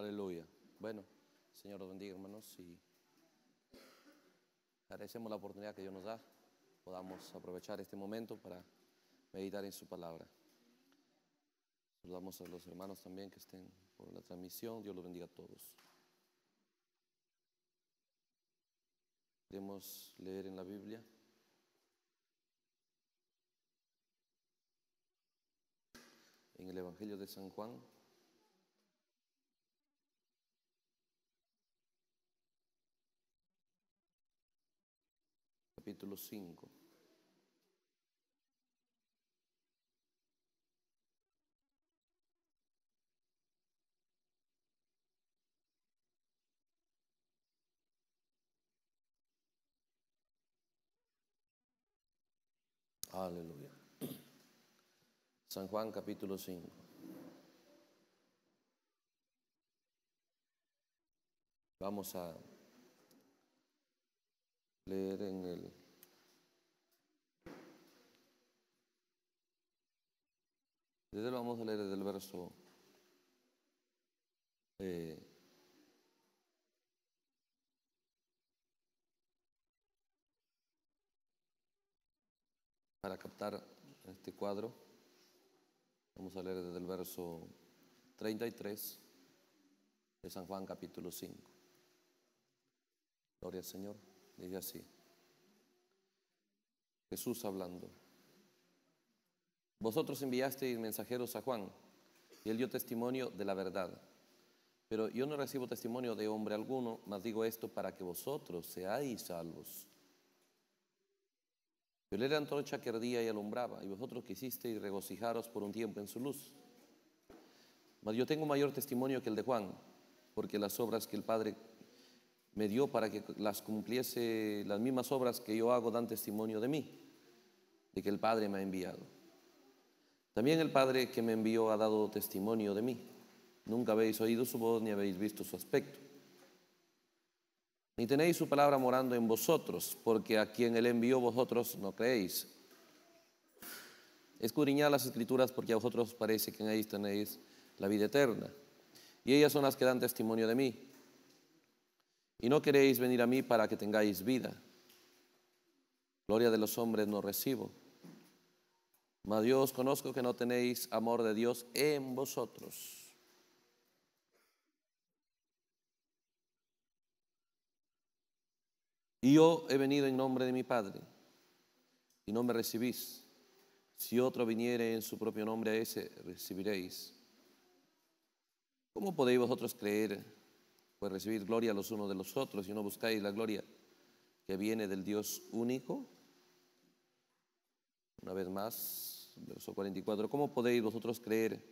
Aleluya. Bueno, Señor, bendiga, hermanos, y agradecemos la oportunidad que Dios nos da. Podamos aprovechar este momento para meditar en su palabra. Saludamos a los hermanos también que estén por la transmisión. Dios los bendiga a todos. Podemos leer en la Biblia. En el Evangelio de San Juan, capítulo 5. Aleluya. San Juan capítulo 5. Vamos a leer en el Desde lo vamos a leer desde el verso eh, para captar este cuadro. Vamos a leer desde el verso 33 de San Juan capítulo 5. Gloria al Señor así. Jesús hablando. Vosotros enviasteis mensajeros a Juan, y él dio testimonio de la verdad. Pero yo no recibo testimonio de hombre alguno, mas digo esto para que vosotros seáis salvos. Yo le era antorcha que ardía y alumbraba, y vosotros quisisteis regocijaros por un tiempo en su luz. Mas yo tengo mayor testimonio que el de Juan, porque las obras que el Padre me dio para que las cumpliese las mismas obras que yo hago dan testimonio de mí, de que el Padre me ha enviado. También el Padre que me envió ha dado testimonio de mí. Nunca habéis oído su voz ni habéis visto su aspecto. Ni tenéis su palabra morando en vosotros, porque a quien él envió vosotros no creéis. Escudriñad las escrituras porque a vosotros parece que en ellas tenéis la vida eterna. Y ellas son las que dan testimonio de mí y no queréis venir a mí para que tengáis vida. Gloria de los hombres no recibo. Mas Dios conozco que no tenéis amor de Dios en vosotros. Y yo he venido en nombre de mi Padre, y no me recibís. Si otro viniere en su propio nombre, a ese recibiréis. ¿Cómo podéis vosotros creer pues recibir gloria los unos de los otros y no buscáis la gloria que viene del Dios único. Una vez más, verso 44, ¿cómo podéis vosotros creer,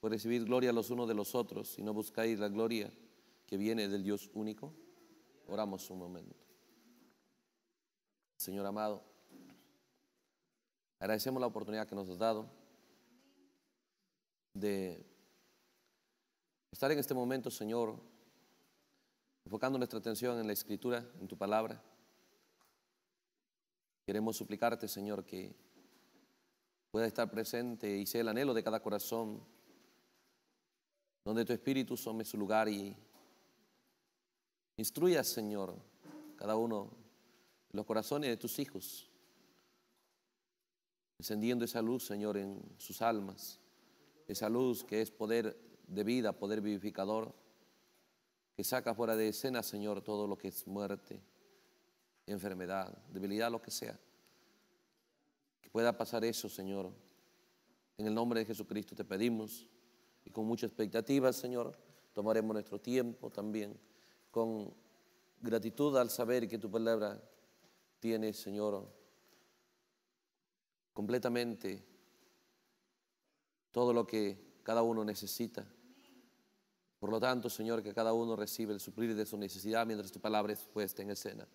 pues recibir gloria los unos de los otros y no buscáis la gloria que viene del Dios único? Oramos un momento. Señor amado, agradecemos la oportunidad que nos has dado de estar en este momento, Señor, Enfocando nuestra atención en la escritura, en tu palabra, queremos suplicarte, Señor, que pueda estar presente y sea el anhelo de cada corazón, donde tu espíritu some su lugar y instruya, Señor, cada uno de los corazones de tus hijos, encendiendo esa luz, Señor, en sus almas, esa luz que es poder de vida, poder vivificador que saca fuera de escena, Señor, todo lo que es muerte, enfermedad, debilidad, lo que sea. Que pueda pasar eso, Señor. En el nombre de Jesucristo te pedimos y con mucha expectativa, Señor, tomaremos nuestro tiempo también con gratitud al saber que tu palabra tiene, Señor, completamente todo lo que cada uno necesita por lo tanto, Señor, que cada uno reciba el suplir de su necesidad mientras tu palabra es puesta en escena.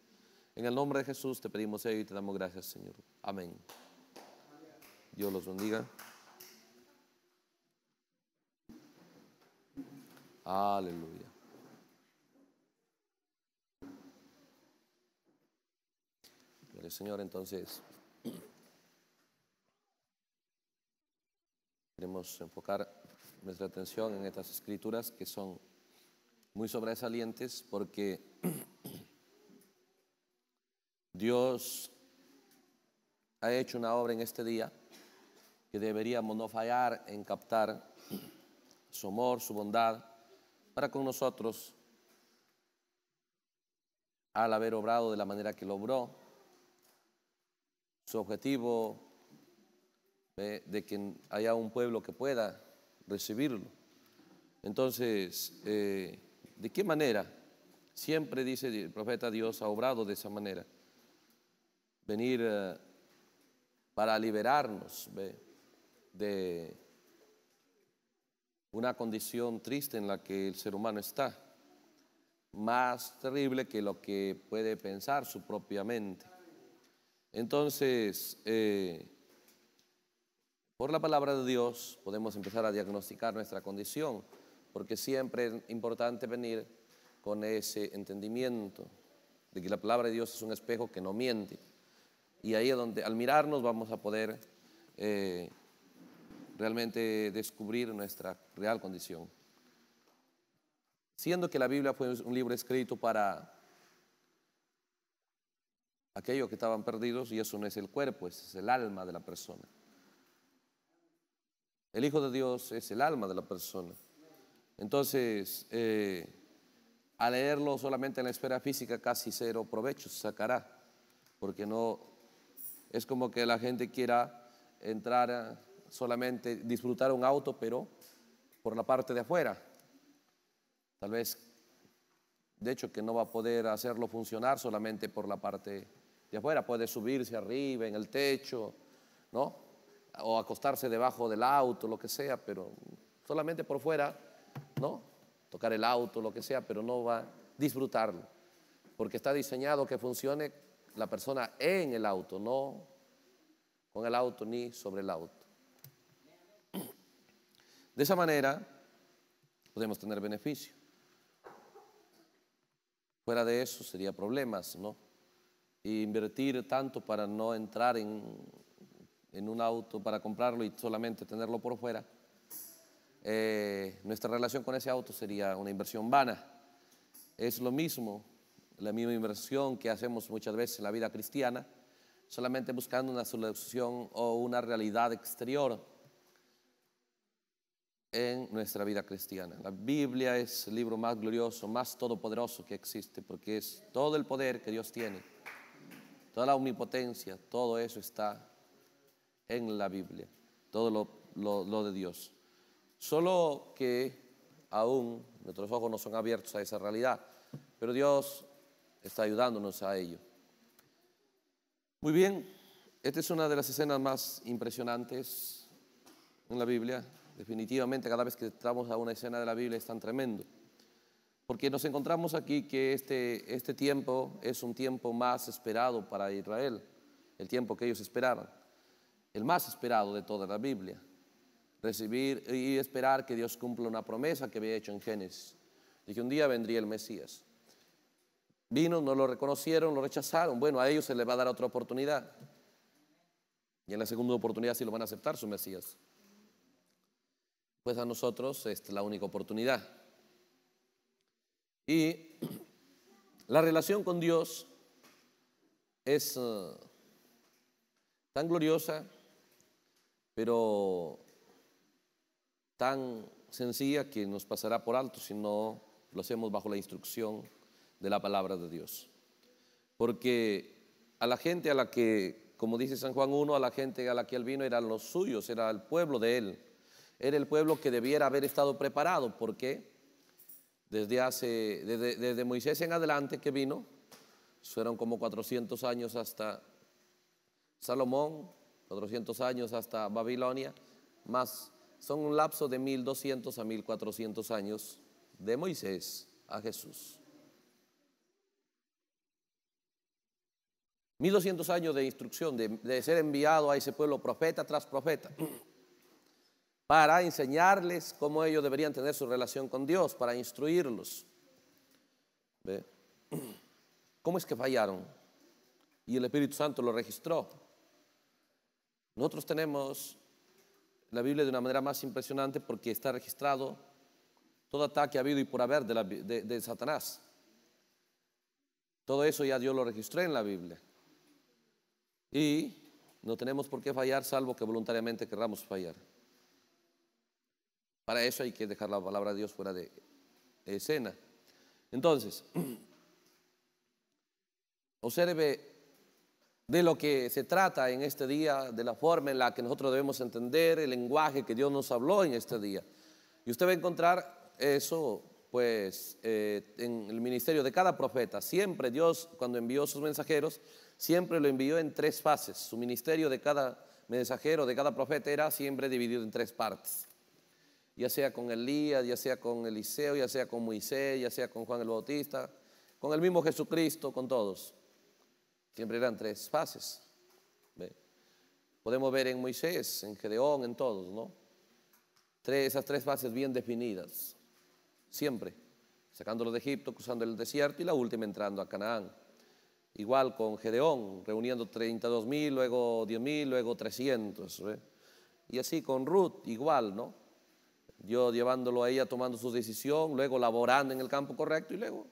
En el nombre de Jesús te pedimos ello y te damos gracias, Señor. Amén. Dios los bendiga. Aleluya. Señor, entonces queremos enfocar nuestra atención en estas escrituras que son muy sobresalientes porque Dios ha hecho una obra en este día que deberíamos no fallar en captar su amor, su bondad para con nosotros al haber obrado de la manera que lo obró. Su objetivo de, de que haya un pueblo que pueda recibirlo. Entonces, eh, ¿de qué manera? Siempre dice el profeta Dios ha obrado de esa manera. Venir eh, para liberarnos de una condición triste en la que el ser humano está, más terrible que lo que puede pensar su propia mente. Entonces, eh, por la palabra de Dios podemos empezar a diagnosticar nuestra condición, porque siempre es importante venir con ese entendimiento de que la palabra de Dios es un espejo que no miente. Y ahí es donde al mirarnos vamos a poder eh, realmente descubrir nuestra real condición. Siendo que la Biblia fue un libro escrito para aquellos que estaban perdidos y eso no es el cuerpo, es el alma de la persona. El Hijo de Dios es el alma de la persona. Entonces, eh, al leerlo solamente en la esfera física casi cero provecho sacará, porque no es como que la gente quiera entrar solamente disfrutar un auto, pero por la parte de afuera. Tal vez, de hecho, que no va a poder hacerlo funcionar solamente por la parte de afuera. Puede subirse arriba, en el techo, ¿no? o acostarse debajo del auto, lo que sea, pero solamente por fuera, ¿no? Tocar el auto, lo que sea, pero no va a disfrutarlo, porque está diseñado que funcione la persona en el auto, no con el auto ni sobre el auto. De esa manera podemos tener beneficio. Fuera de eso sería problemas, ¿no? invertir tanto para no entrar en en un auto para comprarlo y solamente tenerlo por fuera, eh, nuestra relación con ese auto sería una inversión vana. Es lo mismo, la misma inversión que hacemos muchas veces en la vida cristiana, solamente buscando una solución o una realidad exterior en nuestra vida cristiana. La Biblia es el libro más glorioso, más todopoderoso que existe, porque es todo el poder que Dios tiene, toda la omnipotencia, todo eso está en la Biblia, todo lo, de Dios. Solo que aún nuestros ojos no son abiertos a esa realidad, pero Dios está ayudándonos a ello. Muy bien, esta es una de las escenas más impresionantes en la Biblia. Definitivamente cada vez que entramos a una escena de la Biblia es tan tremendo. Porque nos encontramos aquí que este, este tiempo es un tiempo más esperado para Israel, el tiempo que ellos esperaban el más esperado de toda la Biblia. Recibir y esperar que Dios cumpla una promesa que había hecho en Génesis, de que un día vendría el Mesías. Vino, no lo reconocieron, lo rechazaron. Bueno, a ellos se les va a dar otra oportunidad. Y en la segunda oportunidad sí lo van a aceptar su Mesías. Pues a nosotros es la única oportunidad. Y la relación con Dios es uh, tan gloriosa pero tan sencilla que nos pasará por alto si no lo hacemos bajo la instrucción de la palabra de Dios. Porque a la gente a la que, como dice San Juan 1, a la gente a la que él vino eran los suyos, era el pueblo de él. Era el pueblo que debiera haber estado preparado, porque desde, hace, desde, desde Moisés en adelante que vino, fueron como 400 años hasta Salomón, 400 años hasta Babilonia, más son un lapso de 1200 a 1400 años de Moisés a Jesús. 1200 años de instrucción, de, ser enviado a ese pueblo profeta tras profeta, para enseñarles cómo ellos deberían tener su relación con Dios, para instruirlos. ¿Ve? ¿Cómo es que fallaron? Y el Espíritu Santo lo registró. Nosotros tenemos la Biblia de una manera más impresionante porque está registrado todo ataque habido y por haber de, Satanás. Todo eso ya Dios lo registró en la Biblia. Y no tenemos por qué fallar salvo que voluntariamente querramos fallar. Para eso hay que dejar la palabra de Dios fuera de escena. Entonces, observe de lo que se trata en este día, de la forma en la que nosotros debemos entender el lenguaje que Dios nos habló en este día. Y usted va a encontrar eso, pues, eh, en el ministerio de cada profeta. Siempre Dios, cuando envió sus mensajeros, siempre lo envió en tres fases. Su ministerio de cada mensajero, de cada profeta, era siempre dividido en tres partes. Ya sea con Elías, ya sea con Eliseo, ya sea con Moisés, ya sea con Juan el Bautista, con el mismo Jesucristo, con todos. Siempre eran tres fases. Podemos ver en Moisés, en Gedeón, en todos, ¿no? Tres, esas tres fases bien definidas. Siempre. Sacándolo de Egipto, cruzando el desierto y la última entrando a Canaán. Igual con Gedeón, reuniendo 32.000, mil, luego 10.000 mil, luego 300. Y así con Ruth, igual, ¿no? Dios llevándolo a ella, tomando su decisión, luego laborando en el campo correcto y luego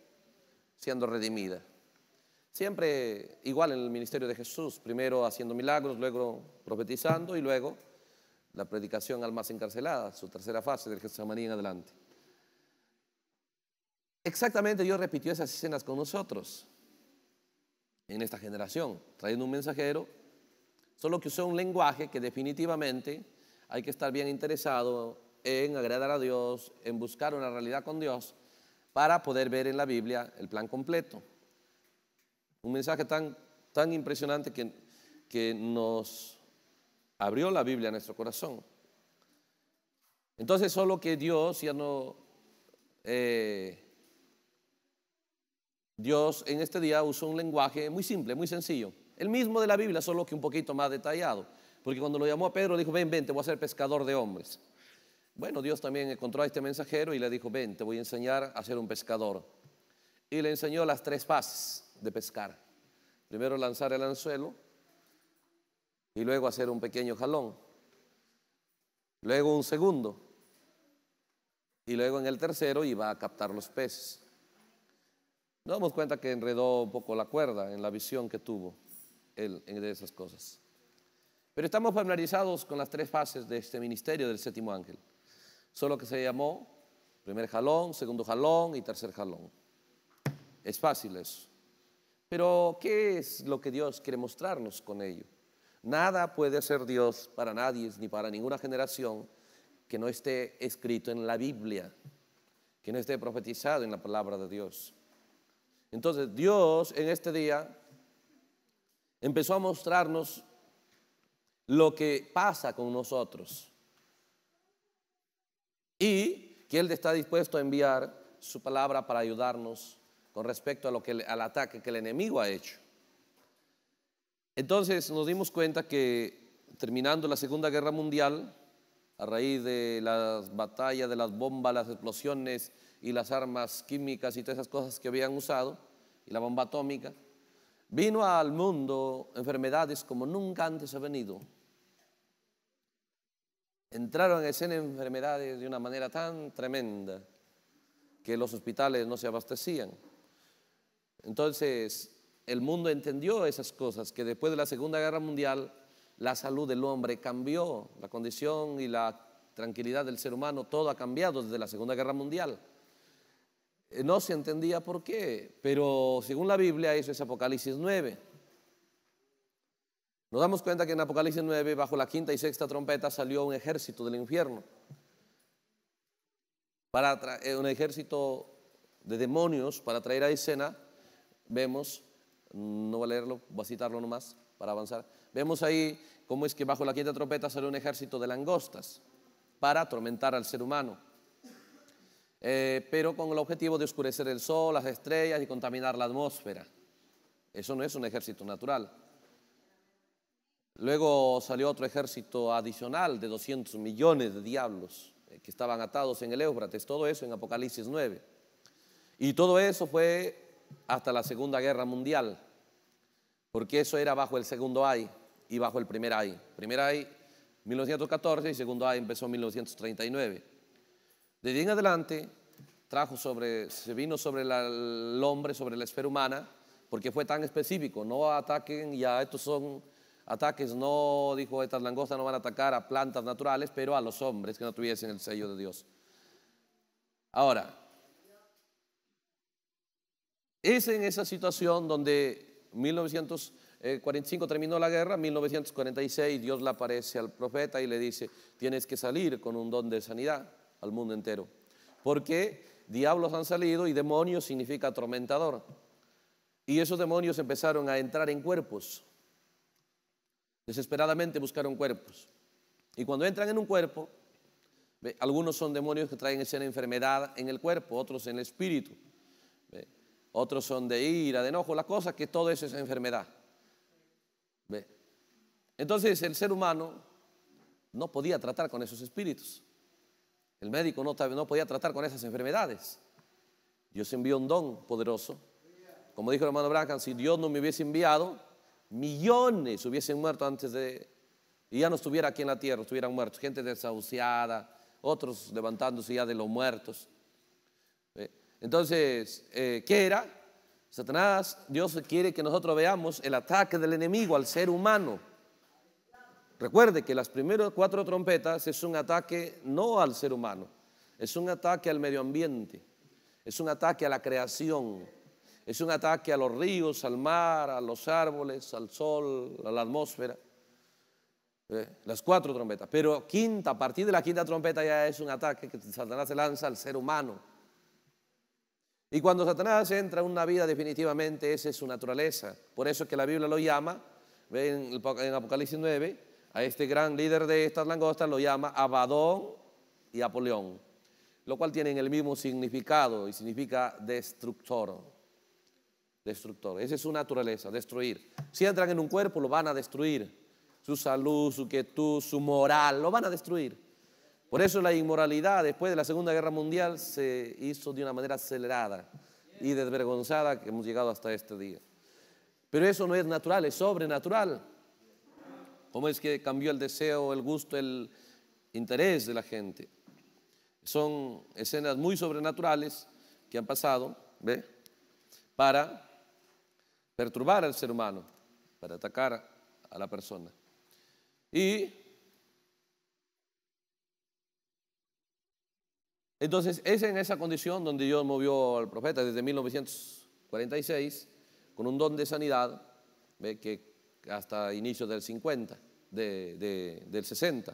siendo redimida. Siempre igual en el ministerio de Jesús, primero haciendo milagros, luego profetizando y luego la predicación al más encarcelada, su tercera fase del Getsemaní en adelante. Exactamente Dios repitió esas escenas con nosotros en esta generación, trayendo un mensajero, solo que usó un lenguaje que definitivamente hay que estar bien interesado en agradar a Dios, en buscar una realidad con Dios, para poder ver en la Biblia el plan completo. Un mensaje tan, tan impresionante que, que nos abrió la Biblia a nuestro corazón. Entonces, solo que Dios ya no... Eh, Dios en este día usó un lenguaje muy simple, muy sencillo. El mismo de la Biblia, solo que un poquito más detallado. Porque cuando lo llamó a Pedro, dijo, ven, ven, te voy a ser pescador de hombres. Bueno, Dios también encontró a este mensajero y le dijo, ven, te voy a enseñar a ser un pescador. Y le enseñó las tres fases de pescar. Primero lanzar el anzuelo y luego hacer un pequeño jalón. Luego un segundo. Y luego en el tercero iba a captar los peces. Nos damos cuenta que enredó un poco la cuerda en la visión que tuvo él de esas cosas. Pero estamos familiarizados con las tres fases de este ministerio del séptimo ángel. Solo que se llamó primer jalón, segundo jalón y tercer jalón. Es fácil eso. Pero ¿qué es lo que Dios quiere mostrarnos con ello? Nada puede ser Dios para nadie ni para ninguna generación que no esté escrito en la Biblia, que no esté profetizado en la palabra de Dios. Entonces Dios en este día empezó a mostrarnos lo que pasa con nosotros y que Él está dispuesto a enviar su palabra para ayudarnos con respecto a lo que, al ataque que el enemigo ha hecho. Entonces nos dimos cuenta que terminando la Segunda Guerra Mundial, a raíz de las batallas, de las bombas, las explosiones y las armas químicas y todas esas cosas que habían usado, y la bomba atómica, vino al mundo enfermedades como nunca antes ha venido. Entraron en escena enfermedades de una manera tan tremenda que los hospitales no se abastecían. Entonces, el mundo entendió esas cosas, que después de la Segunda Guerra Mundial, la salud del hombre cambió, la condición y la tranquilidad del ser humano, todo ha cambiado desde la Segunda Guerra Mundial. Eh, no se entendía por qué, pero según la Biblia eso es Apocalipsis 9. Nos damos cuenta que en Apocalipsis 9, bajo la quinta y sexta trompeta, salió un ejército del infierno, para eh, un ejército de demonios para traer a escena vemos, no voy a leerlo, voy a citarlo nomás para avanzar, vemos ahí cómo es que bajo la quinta trompeta salió un ejército de langostas para atormentar al ser humano, eh, pero con el objetivo de oscurecer el sol, las estrellas y contaminar la atmósfera. Eso no es un ejército natural. Luego salió otro ejército adicional de 200 millones de diablos eh, que estaban atados en el Éufrates, todo eso en Apocalipsis 9. Y todo eso fue hasta la Segunda Guerra Mundial, porque eso era bajo el segundo AI y bajo el primer AI. Primer AI 1914 y segundo AI empezó en 1939. Desde en adelante trajo sobre, se vino sobre el hombre, sobre la esfera humana, porque fue tan específico, no ataquen, ya estos son ataques, no, dijo, estas langostas no van a atacar a plantas naturales, pero a los hombres que no tuviesen el sello de Dios. Ahora, es en esa situación donde 1945 terminó la guerra, 1946 Dios le aparece al profeta y le dice, tienes que salir con un don de sanidad al mundo entero. Porque diablos han salido y demonio significa atormentador. Y esos demonios empezaron a entrar en cuerpos. Desesperadamente buscaron cuerpos. Y cuando entran en un cuerpo, algunos son demonios que traen esa enfermedad en el cuerpo, otros en el espíritu otros son de ira, de enojo, la cosa que todo eso es enfermedad. Entonces el ser humano no podía tratar con esos espíritus. El médico no, podía tratar con esas enfermedades. Dios envió un don poderoso. Como dijo el hermano Bracan, si Dios no me hubiese enviado, millones hubiesen muerto antes de... Y ya no estuviera aquí en la tierra, estuvieran muertos. Gente desahuciada, otros levantándose ya de los muertos. Entonces, eh, ¿qué era? Satanás, Dios quiere que nosotros veamos el ataque del enemigo al ser humano. Recuerde que las primeras cuatro trompetas es un ataque no al ser humano, es un ataque al medio ambiente, es un ataque a la creación, es un ataque a los ríos, al mar, a los árboles, al sol, a la atmósfera. ¿eh? Las cuatro trompetas. Pero quinta, a partir de la quinta trompeta ya es un ataque que Satanás lanza al ser humano. Y cuando Satanás entra en una vida, definitivamente esa es su naturaleza. Por eso es que la Biblia lo llama, en Apocalipsis 9, a este gran líder de estas langostas lo llama Abadón y Apoleón. lo cual tiene el mismo significado y significa destructor. Destructor, esa es su naturaleza, destruir. Si entran en un cuerpo, lo van a destruir. Su salud, su quietud, su moral, lo van a destruir. Por eso la inmoralidad después de la Segunda Guerra Mundial se hizo de una manera acelerada y desvergonzada que hemos llegado hasta este día. Pero eso no es natural, es sobrenatural. ¿Cómo es que cambió el deseo, el gusto, el interés de la gente? Son escenas muy sobrenaturales que han pasado, ¿ve? Para perturbar al ser humano, para atacar a la persona. Y Entonces, es en esa condición donde Dios movió al profeta desde 1946 con un don de sanidad que hasta inicios del 50, del 60.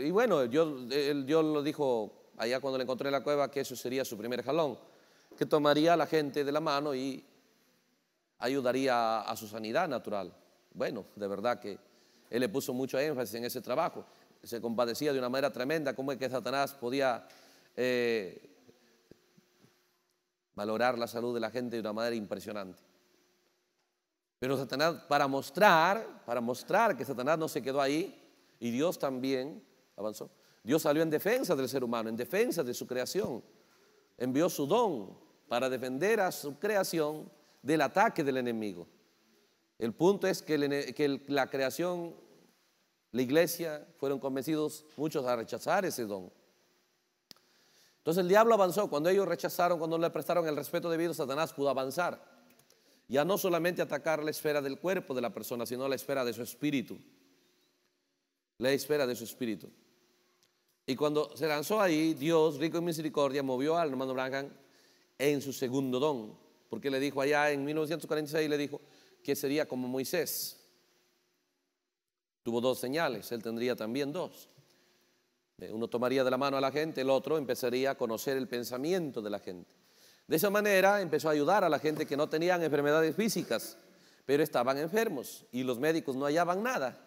y bueno, Dios, Dios lo dijo allá cuando le encontré en la cueva que eso sería su primer jalón, que tomaría a la gente de la mano y ayudaría a su sanidad natural. Bueno, de verdad que él le puso mucho énfasis en ese trabajo se compadecía de una manera tremenda, cómo es que Satanás podía eh, valorar la salud de la gente de una manera impresionante. Pero Satanás, para mostrar, para mostrar que Satanás no se quedó ahí, y Dios también avanzó, Dios salió en defensa del ser humano, en defensa de su creación. Envió su don para defender a su creación del ataque del enemigo. El punto es que, la creación la iglesia fueron convencidos muchos a rechazar ese don. Entonces el diablo avanzó. Cuando ellos rechazaron, cuando le prestaron el respeto debido, Satanás pudo avanzar. Ya no solamente atacar la esfera del cuerpo de la persona, sino la esfera de su espíritu. La esfera de su espíritu. Y cuando se lanzó ahí, Dios, rico en misericordia, movió al hermano Branham en su segundo don. Porque le dijo allá en 1946, le dijo que sería como Moisés tuvo dos señales, él tendría también dos. Eh, uno tomaría de la mano a la gente, el otro empezaría a conocer el pensamiento de la gente. De esa manera empezó a ayudar a la gente que no tenían enfermedades físicas, pero estaban enfermos y los médicos no hallaban nada.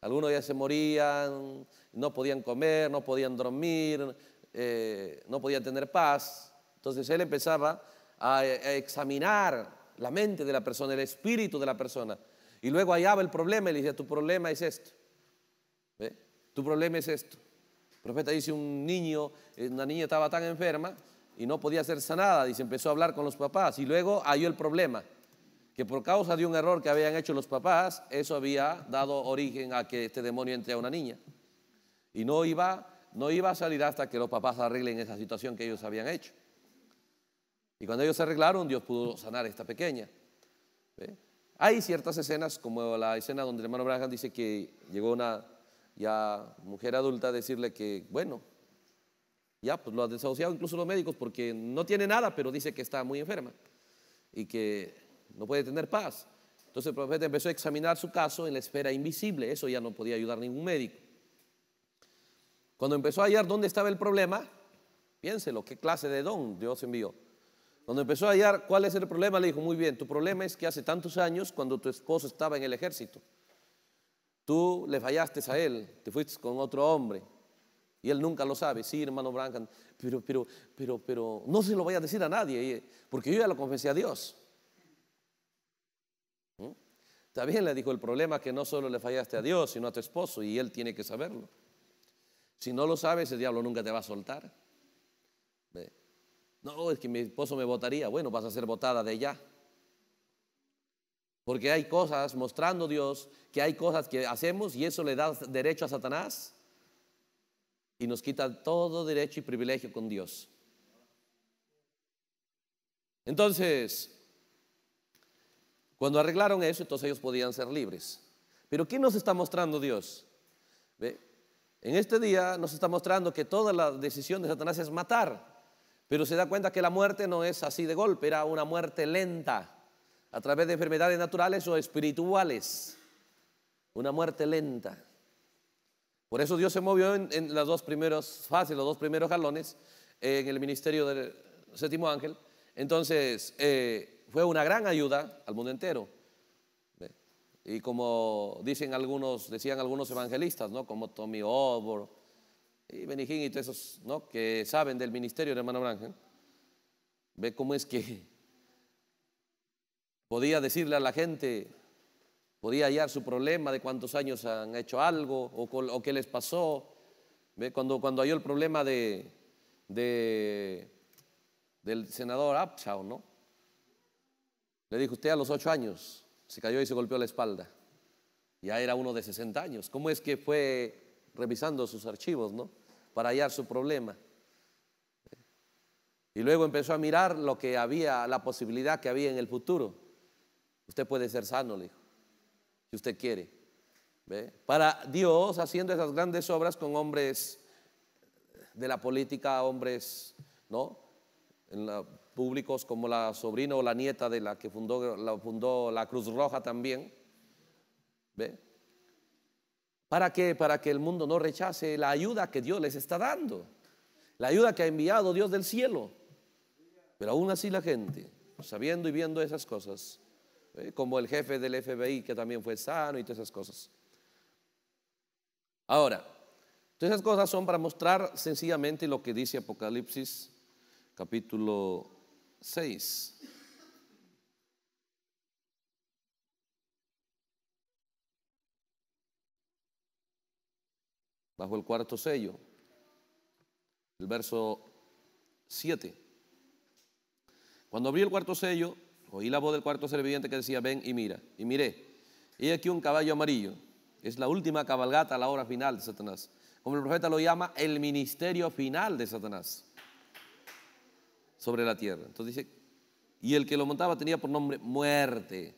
Algunos ya se morían, no podían comer, no podían dormir, eh, no podían tener paz. Entonces él empezaba e, a examinar la mente de la persona, el espíritu de la persona y luego hallaba el problema y le decía, tu problema es esto. Tu problema es esto. El profeta dice, un niño, eh, una niña estaba tan enferma y no podía ser sanada. se empezó a hablar con los papás y luego halló el problema. Que por causa de un error que habían hecho los papás, eso había dado origen a que este demonio entre a una niña. Y no iba, no iba a salir hasta que los papás arreglen esa situación que ellos habían hecho. Y cuando ellos se arreglaron, Dios pudo sanar a esta pequeña. Hay ciertas escenas, como la escena donde el hermano Abraham dice que llegó una ya mujer adulta a decirle que, bueno, ya pues lo han desahuciado incluso los médicos porque no tiene nada, pero dice que está muy enferma y que no puede tener paz. Entonces el profeta empezó a examinar su caso en la esfera invisible, eso ya no podía ayudar ningún médico. Cuando empezó a hallar dónde estaba el problema, piénselo, qué clase de don Dios envió. Cuando empezó a hallar cuál es el problema, le dijo, muy bien, tu problema es que hace tantos años, cuando tu esposo estaba en el ejército, tú le fallaste a él, te fuiste con otro hombre, y él nunca lo sabe, sí, hermano Branca, pero, pero, pero, pero, no se lo vaya a decir a nadie, eh, porque yo ya lo confesé a Dios. ¿Mm? También le dijo, el problema es que no solo le fallaste a Dios, sino a tu esposo, y él tiene que saberlo. Si no lo sabe, ese diablo nunca te va a soltar. ¿Ve? No, es que mi esposo me votaría. Bueno, vas a ser votada de ya. Porque hay cosas, mostrando Dios, que hay cosas que hacemos y eso le da derecho a Satanás y nos quita todo derecho y privilegio con Dios. Entonces, cuando arreglaron eso, entonces ellos podían ser libres. Pero ¿qué nos está mostrando Dios? En este día nos está mostrando que toda la decisión de Satanás es matar. Pero se da cuenta que la muerte no es así de golpe, era una muerte lenta, a través de enfermedades naturales o espirituales. Una muerte lenta. Por eso Dios se movió en, las dos primeras fases, los dos primeros jalones, en el ministerio del séptimo ángel. Entonces, eh, fue una gran ayuda al mundo entero. Y como dicen algunos, decían algunos evangelistas, ¿no? Como Tommy Obor, y Benijín y todos esos ¿no? que saben del ministerio de hermano Branham, ve cómo es que podía decirle a la gente, podía hallar su problema de cuántos años han hecho algo o, qué les pasó. ¿Ve? Cuando, cuando halló el problema de, del senador Abchao ¿no? Le dijo, usted a los ocho años se cayó y se golpeó la espalda. Ya era uno de 60 años. ¿Cómo es que fue revisando sus archivos, no? para hallar su problema. Y luego empezó a mirar lo que había, la posibilidad que había en el futuro. Usted puede ser sano, le dijo, si usted quiere. Para Dios haciendo esas grandes obras con hombres de la política, hombres, ¿no? públicos como la sobrina o la nieta de la que fundó la, fundó la Cruz Roja también. ¿Ve? ¿Para qué? Para que el mundo no rechace la ayuda que Dios les está dando, la ayuda que ha enviado Dios del cielo. Pero aún así la gente, sabiendo y viendo esas cosas, ¿eh? como el jefe del FBI que también fue sano y todas esas cosas. Ahora, todas esas cosas son para mostrar sencillamente lo que dice Apocalipsis capítulo 6. bajo el cuarto sello, el verso 7. Cuando abrí el cuarto sello, oí la voz del cuarto viviente que decía, ven y mira. Y miré, y aquí un caballo amarillo. Es la última cabalgata a la hora final de Satanás. Como el profeta lo llama, el ministerio final de Satanás sobre la tierra. Entonces dice, y el que lo montaba tenía por nombre muerte.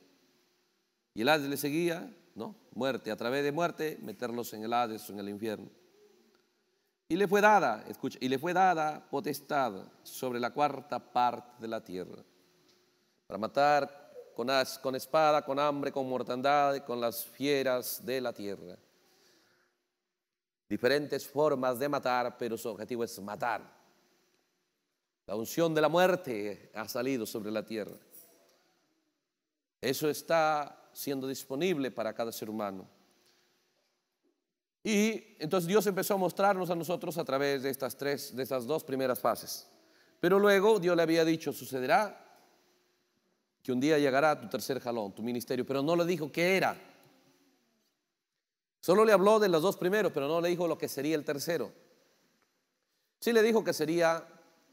Y el ángel le seguía, ¿no? Muerte, a través de muerte, meterlos en el Hades o en el infierno. Y le fue dada, escucha, y le fue dada potestad sobre la cuarta parte de la tierra, para matar con, con espada, con hambre, con mortandad, con las fieras de la tierra. Diferentes formas de matar, pero su objetivo es matar. La unción de la muerte ha salido sobre la tierra. Eso está siendo disponible para cada ser humano. Y entonces Dios empezó a mostrarnos a nosotros a través de estas tres, de estas dos primeras fases. Pero luego Dios le había dicho, sucederá que un día llegará tu tercer jalón, tu ministerio, pero no le dijo qué era. Solo le habló de los dos primeros, pero no le dijo lo que sería el tercero. Sí le dijo que sería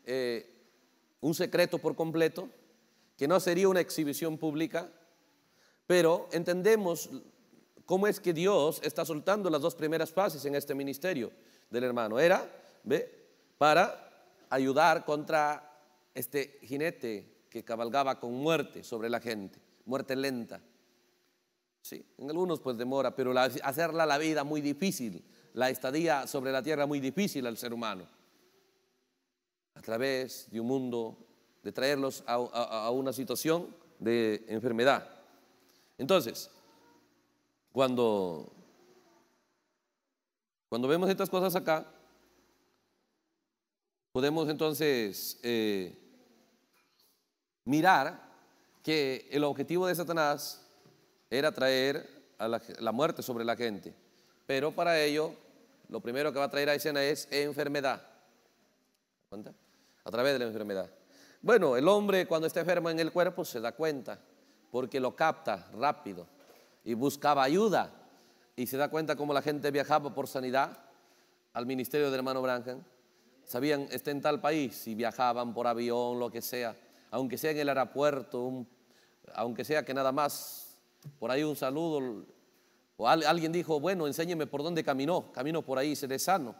eh, un secreto por completo, que no sería una exhibición pública, pero entendemos cómo es que Dios está soltando las dos primeras fases en este ministerio del hermano. Era, ¿ve? Para ayudar contra este jinete que cabalgaba con muerte sobre la gente, muerte lenta. Sí, en algunos pues demora, pero hacerla la vida muy difícil, la estadía sobre la tierra muy difícil al ser humano. A través de un mundo, de traerlos a una situación de enfermedad. Entonces, cuando, cuando vemos estas cosas acá, podemos entonces eh, mirar que el objetivo de Satanás era traer a la, muerte sobre la gente. Pero para ello, lo primero que va a traer a escena es enfermedad. A través de la enfermedad. Bueno, el hombre cuando está enfermo en el cuerpo se da cuenta porque lo capta rápido y buscaba ayuda. Y se da cuenta cómo la gente viajaba por sanidad al ministerio del hermano Branham. Sabían, está en tal país, y viajaban por avión, lo que sea, aunque sea en el aeropuerto, aunque sea que nada más, por ahí un saludo, o alguien dijo, bueno, enséñeme por dónde caminó, camino por ahí, seré sano.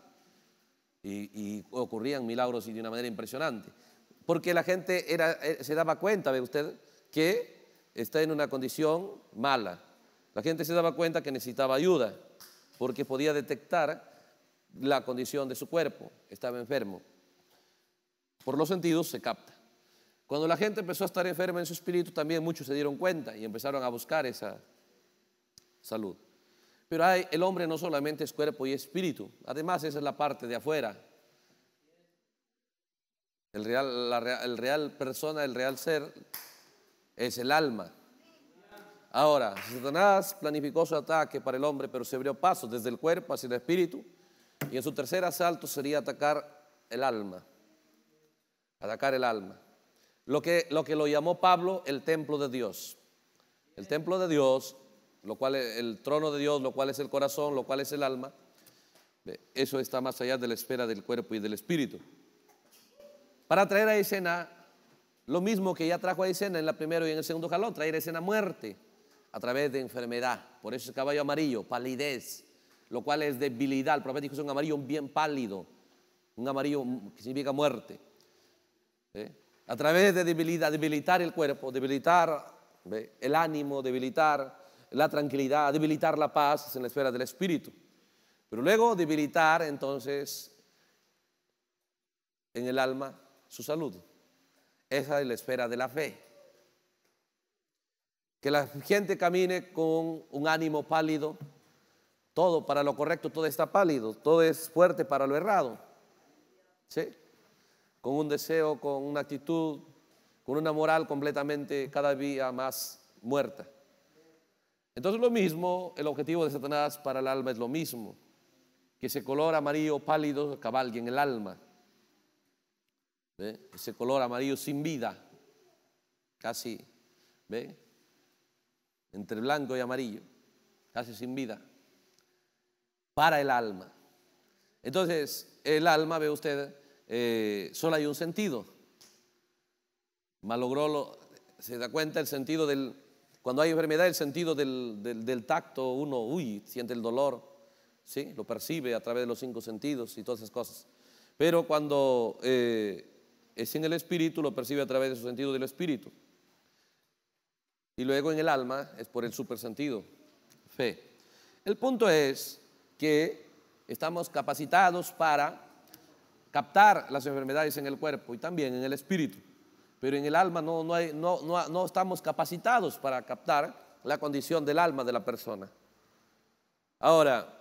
Y, y ocurrían milagros y de una manera impresionante. Porque la gente era, eh, se daba cuenta, ve usted, que está en una condición mala. La gente se daba cuenta que necesitaba ayuda porque podía detectar la condición de su cuerpo, estaba enfermo. Por los sentidos se capta. Cuando la gente empezó a estar enferma en su espíritu, también muchos se dieron cuenta y empezaron a buscar esa salud. Pero hay, el hombre no solamente es cuerpo y espíritu, además esa es la parte de afuera. El real, el real persona, el real ser es el alma. Ahora, Satanás planificó su ataque para el hombre, pero se abrió paso desde el cuerpo hacia el espíritu. Y en su tercer asalto sería atacar el alma. Atacar el alma. Lo que lo, que lo llamó Pablo el templo de Dios. El templo de Dios, lo cual es el trono de Dios, lo cual es el corazón, lo cual es el alma. Eso está más allá de la esfera del cuerpo y del espíritu. Para traer a escena lo mismo que ya trajo a escena en el primero y en el segundo jalón, traer escena muerte a través de enfermedad. Por eso es caballo amarillo, palidez, lo cual es debilidad. El profeta dijo es un amarillo bien pálido, un amarillo que significa muerte. ¿eh? A través de debilidad, debilitar el cuerpo, debilitar el ánimo, debilitar la tranquilidad, debilitar la paz en la esfera del espíritu. Pero luego debilitar entonces en el alma su salud. Esa es la esfera de la fe. Que la gente camine con un ánimo pálido. Todo para lo correcto, todo está pálido. Todo es fuerte para lo errado. Con un deseo, con una actitud, con una moral completamente cada día más muerta. Entonces lo mismo, el objetivo de Satanás para el alma es lo mismo. Que ese color amarillo pálido cabalgue en el alma ese color amarillo sin vida, casi, ¿ve? Entre blanco y amarillo, casi sin vida, para el alma. Entonces, el alma, ve usted, eh, solo hay un sentido. Malogró, lo, se da cuenta el sentido del, cuando hay enfermedad, el sentido del, del, tacto, uno, uy, siente el dolor, ¿sí? lo percibe a través de los cinco sentidos y todas esas cosas. Pero cuando eh, es en el espíritu, lo percibe a través de su sentido del espíritu. Y luego en el alma es por el supersentido, fe. El punto es que estamos capacitados para captar las enfermedades en el cuerpo y también en el espíritu, pero en el alma no, no, hay, no, no estamos capacitados para captar la condición del alma de la persona. Ahora,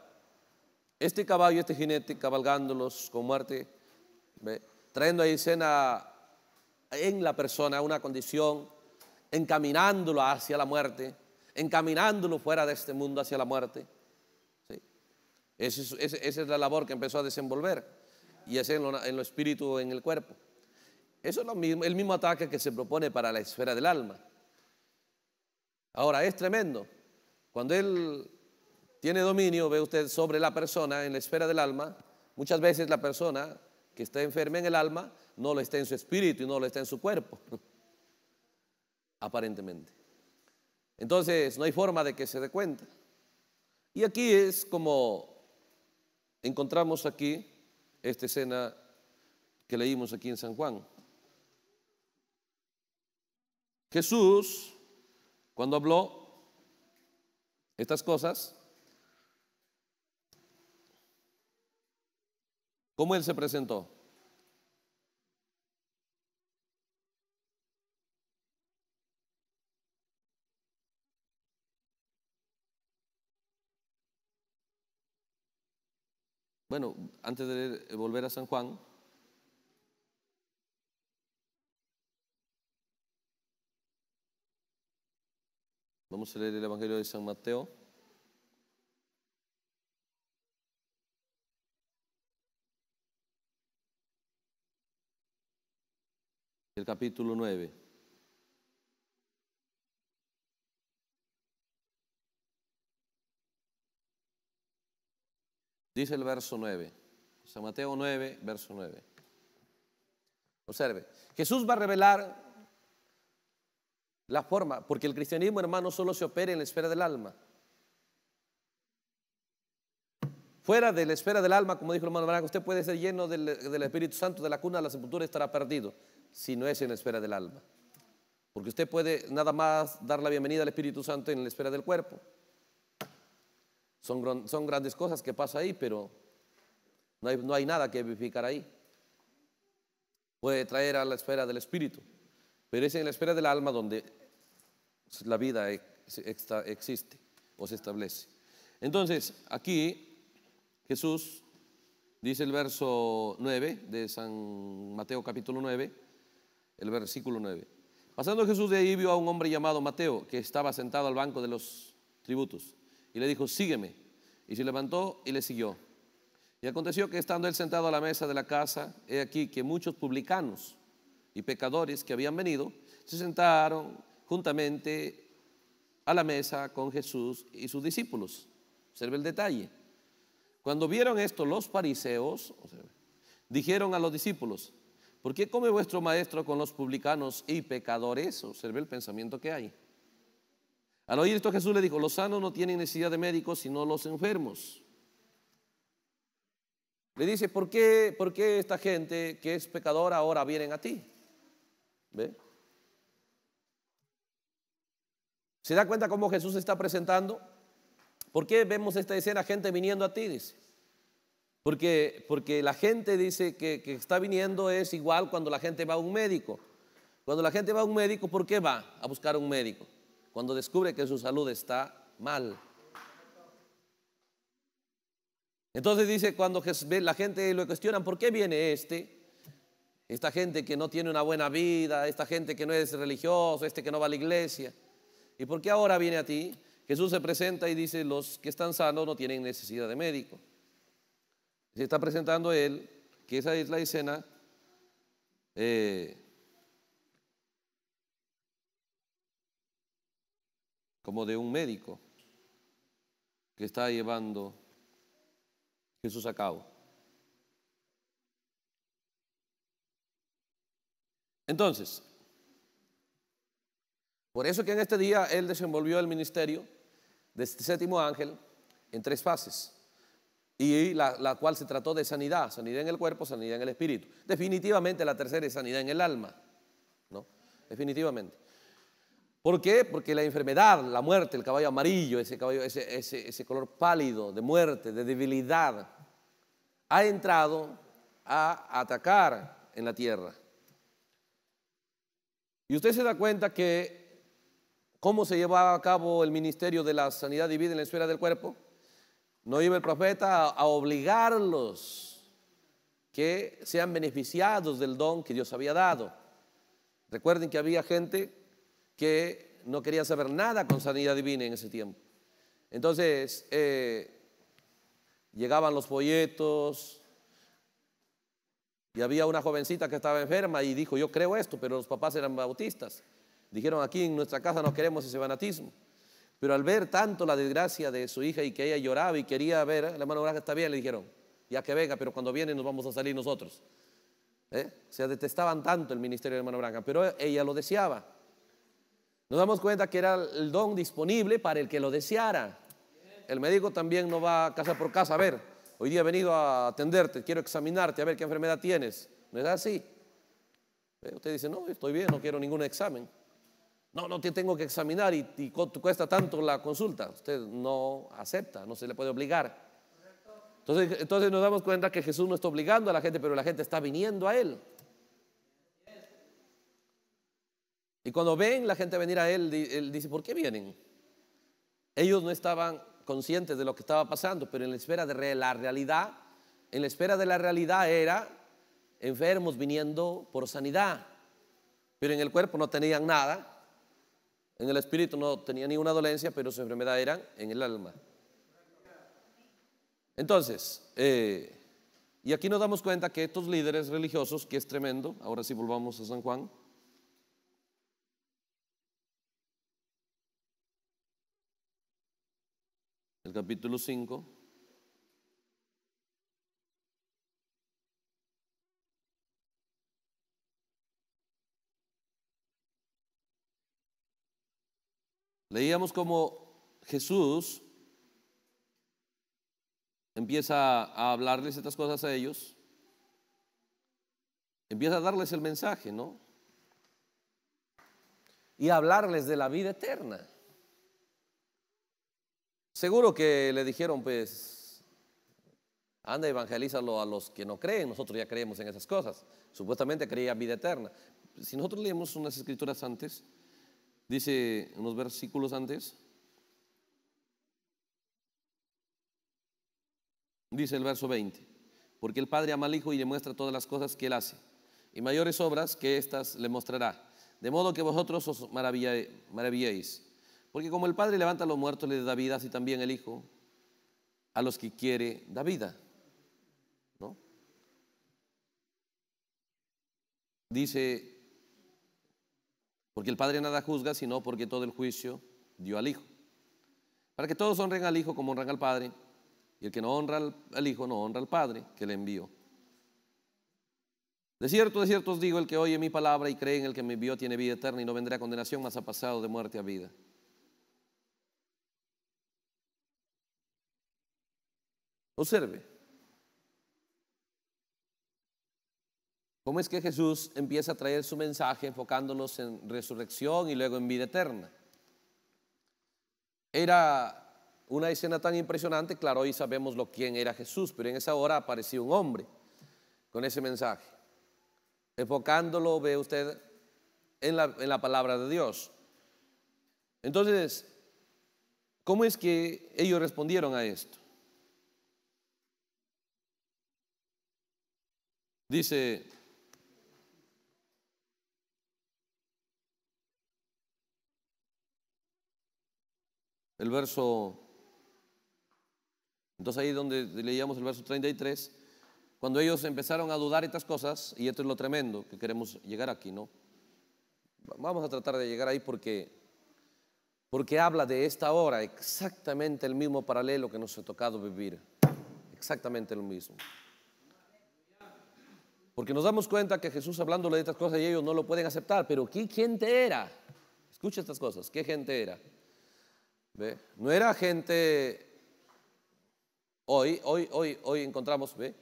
este caballo, este jinete, cabalgándolos con muerte, ¿ve? trayendo ahí en la persona una condición, encaminándolo hacia la muerte, encaminándolo fuera de este mundo hacia la muerte. Esa, es, la labor que empezó a desenvolver y es en lo, espíritu, en el cuerpo. Eso es lo mismo, el mismo ataque que se propone para la esfera del alma. Ahora, es tremendo. Cuando él tiene dominio, ve usted, sobre la persona en la esfera del alma, muchas veces la persona que está enferma en el alma no lo está en su espíritu y no lo está en su cuerpo, aparentemente. Entonces no hay forma de que se dé cuenta. Y aquí es como encontramos aquí esta escena que leímos aquí en San Juan. Jesús, cuando habló estas cosas, ¿Cómo él se presentó? Bueno, antes de eh, volver a San Juan, vamos a leer el Evangelio de San Mateo. El capítulo 9. Dice el verso 9, San Mateo 9, verso 9. Observe, Jesús va a revelar la forma, porque el cristianismo, hermano, solo se opera en la esfera del alma. Fuera de la esfera del alma, como dijo el hermano usted puede ser lleno del, Espíritu Santo, de la cuna de la sepultura estará perdido si no es en la esfera del alma. Porque usted puede nada más dar la bienvenida al Espíritu Santo en la esfera del cuerpo. Son, son grandes cosas que pasan ahí, pero no hay, no hay nada que vivificar ahí. Puede traer a la esfera del Espíritu, pero es en la esfera del alma donde la vida e, existe o se establece. Entonces, aquí Jesús dice el verso 9 de San Mateo capítulo 9 el versículo 9. Pasando Jesús de ahí vio a un hombre llamado Mateo que estaba sentado al banco de los tributos y le dijo, sígueme. Y se levantó y le siguió. Y aconteció que estando él sentado a la mesa de la casa, he aquí que muchos publicanos y pecadores que habían venido se sentaron juntamente a la mesa con Jesús y sus discípulos. Observe el detalle. Cuando vieron esto los fariseos, dijeron a los discípulos, ¿Por qué come vuestro maestro con los publicanos y pecadores? Observe el pensamiento que hay. Al oír esto Jesús le dijo, los sanos no tienen necesidad de médicos sino los enfermos. Le dice, ¿por qué, por qué esta gente que es pecadora ahora vienen a ti? ¿Ve? ¿Se da cuenta cómo Jesús se está presentando? ¿Por qué vemos esta escena, gente viniendo a ti? Dice. Porque, porque la gente dice que, que está viniendo es igual cuando la gente va a un médico. Cuando la gente va a un médico, ¿por qué va a buscar un médico? Cuando descubre que su salud está mal. Entonces dice, cuando la gente lo cuestiona, ¿por qué viene este? Esta gente que no tiene una buena vida, esta gente que no es religioso, este que no va a la iglesia. ¿Y por qué ahora viene a ti? Jesús se presenta y dice, los que están sanos no tienen necesidad de médico se está presentando él, que esa es la escena. Eh, como de un médico que está llevando Jesús a cabo. Entonces, por eso que en este día él desenvolvió el ministerio de este séptimo ángel en tres fases y la, cual se trató de sanidad, sanidad en el cuerpo, sanidad en el espíritu. Definitivamente la tercera es sanidad en el alma, ¿no? Definitivamente. ¿Por qué? Porque la enfermedad, la muerte, el caballo amarillo, ese, caballo, ese, color pálido de muerte, de debilidad, ha entrado a atacar en la tierra. Y usted se da cuenta que cómo se lleva a cabo el ministerio de la sanidad divina en la esfera del cuerpo no iba el profeta a obligarlos que sean beneficiados del don que Dios había dado. Recuerden que había gente que no quería saber nada con sanidad divina en ese tiempo. Entonces, eh, llegaban los folletos y había una jovencita que estaba enferma y dijo, yo creo esto, pero los papás eran bautistas. Dijeron, aquí en nuestra casa no queremos ese fanatismo. Pero al ver tanto la desgracia de su hija y que ella lloraba y quería ver, ah, la mano está bien, le dijeron, ya que venga, pero cuando viene nos vamos a salir nosotros. Se ¿Eh? O sea, detestaban tanto el ministerio de la pero ella lo deseaba. Nos damos cuenta que era el don disponible para el que lo deseara. El médico también no va casa por casa a ver, hoy día he venido a atenderte, quiero examinarte, a ver qué enfermedad tienes. ¿No es así? ¿Eh? Usted dice, no, estoy bien, no quiero ningún examen. No, no te tengo que examinar y, cuesta tanto la consulta. Usted no acepta, no se le puede obligar. Entonces, entonces nos damos cuenta que Jesús no está obligando a la gente, pero la gente está viniendo a Él. Y cuando ven la gente venir a él, él dice, ¿por qué vienen? Ellos no estaban conscientes de lo que estaba pasando, pero en la espera de la realidad, en la espera de la realidad era enfermos viniendo por sanidad, pero en el cuerpo no tenían nada, en el espíritu no tenía ninguna dolencia, pero su enfermedad era en el alma. Entonces, eh, y aquí nos damos cuenta que estos líderes religiosos, que es tremendo, ahora sí volvamos a San Juan. El capítulo 5. Leíamos como Jesús empieza a hablarles estas cosas a ellos, empieza a darles el mensaje, ¿no? Y a hablarles de la vida eterna. Seguro que le dijeron, pues, anda, evangelízalo a los que no creen, nosotros ya creemos en esas cosas, supuestamente creía vida eterna. Si nosotros leemos unas escrituras antes, Dice unos versículos antes. Dice el verso 20, porque el Padre ama al Hijo y le muestra todas las cosas que Él hace, y mayores obras que éstas le mostrará, de modo que vosotros os maravilléis. Porque como el Padre levanta a los muertos, le da vida, así también el Hijo a los que quiere da vida. ¿No? Dice porque el Padre nada juzga, sino porque todo el juicio dio al Hijo. Para que todos honren al Hijo como honran al Padre, y el que no honra al, Hijo no honra al Padre que le envió. De cierto, de cierto os digo, el que oye mi palabra y cree en el que me envió tiene vida eterna y no vendrá a condenación, más ha pasado de muerte a vida. Observe, ¿Cómo es que Jesús empieza a traer su mensaje enfocándonos en resurrección y luego en vida eterna? Era una escena tan impresionante, claro, hoy sabemos lo quién era Jesús, pero en esa hora apareció un hombre con ese mensaje. Enfocándolo, ve usted, en la, en la palabra de Dios. Entonces, ¿cómo es que ellos respondieron a esto? Dice el verso, entonces ahí donde leíamos el verso 33, cuando ellos empezaron a dudar estas cosas, y esto es lo tremendo que queremos llegar aquí, ¿no? Vamos a tratar de llegar ahí porque, porque habla de esta hora, exactamente el mismo paralelo que nos ha tocado vivir, exactamente lo mismo. Porque nos damos cuenta que Jesús hablándole de estas cosas y ellos no lo pueden aceptar, pero ¿qué gente era? Escucha estas cosas, ¿qué gente era? No era gente hoy, hoy, hoy, hoy encontramos, ¿ve?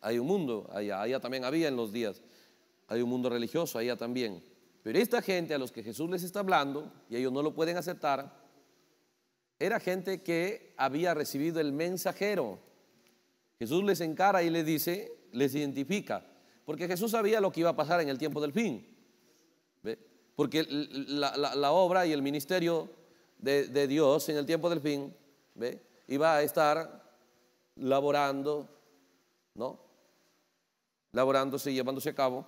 Hay un mundo, allá, allá también había en los días, hay un mundo religioso, allá también. Pero esta gente a los que Jesús les está hablando, y ellos no lo pueden aceptar, era gente que había recibido el mensajero. Jesús les encara y les dice, les identifica, porque Jesús sabía lo que iba a pasar en el tiempo del fin. Porque la obra y el ministerio de, Dios en el tiempo del fin, ¿ve? y va a estar laborando, ¿no? Laborándose y llevándose a cabo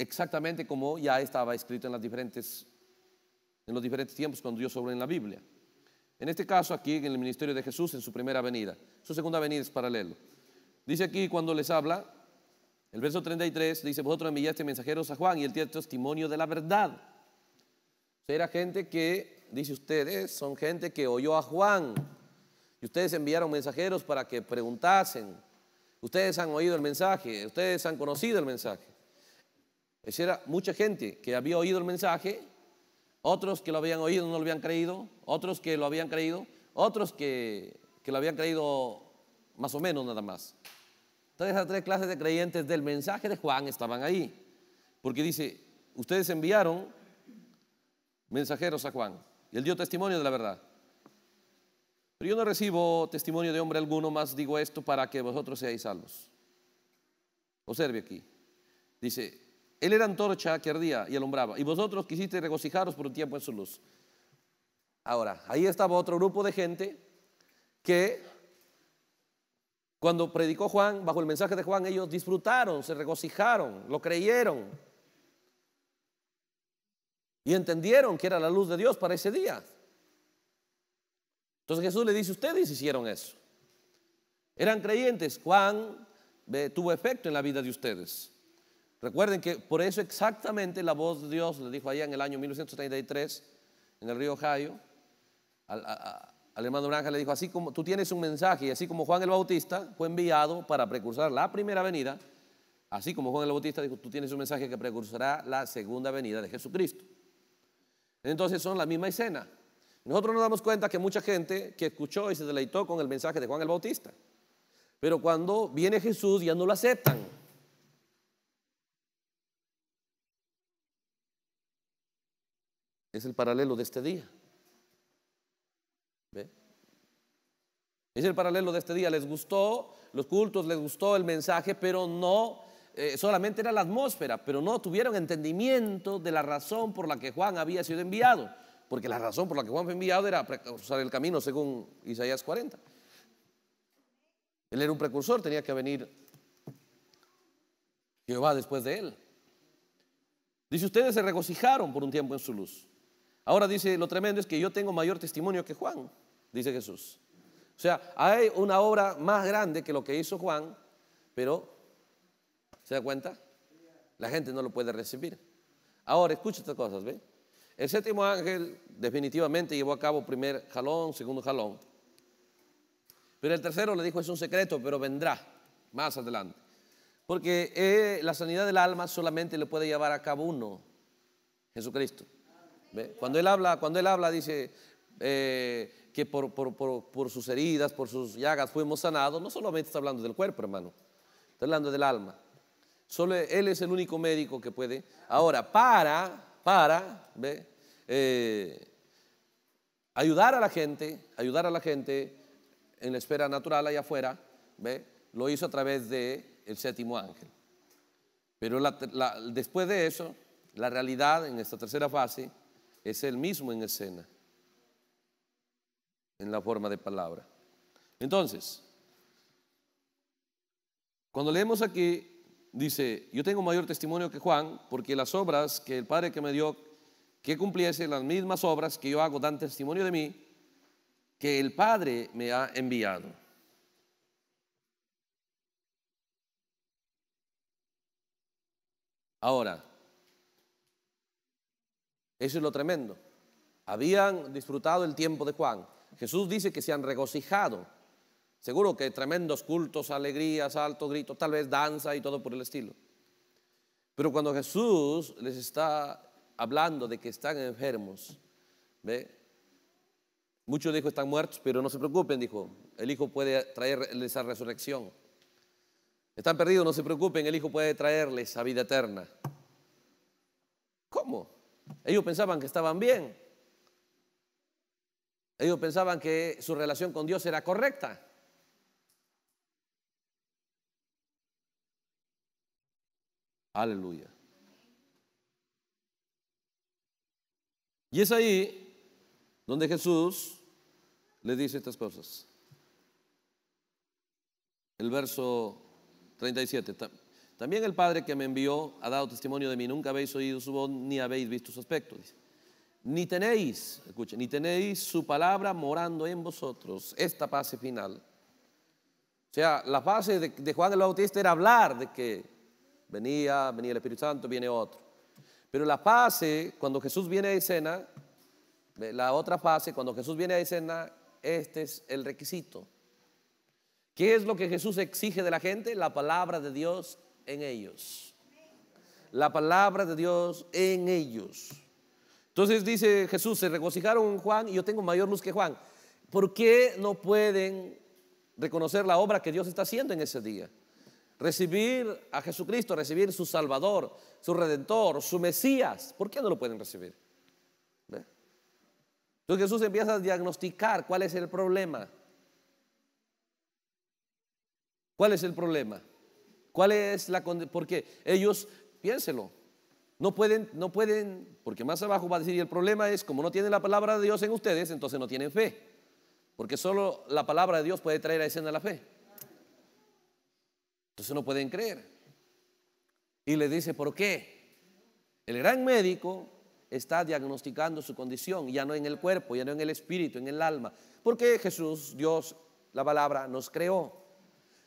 exactamente como ya estaba escrito en, las diferentes, en los diferentes tiempos cuando Dios sobre en la Biblia. En este caso aquí en el ministerio de Jesús en su primera venida. Su segunda venida es paralelo. Dice aquí cuando les habla, el verso 33 dice, vosotros enviaste mensajeros a Juan y él tiene testimonio de la verdad era gente que, dice ustedes, son gente que oyó a Juan. Y ustedes enviaron mensajeros para que preguntasen. Ustedes han oído el mensaje, ustedes han conocido el mensaje. Esa era mucha gente que había oído el mensaje, otros que lo habían oído no lo habían creído, otros que lo habían creído, otros que, que lo habían creído más o menos nada más. Entonces esas tres clases de creyentes del mensaje de Juan estaban ahí. Porque dice, ustedes enviaron mensajeros a Juan, y él dio testimonio de la verdad. Pero yo no recibo testimonio de hombre alguno, más digo esto para que vosotros seáis salvos. Observe aquí. Dice, él era antorcha que ardía y alumbraba, y vosotros quisiste regocijaros por un tiempo en su luz. Ahora, ahí estaba otro grupo de gente que cuando predicó Juan, bajo el mensaje de Juan, ellos disfrutaron, se regocijaron, lo creyeron. Y entendieron que era la luz de Dios para ese día. Entonces Jesús le dice, ustedes hicieron eso. Eran creyentes. Juan eh, tuvo efecto en la vida de ustedes. Recuerden que por eso exactamente la voz de Dios le dijo allá en el año 1933, en el río Ohio, al, hermano Naranja le dijo, así como tú tienes un mensaje, y así como Juan el Bautista fue enviado para precursar la primera venida, así como Juan el Bautista dijo, tú tienes un mensaje que precursará la segunda venida de Jesucristo. Entonces son la misma escena. Nosotros nos damos cuenta que mucha gente que escuchó y se deleitó con el mensaje de Juan el Bautista. Pero cuando viene Jesús ya no lo aceptan. Es el paralelo de este día. Es el paralelo de este día. Les gustó los cultos, les gustó el mensaje, pero no eh, solamente era la atmósfera, pero no tuvieron entendimiento de la razón por la que Juan había sido enviado, porque la razón por la que Juan fue enviado era usar el camino según Isaías 40. Él era un precursor, tenía que venir Jehová después de él. Dice, ustedes se regocijaron por un tiempo en su luz. Ahora dice, lo tremendo es que yo tengo mayor testimonio que Juan, dice Jesús. O sea, hay una obra más grande que lo que hizo Juan, pero ¿Se da cuenta? La gente no lo puede recibir. Ahora, escucha estas cosas, ¿ve? El séptimo ángel definitivamente llevó a cabo primer jalón, segundo jalón. Pero el tercero le dijo, es un secreto, pero vendrá más adelante. Porque eh, la sanidad del alma solamente le puede llevar a cabo uno, Jesucristo. Cuando él habla, cuando él habla dice eh, que por, sus heridas, por sus llagas fuimos sanados, no solamente está hablando del cuerpo, hermano, está hablando del alma. Solo Él es el único médico que puede. Ahora, para, para, eh, ayudar a la gente, ayudar a la gente en la esfera natural allá afuera, ¿ve? lo hizo a través del el séptimo ángel. Pero después de eso, la realidad en esta tercera fase es el mismo en escena, en la forma de palabra. Entonces, cuando leemos aquí dice, yo tengo mayor testimonio que Juan, porque las obras que el Padre que me dio, que cumpliese las mismas obras que yo hago, dan testimonio de mí, que el Padre me ha enviado. Ahora, eso es lo tremendo. Habían disfrutado el tiempo de Juan. Jesús dice que se han regocijado Seguro que tremendos cultos, alegrías, salto, grito, tal vez danza y todo por el estilo. Pero cuando Jesús les está hablando de que están enfermos, ¿ve? Muchos dijo están muertos, pero no se preocupen, dijo, el Hijo puede traerles a resurrección. Están perdidos, no se preocupen, el Hijo puede traerles a vida eterna. ¿Cómo? Ellos pensaban que estaban bien. Ellos pensaban que su relación con Dios era correcta. Aleluya. Y es ahí donde Jesús le dice estas cosas. El verso 37. También el Padre que me envió ha dado testimonio de mí. Nunca habéis oído su voz ni habéis visto su aspecto. Ni tenéis, escuchen, ni tenéis su palabra morando en vosotros. Esta fase final. O sea, la fase de Juan el Bautista era hablar de que Venía, venía el Espíritu Santo, viene otro. Pero la fase, cuando Jesús viene a escena, la otra fase, cuando Jesús viene a escena, este es el requisito. ¿Qué es lo que Jesús exige de la gente? La palabra de Dios en ellos. La palabra de Dios en ellos. Entonces dice Jesús, se regocijaron Juan y yo tengo mayor luz que Juan. ¿Por qué no pueden reconocer la obra que Dios está haciendo en ese día? recibir a Jesucristo, recibir su Salvador, su Redentor, su Mesías. ¿Por qué no lo pueden recibir? Entonces Jesús empieza a diagnosticar cuál es el problema. ¿Cuál es el problema? ¿Cuál es la Porque ellos, piénselo, no pueden, no pueden, porque más abajo va a decir, y el problema es, como no tienen la palabra de Dios en ustedes, entonces no tienen fe. Porque solo la palabra de Dios puede traer a escena la fe. Entonces no pueden creer. Y le dice, ¿por qué? El gran médico está diagnosticando su condición, ya no en el cuerpo, ya no en el espíritu, en el alma. Porque Jesús, Dios, la palabra, nos creó.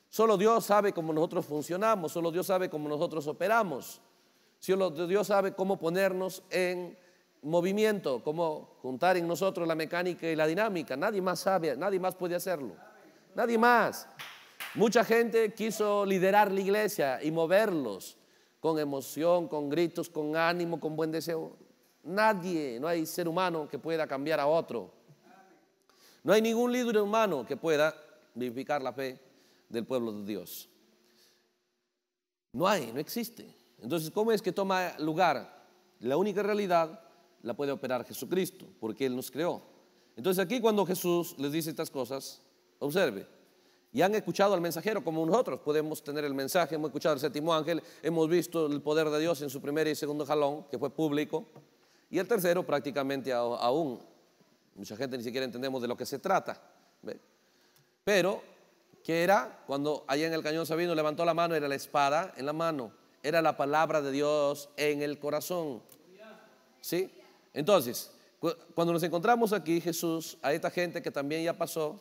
Solo Dios sabe cómo nosotros funcionamos, solo Dios sabe cómo nosotros operamos. Solo Dios sabe cómo ponernos en movimiento, cómo juntar en nosotros la mecánica y la dinámica. Nadie más sabe, nadie más puede hacerlo. Nadie más. Mucha gente quiso liderar la iglesia y moverlos con emoción, con gritos, con ánimo, con buen deseo. Nadie, no hay ser humano que pueda cambiar a otro. No hay ningún líder humano que pueda vivificar la fe del pueblo de Dios. No hay, no existe. Entonces, ¿cómo es que toma lugar? La única realidad la puede operar Jesucristo, porque Él nos creó. Entonces aquí cuando Jesús les dice estas cosas, observe, y han escuchado al mensajero como nosotros. Podemos tener el mensaje, hemos escuchado al séptimo ángel, hemos visto el poder de Dios en su primer y segundo jalón, que fue público, y el tercero prácticamente aún. Mucha gente ni siquiera entendemos de lo que se trata. Pero, ¿qué era? Cuando allá en el cañón Sabino levantó la mano, era la espada en la mano, era la palabra de Dios en el corazón. ¿Sí? Entonces, cuando nos encontramos aquí, Jesús, a esta gente que también ya pasó,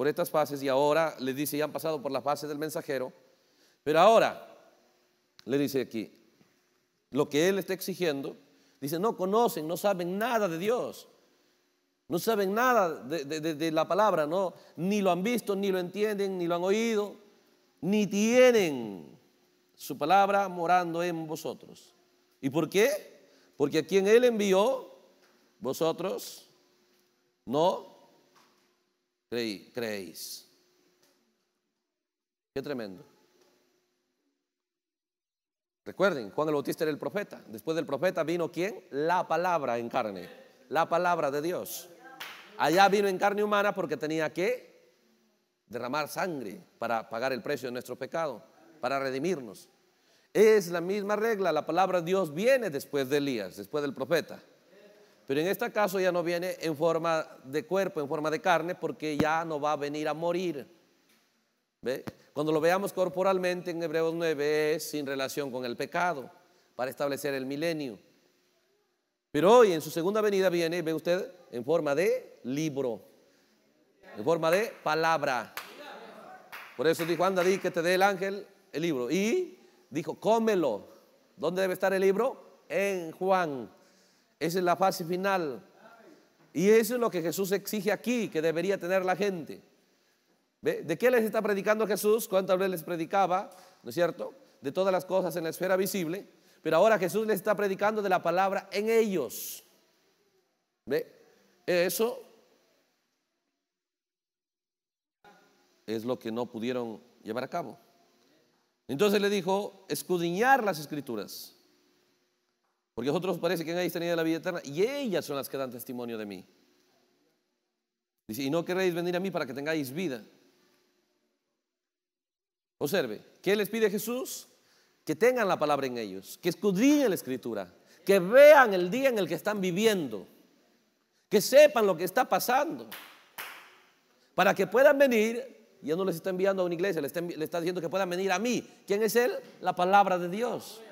por estas fases y ahora les dice, ya han pasado por las fase del mensajero, pero ahora le dice aquí, lo que él está exigiendo, dice, no conocen, no saben nada de Dios, no saben nada de, de la palabra, no, ni lo han visto, ni lo entienden, ni lo han oído, ni tienen su palabra morando en vosotros. ¿Y por qué? Porque a quien él envió, vosotros no creéis. Qué tremendo. Recuerden, cuando el Bautista era el profeta. Después del profeta vino quién? La palabra en carne. La palabra de Dios. Allá vino en carne humana porque tenía que derramar sangre para pagar el precio de nuestro pecado, para redimirnos. Es la misma regla, la palabra de Dios viene después de Elías, después del profeta. Pero en este caso ya no viene en forma de cuerpo, en forma de carne, porque ya no va a venir a morir. Cuando lo veamos corporalmente en Hebreos 9 es sin relación con el pecado, para establecer el milenio. Pero hoy en su segunda venida viene, ve usted, en forma de libro, en forma de palabra. Por eso dijo, anda, di que te dé el ángel el libro. Y dijo, cómelo. ¿Dónde debe estar el libro? En Juan. Esa es la fase final. Y eso es lo que Jesús exige aquí, que debería tener la gente. ¿De qué les está predicando Jesús? ¿Cuántas veces les predicaba? ¿No es cierto? De todas las cosas en la esfera visible. Pero ahora Jesús les está predicando de la palabra en ellos. ¿Ve? Eso es lo que no pudieron llevar a cabo. Entonces le dijo, escudriñar las escrituras porque vosotros parece que habéis tenido la vida eterna y ellas son las que dan testimonio de mí. Dice, y no queréis venir a mí para que tengáis vida. Observe, ¿qué les pide Jesús? Que tengan la palabra en ellos, que escudriñen la escritura, que vean el día en el que están viviendo, que sepan lo que está pasando, para que puedan venir. Ya no les está enviando a una iglesia, le está, le está diciendo que puedan venir a mí. ¿Quién es Él? La palabra de Dios.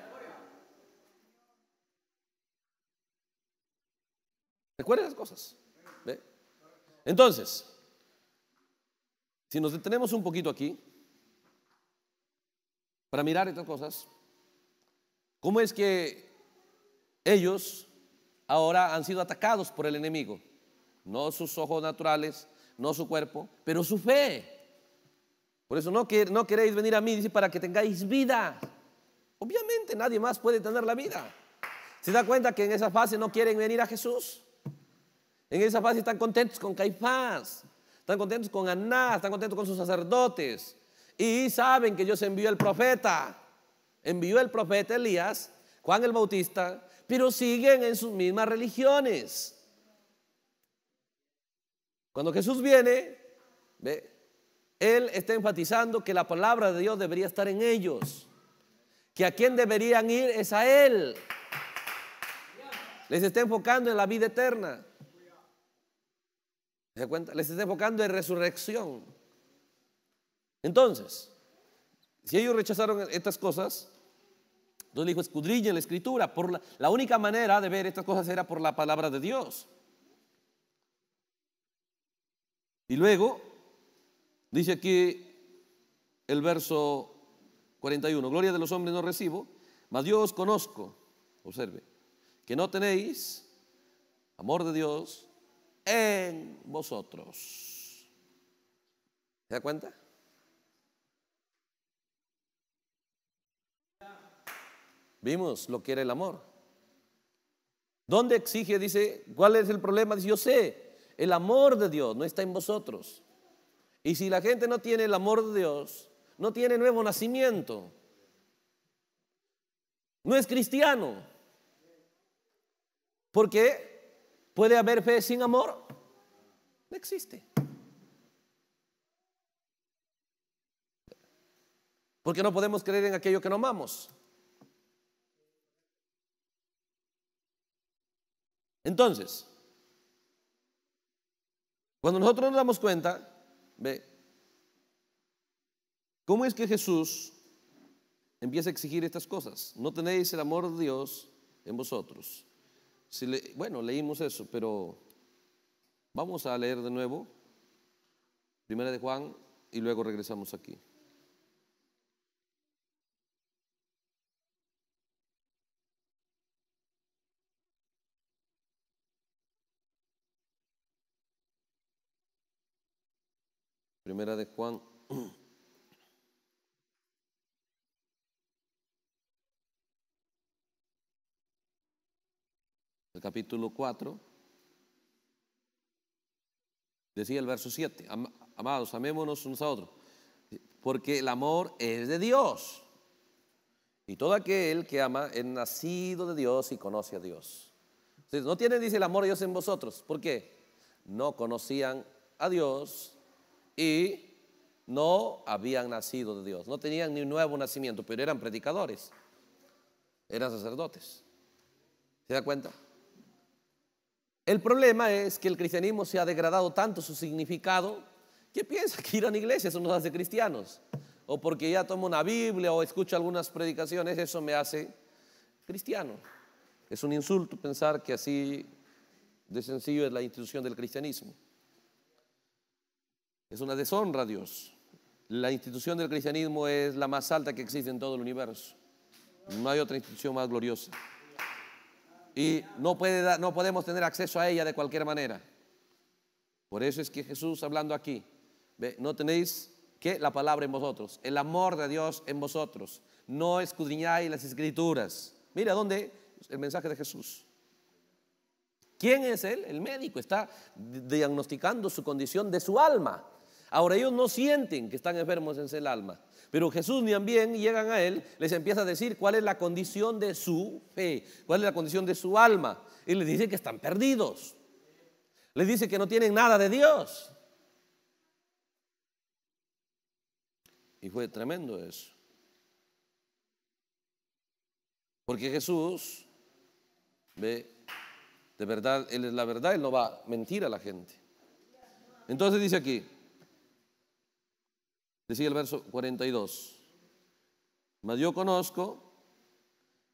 Recuerden las cosas. Entonces, si nos detenemos un poquito aquí, para mirar estas cosas, ¿cómo es que ellos ahora han sido atacados por el enemigo? No sus ojos naturales, no su cuerpo, pero su fe. Por eso no, no queréis venir a mí, dice, para que tengáis vida. Obviamente nadie más puede tener la vida. ¿Se da cuenta que en esa fase no quieren venir a Jesús? En esa fase están contentos con Caifás, están contentos con Anás, están contentos con sus sacerdotes. Y saben que Dios envió el profeta, envió el profeta Elías, Juan el Bautista, pero siguen en sus mismas religiones. Cuando Jesús viene, ¿ve? Él está enfatizando que la palabra de Dios debería estar en ellos, que a quien deberían ir es a Él. Les está enfocando en la vida eterna. ¿Se cuenta? Les está enfocando en resurrección. Entonces, si ellos rechazaron estas cosas, entonces dijo, escudriñen la escritura. Por la, única manera de ver estas cosas era por la palabra de Dios. Y luego, dice aquí el verso 41, gloria de los hombres no recibo, mas Dios conozco, observe, que no tenéis amor de Dios en vosotros. ¿Se da cuenta? Vimos lo que era el amor. ¿Dónde exige? Dice, ¿cuál es el problema? Dice, yo sé, el amor de Dios no está en vosotros. Y si la gente no tiene el amor de Dios, no tiene nuevo nacimiento, no es cristiano. Porque ¿Puede haber fe sin amor? No existe. Porque no podemos creer en aquello que no amamos. Entonces, cuando nosotros nos damos cuenta, ve, ¿cómo es que Jesús empieza a exigir estas cosas? No tenéis el amor de Dios en vosotros bueno, leímos eso, pero vamos a leer de nuevo Primera de Juan y luego regresamos aquí. Primera de Juan capítulo 4, decía el verso 7, amados, amémonos unos a otros, porque el amor es de Dios. Y todo aquel que ama es nacido de Dios y conoce a Dios. no tienen, dice el amor de Dios en vosotros. porque No conocían a Dios y no habían nacido de Dios. No tenían ni un nuevo nacimiento, pero eran predicadores. Eran sacerdotes. ¿Se da cuenta? El problema es que el cristianismo se ha degradado tanto su significado que piensa que ir a una iglesia eso nos hace cristianos. O porque ya tomo una Biblia o escucho algunas predicaciones, eso me hace cristiano. Es un insulto pensar que así de sencillo es la institución del cristianismo. Es una deshonra a Dios. La institución del cristianismo es la más alta que existe en todo el universo. No hay otra institución más gloriosa y no, puede, no podemos tener acceso a ella de cualquier manera. Por eso es que Jesús hablando aquí, ¿ve? no tenéis que la palabra en vosotros, el amor de Dios en vosotros, no escudriñáis las escrituras. Mira dónde el mensaje de Jesús. ¿Quién es él? El médico está diagnosticando su condición de su alma. Ahora ellos no sienten que están enfermos en el alma. Pero Jesús ni bien llegan a él, les empieza a decir cuál es la condición de su fe, cuál es la condición de su alma. Y les dice que están perdidos. Les dice que no tienen nada de Dios. Y fue tremendo eso. Porque Jesús, ve, de verdad, Él es la verdad, Él no va a mentir a la gente. Entonces dice aquí, Decía el verso 42. Mas yo conozco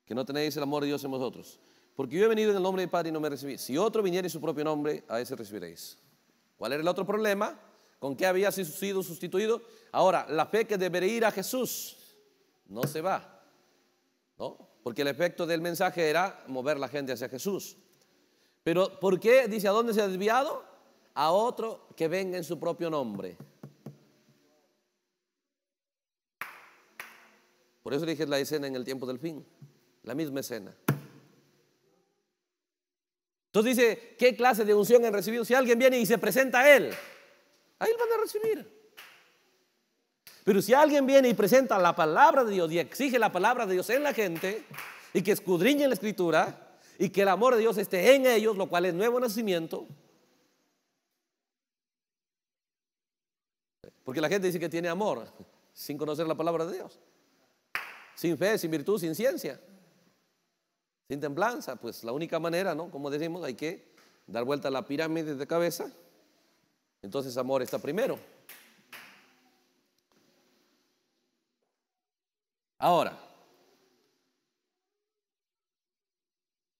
que no tenéis el amor de Dios en vosotros. Porque yo he venido en el nombre del Padre y no me recibí Si otro viniera en su propio nombre, a ese recibiréis. ¿Cuál era el otro problema? ¿Con qué había sido sustituido? Ahora, la fe que debería ir a Jesús no se va. ¿No? Porque el efecto del mensaje era mover la gente hacia Jesús. Pero ¿por qué dice a dónde se ha desviado? A otro que venga en su propio nombre. Por eso dije la escena en el tiempo del fin, la misma escena. Entonces dice, ¿qué clase de unción han recibido? Si alguien viene y se presenta a él, ahí lo van a recibir. Pero si alguien viene y presenta la palabra de Dios y exige la palabra de Dios en la gente y que escudriñe la escritura y que el amor de Dios esté en ellos, lo cual es nuevo nacimiento, porque la gente dice que tiene amor sin conocer la palabra de Dios. Sin fe, sin virtud, sin ciencia. Sin templanza, pues la única manera, ¿no? Como decimos, hay que dar vuelta a la pirámide de cabeza. Entonces amor está primero. Ahora,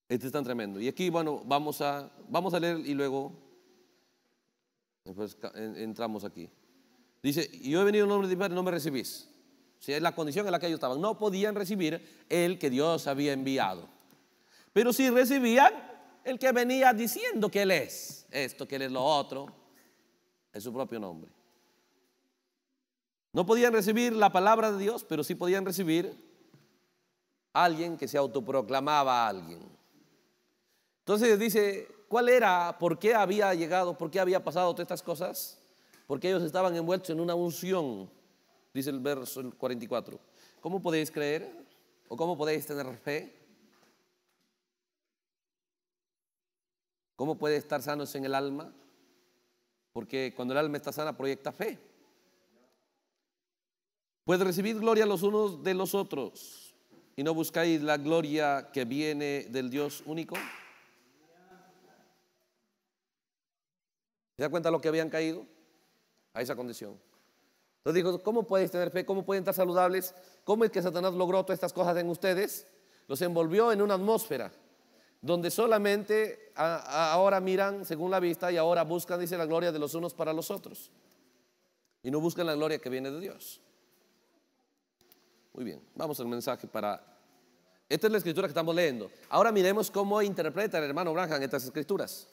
este es tan tremendo. Y aquí, bueno, vamos a, vamos a leer y luego entramos aquí. Dice, yo he venido en nombre de mi Padre, no me recibís. Si es la condición en la que ellos estaban. No podían recibir el que Dios había enviado. Pero si recibían el que venía diciendo que Él es esto, que Él es lo otro, en su propio nombre. No podían recibir la palabra de Dios, pero sí podían recibir alguien que se autoproclamaba a alguien. Entonces dice, ¿cuál era? ¿Por qué había llegado? ¿Por qué había pasado todas estas cosas? Porque ellos estaban envueltos en una unción Dice el verso 44. ¿Cómo podéis creer? ¿O cómo podéis tener fe? ¿Cómo puede estar sanos en el alma? Porque cuando el alma está sana proyecta fe. Puede recibir gloria los unos de los otros y no buscáis la gloria que viene del Dios único. ¿Se da cuenta lo que habían caído? A esa condición. Entonces dijo, ¿cómo podéis tener fe? ¿Cómo pueden estar saludables? ¿Cómo es que Satanás logró todas estas cosas en ustedes? Los envolvió en una atmósfera donde solamente ahora miran según la vista y ahora buscan, dice la gloria de los unos para los otros. Y no buscan la gloria que viene de Dios. Muy bien, vamos al mensaje para... Esta es la escritura que estamos leyendo. Ahora miremos cómo interpreta el hermano Branham estas escrituras.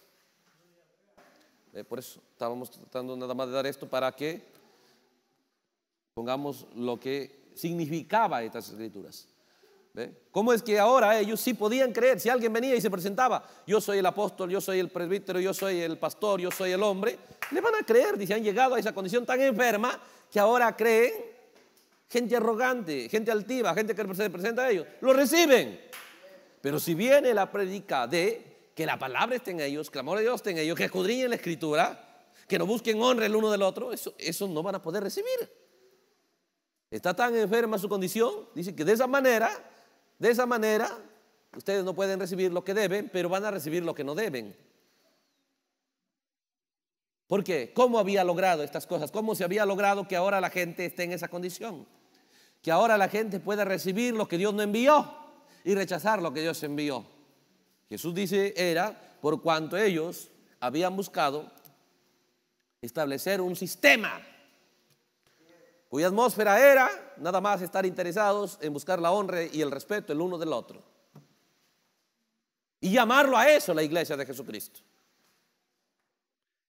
Eh, por eso estábamos tratando nada más de dar esto para que pongamos lo que significaba estas escrituras. ¿Ve? ¿Cómo es que ahora ellos sí podían creer? Si alguien venía y se presentaba, yo soy el apóstol, yo soy el presbítero, yo soy el pastor, yo soy el hombre, le van a creer, dice, han llegado a esa condición tan enferma que ahora creen gente arrogante, gente altiva, gente que se presenta a ellos, lo reciben. Pero si viene la predica de que la palabra esté en ellos, que el amor de Dios esté en ellos, que escudriñen la escritura, que no busquen honra el uno del otro, eso no van a poder recibir. Está tan enferma su condición, dice que de esa manera, de esa manera, ustedes no pueden recibir lo que deben, pero van a recibir lo que no deben. ¿Por qué? ¿Cómo había logrado estas cosas? ¿Cómo se había logrado que ahora la gente esté en esa condición? Que ahora la gente pueda recibir lo que Dios no envió y rechazar lo que Dios envió. Jesús dice, era por cuanto ellos habían buscado establecer un sistema cuya atmósfera era nada más estar interesados en buscar la honra y el respeto el uno del otro. Y llamarlo a eso la iglesia de Jesucristo.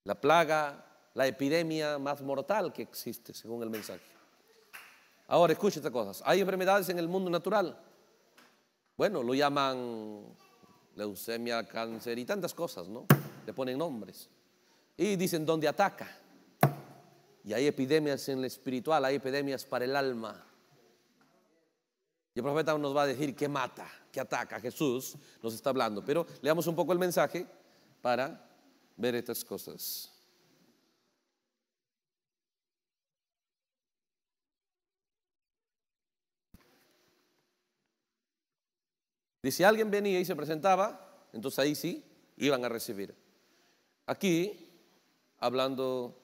La plaga, la epidemia más mortal que existe, según el mensaje. Ahora, escuche estas cosas. Hay enfermedades en el mundo natural. Bueno, lo llaman leucemia, cáncer y tantas cosas, ¿no? Le ponen nombres. Y dicen dónde ataca. Y hay epidemias en el espiritual, hay epidemias para el alma. Y el profeta nos va a decir que mata, que ataca. Jesús nos está hablando. Pero leamos un poco el mensaje para ver estas cosas. Dice, si alguien venía y se presentaba, entonces ahí sí iban a recibir. Aquí, hablando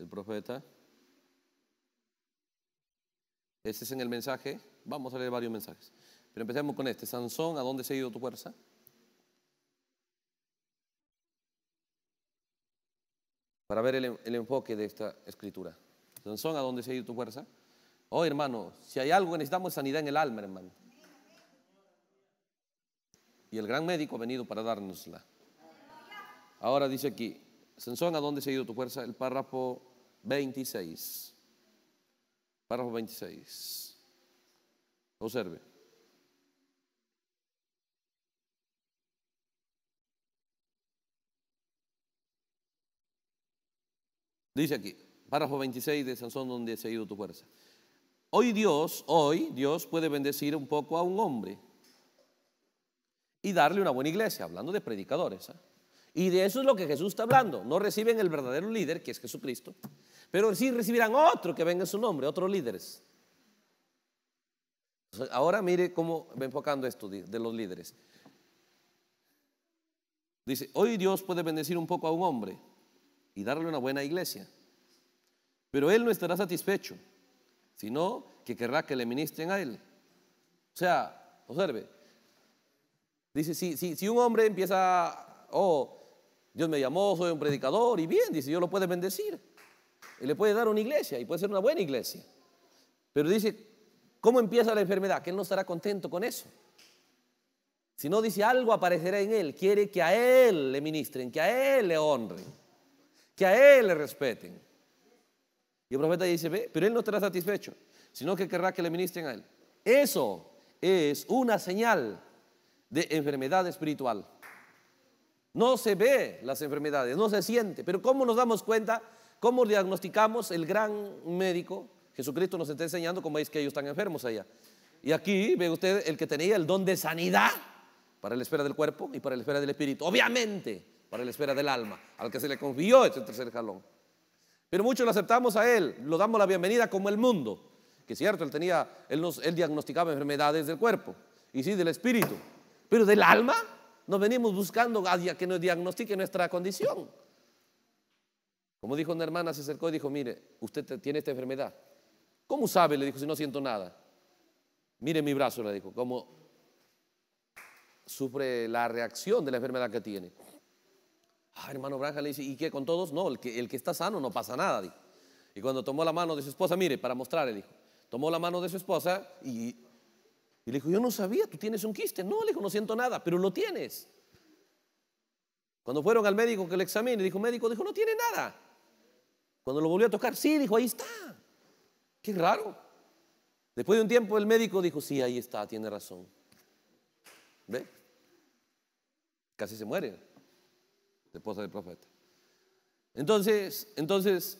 el profeta. Este es en el mensaje. Vamos a leer varios mensajes. Pero empecemos con este. Sansón, ¿a dónde se ha ido tu fuerza? Para ver el, enfoque de esta escritura. Sansón, ¿a dónde se ha ido tu fuerza? Oh, hermano, si hay algo necesitamos sanidad en el alma, hermano. Y el gran médico ha venido para dárnosla. Ahora dice aquí, Sansón, ¿a dónde se ha ido tu fuerza? El párrafo 26. Párrafo 26. Observe. Dice aquí, párrafo 26 de Sansón, donde se ha ido tu fuerza. Hoy Dios, hoy Dios puede bendecir un poco a un hombre y darle una buena iglesia, hablando de predicadores. ¿ah? Y de eso es lo que Jesús está hablando. No reciben el verdadero líder, que es Jesucristo, pero sí recibirán otro que venga en su nombre, otros líderes. Ahora mire cómo va enfocando esto de los líderes. Dice, hoy Dios puede bendecir un poco a un hombre y darle una buena iglesia, pero él no estará satisfecho, sino que querrá que le ministren a él. O sea, observe, dice, si, si un hombre empieza, oh, Dios me llamó, soy un predicador, y bien, dice, yo lo puedo bendecir, le puede dar una iglesia y puede ser una buena iglesia. Pero dice, ¿cómo empieza la enfermedad? Que él no estará contento con eso. Si no dice algo aparecerá en él. Quiere que a él le ministren, que a él le honren, que a él le respeten. Y el profeta dice, ve, pero él no estará satisfecho, sino que querrá que le ministren a él. Eso es una señal de enfermedad espiritual. No se ve las enfermedades, no se siente. Pero ¿cómo nos damos cuenta? ¿Cómo diagnosticamos el gran médico? Jesucristo nos está enseñando cómo es que ellos están enfermos allá. Y aquí ve usted el que tenía el don de sanidad para la esfera del cuerpo y para la esfera del espíritu. Obviamente, para la esfera del alma, al que se le confió este tercer jalón. Pero muchos lo aceptamos a él, lo damos la bienvenida como el mundo. Que es cierto, él, tenía, él, él diagnosticaba enfermedades del cuerpo y sí del espíritu. Pero del alma nos venimos buscando a que nos diagnostique nuestra condición. Como dijo una hermana, se acercó y dijo, mire, usted tiene esta enfermedad. ¿Cómo sabe? Le dijo, si no siento nada. Mire mi brazo, le dijo, como sufre la reacción de la enfermedad que tiene. Ah, hermano Branja le dice, ¿y qué con todos? No, el que, el que está sano no pasa nada. Y cuando tomó la mano de su esposa, mire, para mostrarle, dijo, tomó la mano de su esposa y, y le dijo, yo no sabía, tú tienes un quiste. No, le dijo, no siento nada, pero lo tienes. Cuando fueron al médico que le examine, dijo, médico, dijo, no tiene nada. Cuando lo volvió a tocar, sí, dijo, ahí está. Qué raro. Después de un tiempo el médico dijo, sí, ahí está, tiene razón. ¿Ve? Casi se muere esposa del profeta. Entonces, entonces,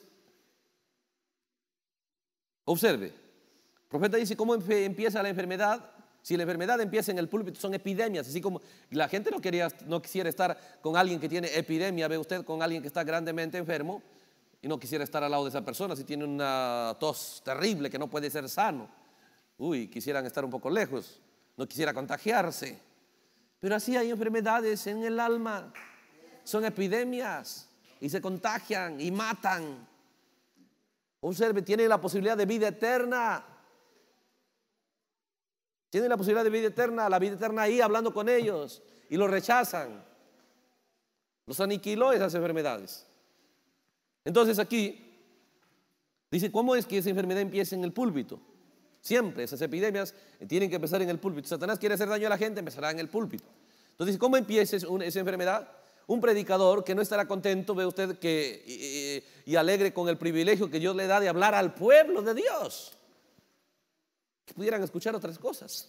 observe. El profeta dice, ¿cómo empieza la enfermedad? Si la enfermedad empieza en el púlpito, son epidemias, así como la gente no, quería, no quisiera estar con alguien que tiene epidemia, ve usted, con alguien que está grandemente enfermo, y no quisiera estar al lado de esa persona si tiene una tos terrible que no puede ser sano. Uy, quisieran estar un poco lejos, no quisiera contagiarse. Pero así hay enfermedades en el alma, son epidemias y se contagian y matan. Observe, tiene la posibilidad de vida eterna. Tiene la posibilidad de vida eterna, la vida eterna ahí hablando con ellos y lo rechazan. Los aniquiló esas enfermedades. Entonces aquí dice, ¿cómo es que esa enfermedad empieza en el púlpito? Siempre esas epidemias tienen que empezar en el púlpito. Satanás quiere hacer daño a la gente, empezará en el púlpito. Entonces, ¿cómo empieza esa enfermedad? Un predicador que no estará contento, ve usted, que, y, y alegre con el privilegio que Dios le da de hablar al pueblo de Dios. Que pudieran escuchar otras cosas.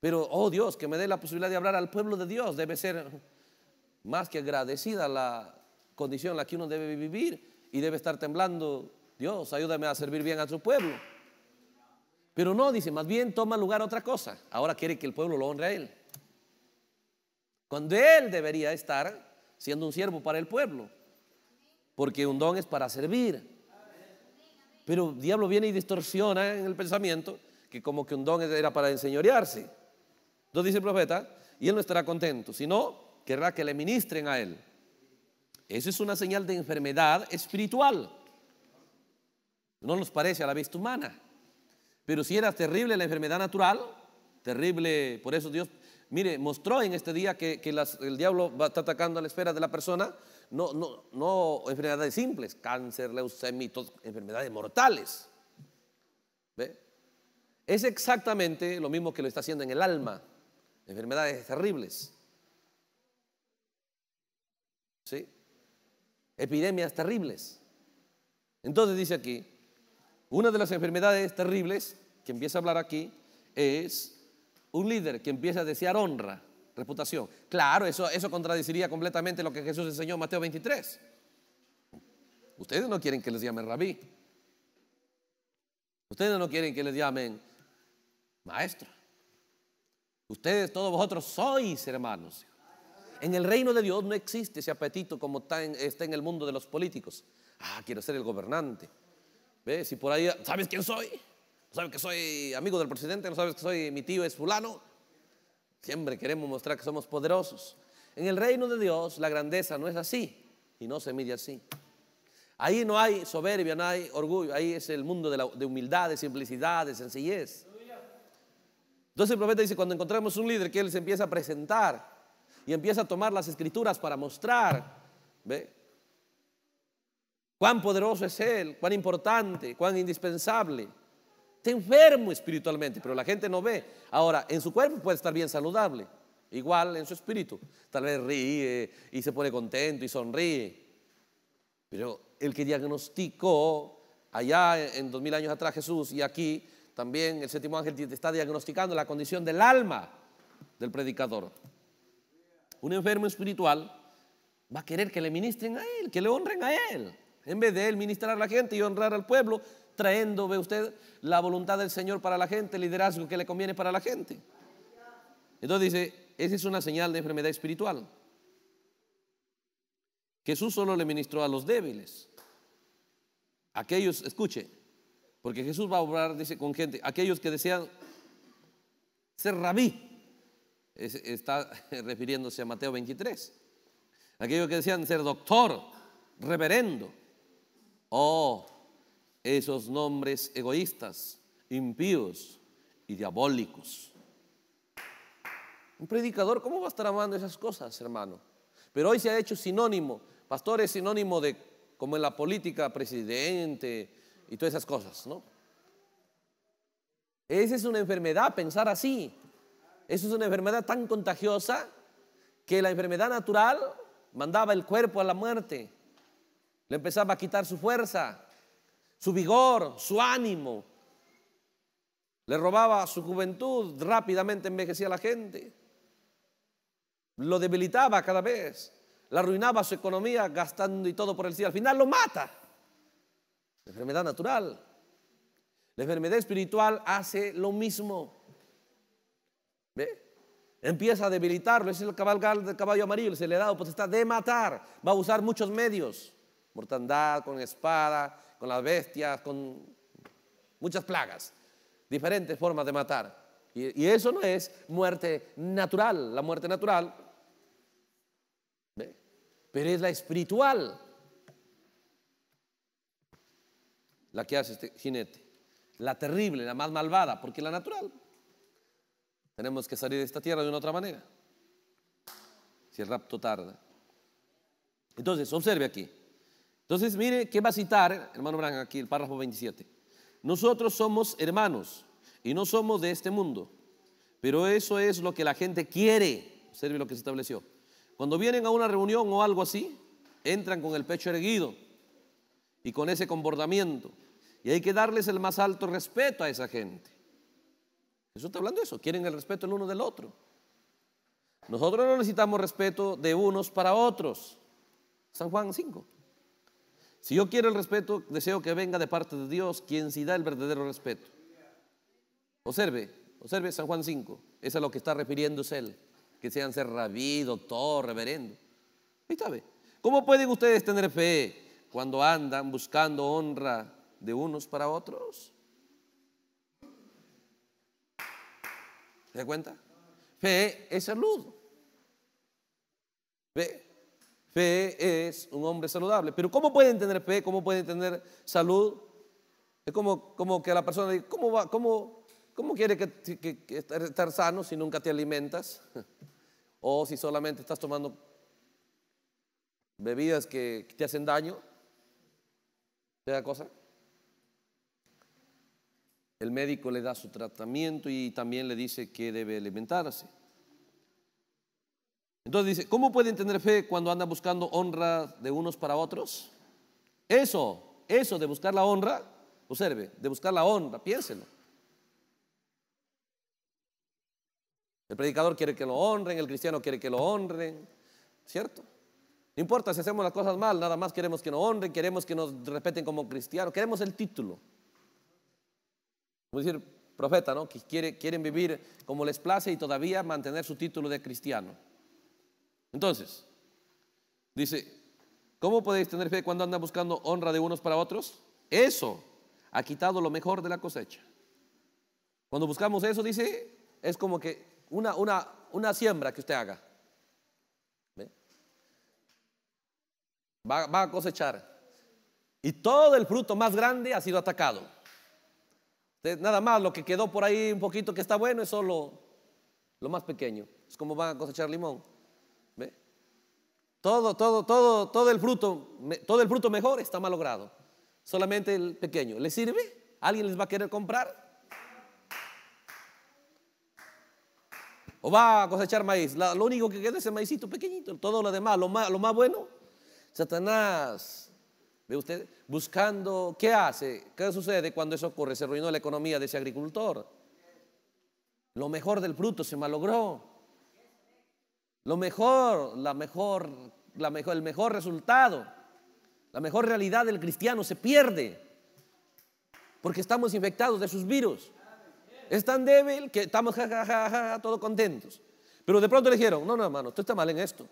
Pero, oh Dios, que me dé la posibilidad de hablar al pueblo de Dios. Debe ser más que agradecida la condición en la que uno debe vivir y debe estar temblando, Dios, ayúdame a servir bien a su pueblo. Pero no, dice, más bien toma lugar otra cosa. Ahora quiere que el pueblo lo honre a él. Cuando él debería estar siendo un siervo para el pueblo. Porque un don es para servir. Pero el diablo viene y distorsiona en el pensamiento que como que un don era para enseñorearse. Entonces dice el profeta, y él no estará contento, sino querrá que le ministren a él. Esa es una señal de enfermedad espiritual. No nos parece a la vista humana. Pero si era terrible la enfermedad natural, terrible, por eso Dios, mire, mostró en este día que, el diablo va, está atacando a la esfera de la persona, no, no, no enfermedades simples, cáncer, leucemia, enfermedades mortales. Es exactamente lo mismo que lo está haciendo en el alma, enfermedades terribles. epidemias terribles. Entonces dice aquí, una de las enfermedades terribles que empieza a hablar aquí es un líder que empieza a desear honra, reputación. Claro, eso, eso contradeciría completamente lo que Jesús enseñó en Mateo 23. Ustedes no quieren que les llamen rabí. Ustedes no quieren que les llamen maestro. Ustedes, todos vosotros, sois hermanos. En el reino de Dios no existe ese apetito como está en, el mundo de los políticos. Ah, quiero ser el gobernante. ¿Ves? Si por ahí, ¿sabes quién soy? ¿No sabes que soy amigo del presidente? ¿No sabes que soy mi tío es fulano? Siempre queremos mostrar que somos poderosos. En el reino de Dios la grandeza no es así y no se mide así. Ahí no hay soberbia, no hay orgullo. Ahí es el mundo de, humildad, de simplicidad, de sencillez. Entonces el profeta dice, cuando encontramos un líder que él se empieza a presentar y empieza a tomar las escrituras para mostrar, ¿ve? Cuán poderoso es Él, cuán importante, cuán indispensable. Está enfermo espiritualmente, pero la gente no ve. Ahora, en su cuerpo puede estar bien saludable, igual en su espíritu. Tal vez ríe y se pone contento y sonríe. Pero el que diagnosticó allá en dos mil años atrás Jesús y aquí también el séptimo ángel está diagnosticando la condición del alma del predicador un enfermo espiritual va a querer que le ministren a él, que le honren a él, en vez de él ministrar a la gente y honrar al pueblo, trayendo, ve usted, la voluntad del Señor para la gente, liderazgo que le conviene para la gente. Entonces dice, esa es una señal de enfermedad espiritual. Jesús solo le ministró a los débiles. Aquellos, escuche, porque Jesús va a obrar, dice, con gente, aquellos que desean ser rabí, está refiriéndose a Mateo 23. Aquellos que decían ser doctor, reverendo. Oh, esos nombres egoístas, impíos y diabólicos. Un predicador, ¿cómo va a estar amando esas cosas, hermano? Pero hoy se ha hecho sinónimo, pastor es sinónimo de, como en la política, presidente y todas esas cosas, ¿no? Esa es una enfermedad, pensar así. Eso es una enfermedad tan contagiosa que la enfermedad natural mandaba el cuerpo a la muerte. Le empezaba a quitar su fuerza, su vigor, su ánimo. Le robaba su juventud, rápidamente envejecía la gente. Lo debilitaba cada vez. Le arruinaba su economía gastando y todo por el cielo. Al final lo mata. La enfermedad natural. La enfermedad espiritual hace lo mismo. ¿Ve? Empieza a debilitarlo, es el cabalgar del caballo amarillo, se le ha dado pues está de matar, va a usar muchos medios, mortandad, con espada, con las bestias, con muchas plagas, diferentes formas de matar. Y, eso no es muerte natural, la muerte natural, pero es la espiritual, la que hace este jinete, la terrible, la más malvada, porque la natural tenemos que salir de esta tierra de una otra manera. Si el rapto tarda. Entonces, observe aquí. Entonces, mire qué va a citar, hermano Branca, aquí el párrafo 27. Nosotros somos hermanos y no somos de este mundo. Pero eso es lo que la gente quiere. Observe lo que se estableció. Cuando vienen a una reunión o algo así, entran con el pecho erguido y con ese comportamiento. Y hay que darles el más alto respeto a esa gente. Eso está hablando de eso. Quieren el respeto el uno del otro. Nosotros no necesitamos respeto de unos para otros. San Juan 5. Si yo quiero el respeto, deseo que venga de parte de Dios, quien sí da el verdadero respeto. Observe, observe San Juan 5. Eso es a lo que está refiriéndose él. Que sean ser rabí, doctor, reverendo. ¿Y ve, ¿Cómo pueden ustedes tener fe cuando andan buscando honra de unos para otros? ¿Se cuenta? Fe es salud. Fe, es un hombre saludable. Pero ¿cómo pueden tener fe? ¿Cómo pueden tener salud? Es como, como que la persona dice, ¿cómo, va, cómo, cómo quiere que, estar sano si nunca te alimentas? o si solamente estás tomando bebidas que te hacen daño. ¿Te da cosa? El médico le da su tratamiento y también le dice que debe alimentarse. Entonces dice, ¿cómo pueden tener fe cuando andan buscando honra de unos para otros? Eso, eso de buscar la honra, observe, de buscar la honra, piénselo. El predicador quiere que lo honren, el cristiano quiere que lo honren, ¿cierto? No importa si hacemos las cosas mal, nada más queremos que nos honren, queremos que nos respeten como cristianos, queremos el título decir, profeta, ¿no? Que quiere, quieren vivir como les place y todavía mantener su título de cristiano. Entonces, dice, ¿cómo podéis tener fe cuando andan buscando honra de unos para otros? Eso ha quitado lo mejor de la cosecha. Cuando buscamos eso, dice, es como que una, una, una siembra que usted haga. va a cosechar. Y todo el fruto más grande ha sido atacado. Nada más, lo que quedó por ahí un poquito que está bueno es solo lo más pequeño. Es como van a cosechar limón. Todo, todo, todo, todo el fruto, todo el fruto mejor está malogrado. Solamente el pequeño. ¿Le sirve? ¿Alguien les va a querer comprar? O va a cosechar maíz. Lo único que queda es el maicito pequeñito. Todo lo demás, lo más, lo más bueno, Satanás ¿Ve usted? Buscando, ¿qué hace? ¿Qué sucede cuando eso ocurre? Se arruinó la economía de ese agricultor. Lo mejor del fruto se malogró. Lo mejor, la mejor, la mejor, el mejor resultado, la mejor realidad del cristiano se pierde. Porque estamos infectados de sus virus. Es tan débil que estamos todos contentos. Pero de pronto le dijeron, no, no, hermano, usted está mal en esto.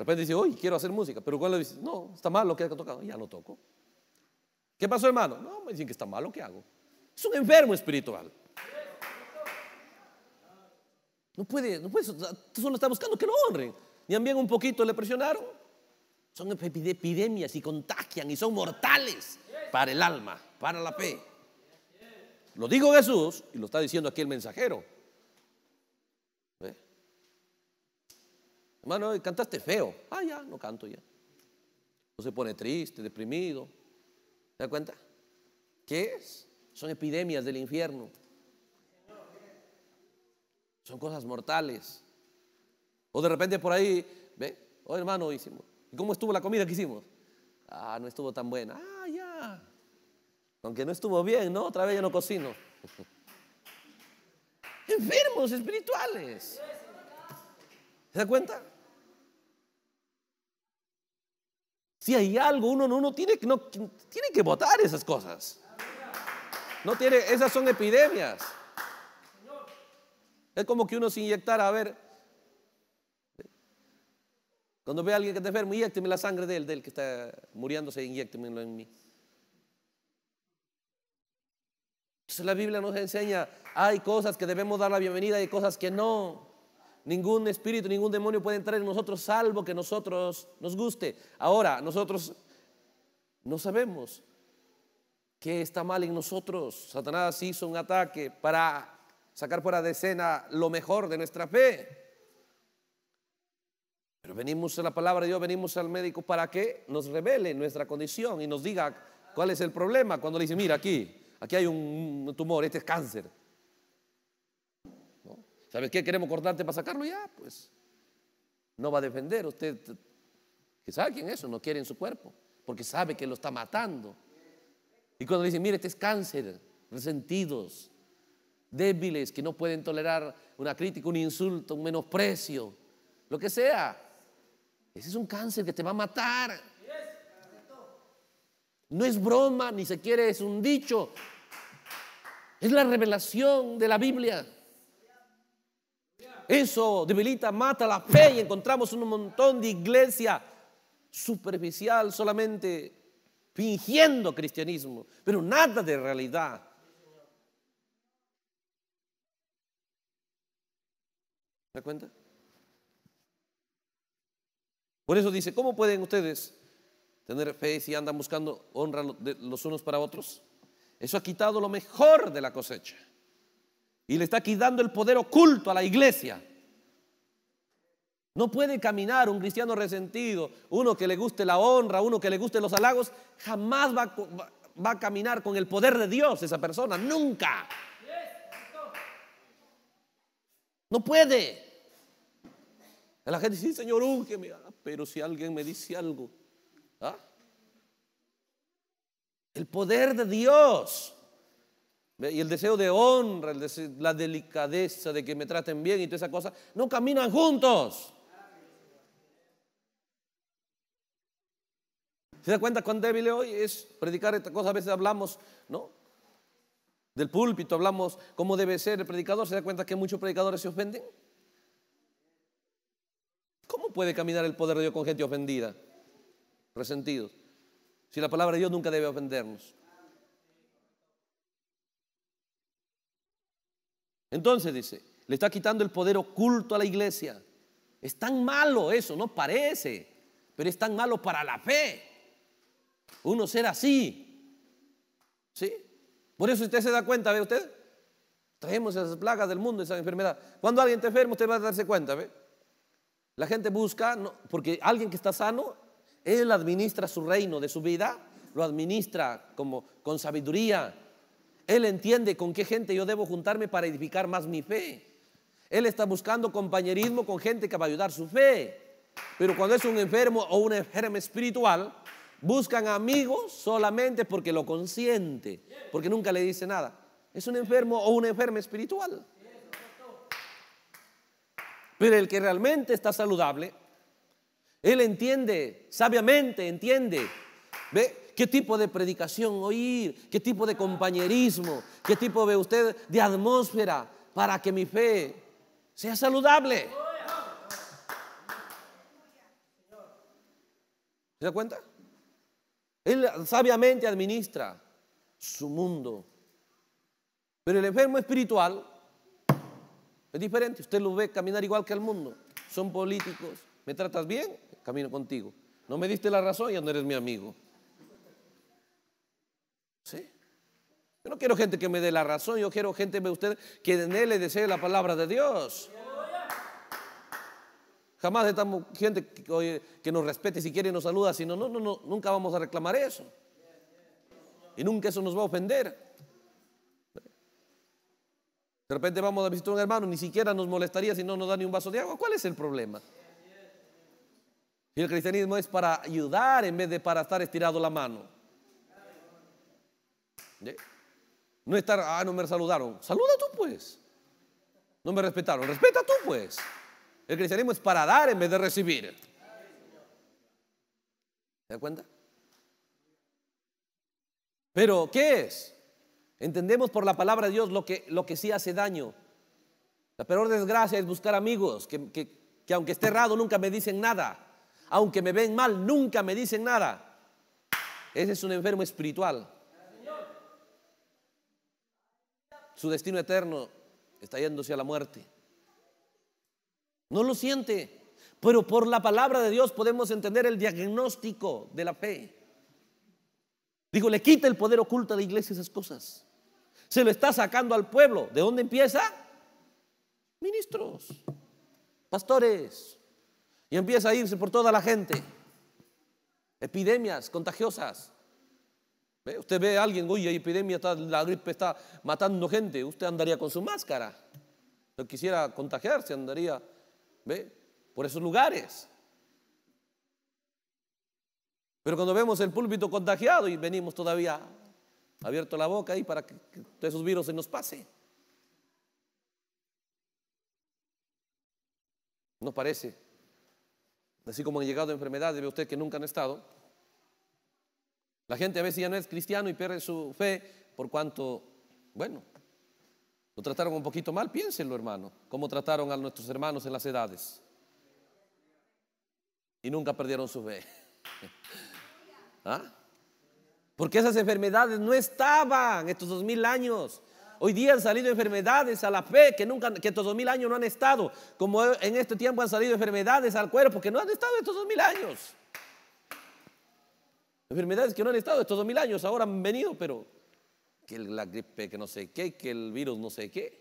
de repente dice, hoy quiero hacer música, pero cuando dice, no, está malo lo que tocado, ya no toco. ¿Qué pasó, hermano? No, me dicen que está malo lo que hago. Es un enfermo espiritual. No puede, no puede, solo está buscando que lo honren. Ni también un poquito le presionaron. Son epidemias y contagian y son mortales para el alma, para la fe. Lo digo Jesús y lo está diciendo aquí el mensajero. Hermano, cantaste feo. Ah, ya, no canto ya. No se pone triste, deprimido. ¿Te da cuenta? ¿Qué es? Son epidemias del infierno. Son cosas mortales. O de repente por ahí, ve, hoy oh, hermano, hicimos. ¿Y cómo estuvo la comida que hicimos? Ah, no estuvo tan buena. Ah, ya. Aunque no estuvo bien, ¿no? Otra vez ya no cocino. Enfermos espirituales. ¿Se da cuenta? Si hay algo, uno, uno tiene, no, tiene que votar esas cosas. No tiene, esas son epidemias. Es como que uno se inyectara, a ver, cuando ve a alguien que está enfermo, inyecteme la sangre de él, del que está muriéndose, inyectemelo en mí. Entonces la Biblia nos enseña, hay cosas que debemos dar la bienvenida y cosas que no. Ningún espíritu, ningún demonio puede entrar en nosotros salvo que nosotros nos guste. Ahora, nosotros no sabemos qué está mal en nosotros. Satanás hizo un ataque para sacar fuera de escena lo mejor de nuestra fe. Pero venimos a la palabra de Dios, venimos al médico para que nos revele nuestra condición y nos diga cuál es el problema. Cuando le dice, mira aquí, aquí hay un tumor, este es cáncer. ¿Sabes qué? Queremos cortarte para sacarlo ya, pues. No va a defender usted. Que sabe quién eso, no quiere en su cuerpo, porque sabe que lo está matando. Y cuando le dicen, mire, este es cáncer, resentidos, débiles, que no pueden tolerar una crítica, un insulto, un menosprecio, lo que sea. Ese es un cáncer que te va a matar. No es broma, ni siquiera es un dicho. Es la revelación de la Biblia eso debilita, mata la fe y encontramos un montón de iglesia superficial solamente fingiendo cristianismo, pero nada de realidad. ¿Se da cuenta? Por eso dice, ¿cómo pueden ustedes tener fe si andan buscando honra los unos para otros? Eso ha quitado lo mejor de la cosecha y le está quitando el poder oculto a la iglesia. No puede caminar un cristiano resentido, uno que le guste la honra, uno que le guste los halagos, jamás va, a caminar con el poder de Dios esa persona, nunca. No puede. La gente dice, sí, Señor, úngeme. Ah, pero si alguien me dice algo, ¿ah? el poder de Dios y el deseo de honra, la delicadeza de que me traten bien y todas esas cosas, no caminan juntos. ¿Se da cuenta cuán débil hoy es predicar esta cosa? A veces hablamos, ¿no? Del púlpito hablamos cómo debe ser el predicador. ¿Se da cuenta que muchos predicadores se ofenden? ¿Cómo puede caminar el poder de Dios con gente ofendida, resentidos? Si la palabra de Dios nunca debe ofendernos. Entonces dice, le está quitando el poder oculto a la iglesia. Es tan malo eso, no parece, pero es tan malo para la fe. Uno ser así. ¿Sí? Por eso usted se da cuenta, ¿ve usted? Traemos esas plagas del mundo, esa enfermedad. Cuando alguien te enferma, usted va a darse cuenta, ¿ve? La gente busca, porque alguien que está sano, él administra su reino de su vida, lo administra como con sabiduría, él entiende con qué gente yo debo juntarme para edificar más mi fe. Él está buscando compañerismo con gente que va a ayudar su fe. Pero cuando es un enfermo o un enfermo espiritual, buscan amigos solamente porque lo consiente, porque nunca le dice nada. Es un enfermo o un enfermo espiritual. Pero el que realmente está saludable, él entiende, sabiamente entiende, ve qué tipo de predicación oír, qué tipo de compañerismo, qué tipo ve usted de atmósfera para que mi fe sea saludable. ¿Se da cuenta? Él sabiamente administra su mundo. Pero el enfermo espiritual es diferente. Usted lo ve caminar igual que el mundo. Son políticos. ¿Me tratas bien? Camino contigo. No me diste la razón, ya no eres mi amigo. Yo no quiero gente que me dé la razón, yo quiero gente usted que en él le desee la palabra de Dios. Jamás estamos gente que, nos respete si quiere nos saluda, si no, no, nunca vamos a reclamar eso. Y nunca eso nos va a ofender. De repente vamos a visitar a un hermano, ni siquiera nos molestaría si no nos da ni un vaso de agua. ¿Cuál es el problema? Y el cristianismo es para ayudar en vez de para estar estirado la mano. No estar, ah, no me saludaron. Saluda tú, pues. No me respetaron. Respeta tú, pues. El cristianismo es para dar en vez de recibir. ¿Se da cuenta? Pero, ¿qué es? Entendemos por la palabra de Dios lo que, lo que sí hace daño. La peor desgracia es buscar amigos que, que aunque esté errado nunca me dicen nada. Aunque me ven mal, nunca me dicen nada. Ese es un enfermo espiritual. su destino eterno está yéndose a la muerte. No lo siente, pero por la palabra de Dios podemos entender el diagnóstico de la fe. Digo, le quita el poder oculto de la iglesia esas cosas. Se lo está sacando al pueblo. ¿De dónde empieza? Ministros, pastores. Y empieza a irse por toda la gente. Epidemias contagiosas. Usted ve a alguien, uy hay epidemia, está, la gripe está matando gente, usted andaría con su máscara. No quisiera contagiarse, andaría ¿ve? por esos lugares. Pero cuando vemos el púlpito contagiado y venimos todavía abierto la boca ahí para que esos virus se nos pase. ¿No parece? Así como han llegado enfermedades, ve usted que nunca han estado la gente a veces ya no es cristiano y pierde su fe por cuanto, bueno, lo trataron un poquito mal. Piénsenlo, hermano, como trataron a nuestros hermanos en las edades. Y nunca perdieron su fe. ¿Ah? Porque esas enfermedades no estaban estos dos mil años. Hoy día han salido enfermedades a la fe que nunca, que estos dos mil años no han estado. Como en este tiempo han salido enfermedades al cuerpo que no han estado estos dos mil años. Enfermedades que no han estado estos dos mil años, ahora han venido, pero que la gripe, que no sé qué, que el virus, no sé qué.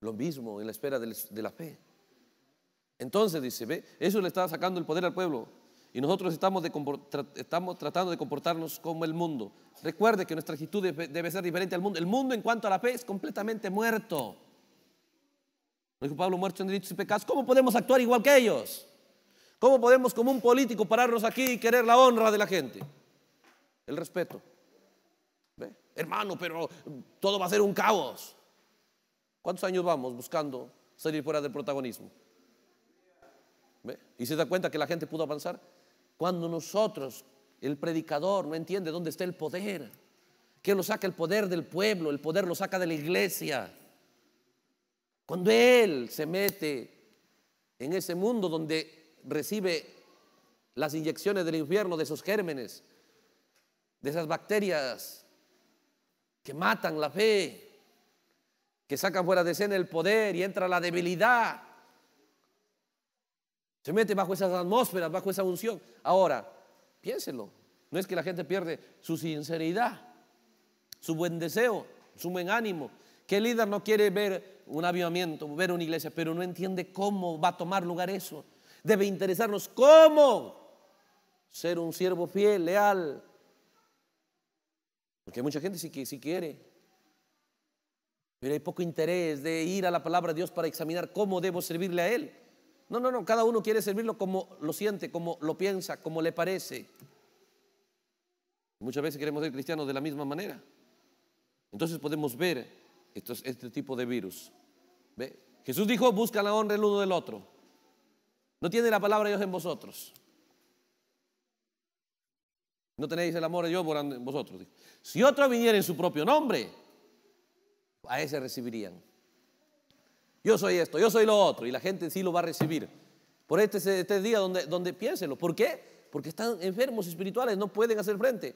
Lo mismo en la espera de la fe. Entonces dice, ¿ve? Eso le está sacando el poder al pueblo. Y nosotros estamos, tratando de comportarnos como el mundo. Recuerde que nuestra actitud debe, ser diferente al mundo. El mundo en cuanto a la fe es completamente muerto. dijo Pablo, muerto en delitos y pecados. ¿Cómo podemos actuar igual que ellos? ¿Cómo podemos como un político pararnos aquí y querer la honra de la gente? El respeto. Hermano, pero todo va a ser un caos. ¿Cuántos años vamos buscando salir fuera del protagonismo? ¿Y se da cuenta que la gente pudo avanzar? Cuando nosotros, el predicador, no entiende dónde está el poder. Que lo saca el poder del pueblo, el poder lo saca de la iglesia. Cuando Él se mete en ese mundo donde recibe las inyecciones del infierno, de esos gérmenes, de esas bacterias que matan la fe, que sacan fuera de escena el poder y entra la debilidad. Se mete bajo esas atmósferas, bajo esa unción. Ahora, piénselo, no es que la gente pierde su sinceridad, su buen deseo, su buen ánimo. ¿Qué líder no quiere ver un avivamiento, ver una iglesia, pero no entiende cómo va a tomar lugar eso? Debe interesarnos cómo ser un siervo fiel, leal. Porque hay mucha gente que sí quiere, pero hay poco interés de ir a la palabra de Dios para examinar cómo debo servirle a Él. No, no, no, cada uno quiere servirlo como lo siente, como lo piensa, como le parece. Muchas veces queremos ser cristianos de la misma manera. Entonces podemos ver este tipo de virus. Jesús dijo, busca la honra el uno del otro. No tiene la palabra de Dios en vosotros. No tenéis el amor de Dios en vosotros. Si otro viniera en su propio nombre, a ese recibirían. Yo soy esto, yo soy lo otro, y la gente sí lo va a recibir. Por este, este día donde, donde piénsenlo. ¿Por qué? Porque están enfermos espirituales, no pueden hacer frente.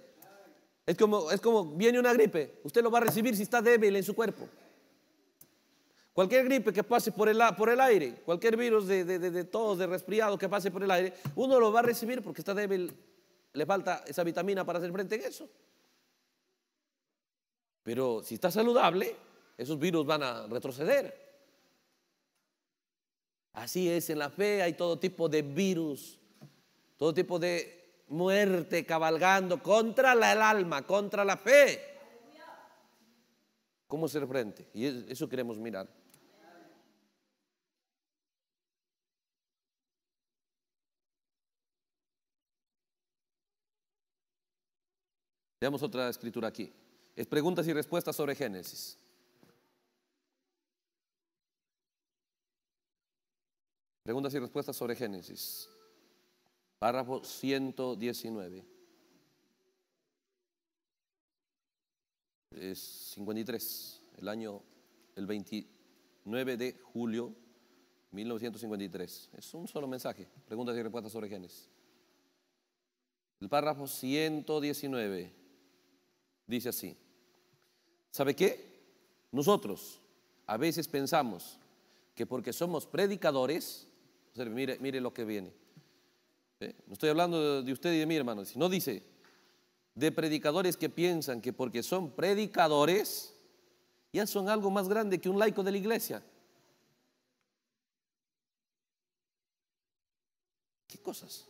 Es como, es como viene una gripe, usted lo va a recibir si está débil en su cuerpo. Cualquier gripe que pase por el, por el aire, cualquier virus de, de, de, de resfriado que pase por el aire, uno lo va a recibir porque está débil, le falta esa vitamina para hacer frente a eso. Pero si está saludable, esos virus van a retroceder. Así es, en la fe hay todo tipo de virus, todo tipo de muerte cabalgando contra el alma, contra la fe. ¿Cómo hacer frente? Y eso queremos mirar. Veamos otra escritura aquí. Es preguntas y respuestas sobre Génesis. Preguntas y respuestas sobre Génesis. Párrafo 119. Es 53, el año, el 29 de julio 1953. Es un solo mensaje. Preguntas y respuestas sobre Génesis. El párrafo 119. Dice así, ¿sabe qué? Nosotros a veces pensamos que porque somos predicadores, mire, lo que viene. ¿eh? No estoy hablando de usted y de mí, hermano. No dice de predicadores que piensan que porque son predicadores, ya son algo más grande que un laico de la iglesia. ¿Qué cosas?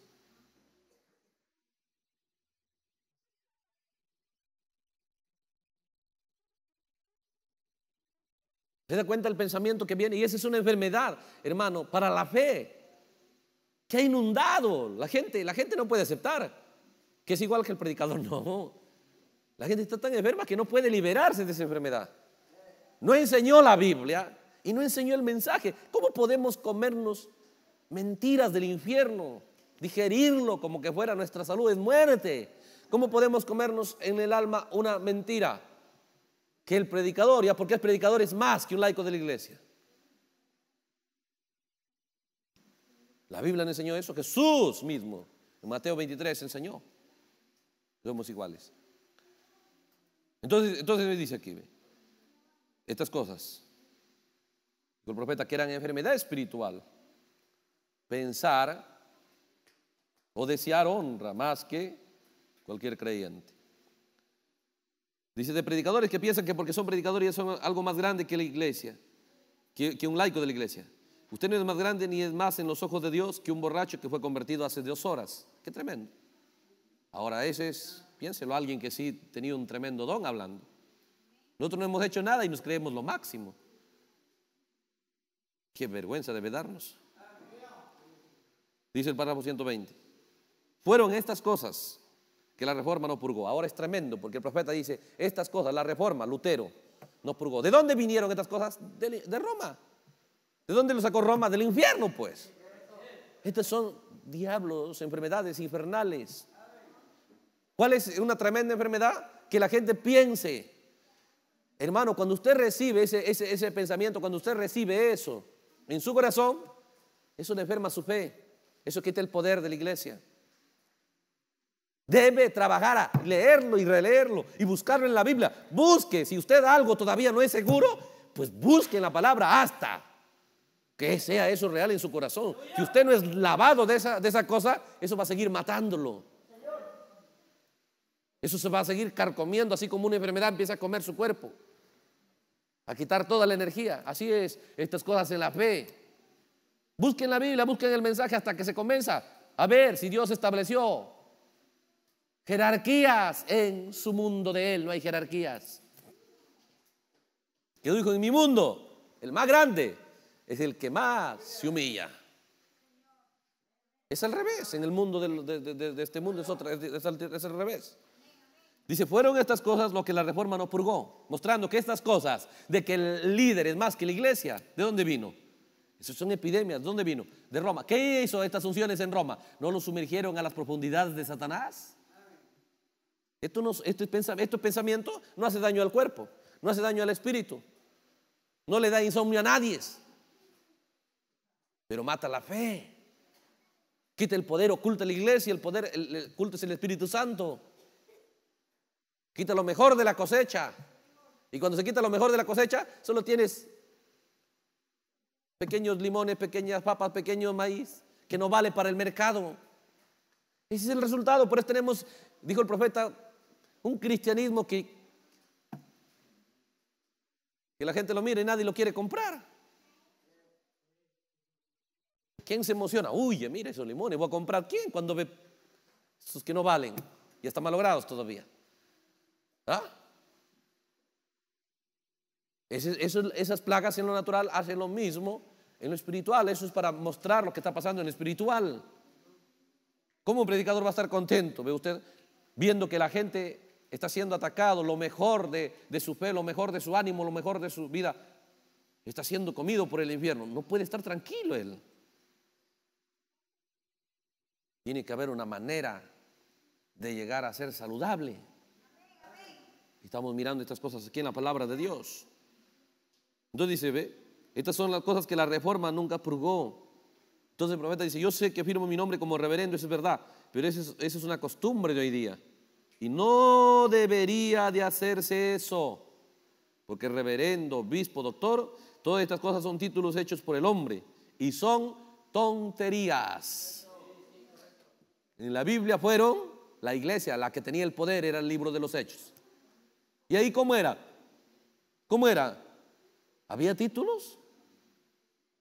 ¿Se da cuenta el pensamiento que viene? Y esa es una enfermedad, hermano, para la fe que ha inundado la gente. La gente no puede aceptar que es igual que el predicador. No, la gente está tan enferma que no puede liberarse de esa enfermedad. No enseñó la Biblia y no enseñó el mensaje. ¿Cómo podemos comernos mentiras del infierno? Digerirlo como que fuera nuestra salud es muerte. ¿Cómo podemos comernos en el alma una mentira? que el predicador, ya porque el predicador es más que un laico de la iglesia. La Biblia nos enseñó eso, Jesús mismo, en Mateo 23 enseñó. Somos iguales. Entonces, entonces me dice aquí, estas cosas, el profeta que eran enfermedad espiritual, pensar o desear honra más que cualquier creyente. Dice de predicadores que piensan que porque son predicadores ya son algo más grande que la iglesia, que, un laico de la iglesia. Usted no es más grande ni es más en los ojos de Dios que un borracho que fue convertido hace dos horas. Qué tremendo. Ahora ese es, piénselo, alguien que sí tenía un tremendo don hablando. Nosotros no hemos hecho nada y nos creemos lo máximo. Qué vergüenza debe darnos. Dice el párrafo 120. Fueron estas cosas que la reforma no purgó. Ahora es tremendo porque el profeta dice, estas cosas, la reforma, Lutero, no purgó. ¿De dónde vinieron estas cosas? De, Roma. ¿De dónde lo sacó Roma? Del infierno, pues. Estos son diablos, enfermedades infernales. ¿Cuál es una tremenda enfermedad? Que la gente piense. Hermano, cuando usted recibe ese, ese, ese pensamiento, cuando usted recibe eso en su corazón, eso enferma su fe. Eso quita el poder de la iglesia. Debe trabajar a leerlo y releerlo y buscarlo en la Biblia. Busque, si usted algo todavía no es seguro, pues busque en la palabra hasta que sea eso real en su corazón. Si usted no es lavado de esa, de esa cosa, eso va a seguir matándolo. Eso se va a seguir carcomiendo, así como una enfermedad empieza a comer su cuerpo, a quitar toda la energía. Así es, estas cosas en la fe. Busquen la Biblia, busquen el mensaje hasta que se comienza. A ver si Dios estableció jerarquías en su mundo de él, no hay jerarquías. Quedó dijo, en mi mundo, el más grande es el que más se humilla. Es al revés, en el mundo de, este mundo es, otra, es, al revés. Dice, fueron estas cosas lo que la reforma no purgó, mostrando que estas cosas de que el líder es más que la iglesia, ¿de dónde vino? Esas son epidemias, ¿de dónde vino? De Roma. ¿Qué hizo estas unciones en Roma? ¿No lo sumergieron a las profundidades de Satanás? Esto no, esto no hace daño al cuerpo, no hace daño al espíritu, no le da insomnio a nadie, pero mata la fe. Quita el poder, oculta la iglesia, el poder, el, culto es el Espíritu Santo. Quita lo mejor de la cosecha. Y cuando se quita lo mejor de la cosecha, solo tienes pequeños limones, pequeñas papas, pequeño maíz, que no vale para el mercado. Ese es el resultado. Por eso tenemos, dijo el profeta, un cristianismo que, que la gente lo mira y nadie lo quiere comprar. ¿Quién se emociona? Uy, mira esos limones, voy a comprar. ¿Quién cuando ve esos que no valen y están malogrados todavía? ¿Ah? esas plagas en lo natural hacen lo mismo en lo espiritual. Eso es para mostrar lo que está pasando en lo espiritual. ¿Cómo un predicador va a estar contento? ¿Ve usted? Viendo que la gente está siendo atacado, lo mejor de, su fe, lo mejor de su ánimo, lo mejor de su vida, está siendo comido por el infierno. No puede estar tranquilo él. Tiene que haber una manera de llegar a ser saludable. Estamos mirando estas cosas aquí en la palabra de Dios. Entonces dice, ve, estas son las cosas que la reforma nunca purgó. Entonces el profeta dice, yo sé que afirmo mi nombre como reverendo, eso es verdad, pero eso es una costumbre de hoy día. Y no debería de hacerse eso, porque reverendo, obispo, doctor, todas estas cosas son títulos hechos por el hombre y son tonterías. En la Biblia fueron la iglesia, la que tenía el poder, era el libro de los hechos. ¿Y ahí cómo era? ¿Cómo era? ¿Había títulos?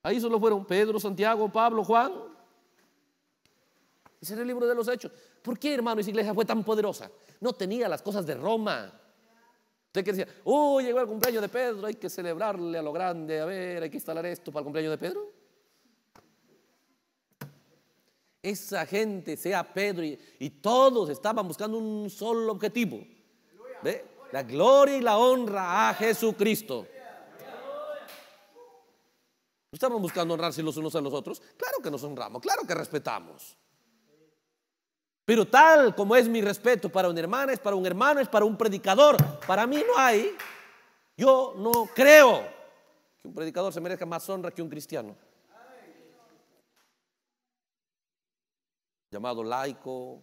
Ahí solo fueron Pedro, Santiago, Pablo, Juan. Ese era el libro de los hechos. ¿Por qué, hermano, esa iglesia fue tan poderosa? No tenía las cosas de Roma. Usted que decía, Uy llegó el cumpleaños de Pedro, hay que celebrarle a lo grande, a ver, hay que instalar esto para el cumpleaños de Pedro. Esa gente, sea Pedro y, todos estaban buscando un solo objetivo. La gloria y la honra a Jesucristo. ¿No estaban buscando honrarse los unos a los otros? Claro que nos honramos, claro que respetamos. Pero tal como es mi respeto para un hermano, es para un hermano, es para un predicador, para mí no hay. Yo no creo que un predicador se merezca más honra que un cristiano. Llamado laico,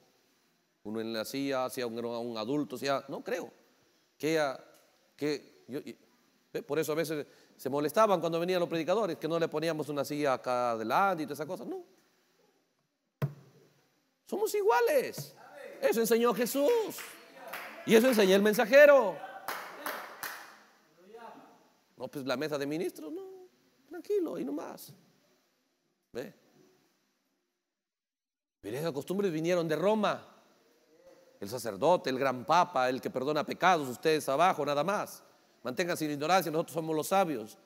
uno en la silla, sea un, un adulto, sea, no creo. Que, que por eso a veces se molestaban cuando venían los predicadores, que no le poníamos una silla acá adelante y todas esas cosas. No, somos iguales. Eso enseñó Jesús. Y eso enseñó el mensajero. No, pues la mesa de ministros, no. Tranquilo, y no más ¿Ve? Pero costumbre costumbres vinieron de Roma. El sacerdote, el gran papa, el que perdona pecados, ustedes abajo, nada más. Mantengan sin ignorancia, nosotros somos los sabios.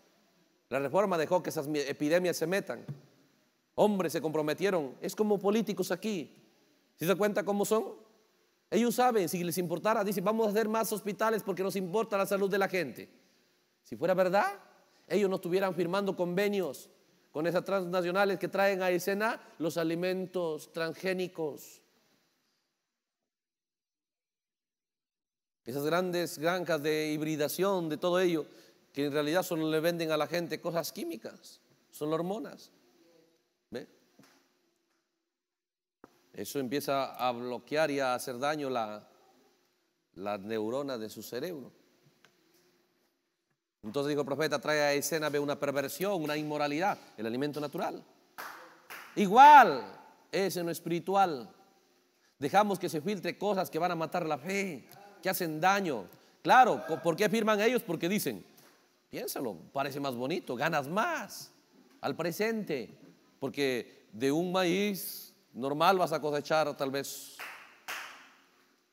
La reforma dejó que esas epidemias se metan. Hombres se comprometieron. Es como políticos aquí. ¿Se se cuenta cómo son? Ellos saben, si les importara, dicen, vamos a hacer más hospitales porque nos importa la salud de la gente. Si fuera verdad, ellos no estuvieran firmando convenios con esas transnacionales que traen a escena los alimentos transgénicos. Esas grandes granjas de hibridación, de todo ello, que en realidad solo le venden a la gente cosas químicas, son hormonas. Eso empieza a bloquear y a hacer daño la, las neuronas de su cerebro. Entonces dijo el profeta, trae a escena ve una perversión, una inmoralidad, el alimento natural. Igual, es en lo espiritual. Dejamos que se filtre cosas que van a matar la fe, que hacen daño. Claro, ¿por qué afirman ellos? Porque dicen, piénsalo, parece más bonito, ganas más al presente, porque de un maíz normal vas a cosechar tal vez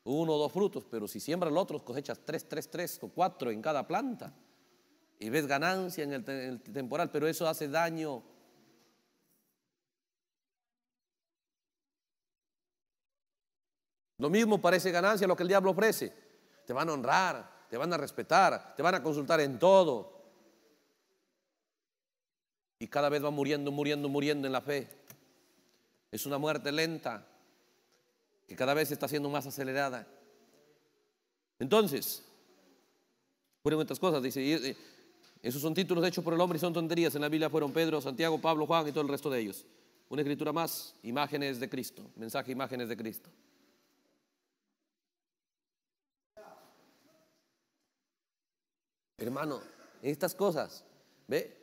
uno o dos frutos, pero si siembras el otro cosechas tres, tres, tres o cuatro en cada planta y ves ganancia en el, en el temporal, pero eso hace daño. Lo mismo parece ganancia lo que el diablo ofrece. Te van a honrar, te van a respetar, te van a consultar en todo. Y cada vez va muriendo, muriendo, muriendo en la fe. Es una muerte lenta que cada vez está siendo más acelerada. Entonces, fueron estas cosas, dice, eh, esos son títulos hechos por el hombre y son tonterías. En la Biblia fueron Pedro, Santiago, Pablo, Juan y todo el resto de ellos. Una escritura más, imágenes de Cristo, mensaje imágenes de Cristo. Hermano, estas cosas, ¿ve?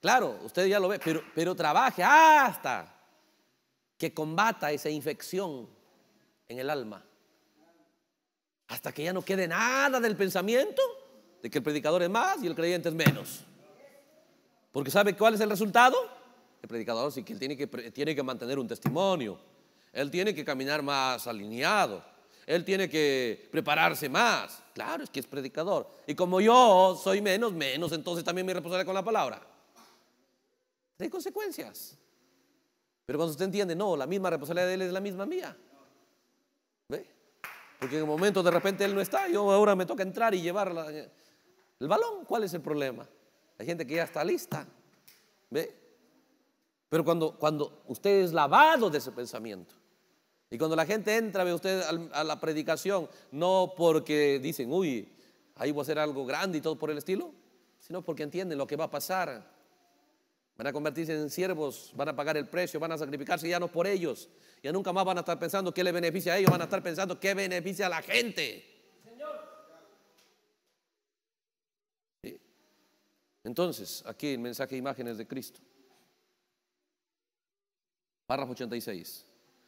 Claro, usted ya lo ve, pero, pero trabaje hasta que combata esa infección en el alma. Hasta que ya no quede nada del pensamiento de que el predicador es más y el creyente es menos. Porque ¿sabe cuál es el resultado? El predicador sí que él tiene que, tiene que mantener un testimonio. Él tiene que caminar más alineado. Él tiene que prepararse más. Claro, es que es predicador. Y como yo soy menos, menos, entonces también me responsabilidad con la palabra. Hay consecuencias. Pero cuando usted entiende, no, la misma responsabilidad de Él es la misma mía. ¿Ve? Porque en el momento de repente Él no está, yo ahora me toca entrar y llevar el balón. ¿Cuál es el problema? Hay gente que ya está lista. ¿Ve? Pero cuando, cuando usted es lavado de ese pensamiento, y cuando la gente entra, ve usted a la predicación, no porque dicen, uy, ahí voy a hacer algo grande y todo por el estilo, sino porque entienden lo que va a pasar. Van a convertirse en siervos, van a pagar el precio, van a sacrificarse ya no por ellos. Ya nunca más van a estar pensando qué le beneficia a ellos, van a estar pensando qué beneficia a la gente. Señor. Entonces, aquí el mensaje de imágenes de Cristo. Párrafo 86.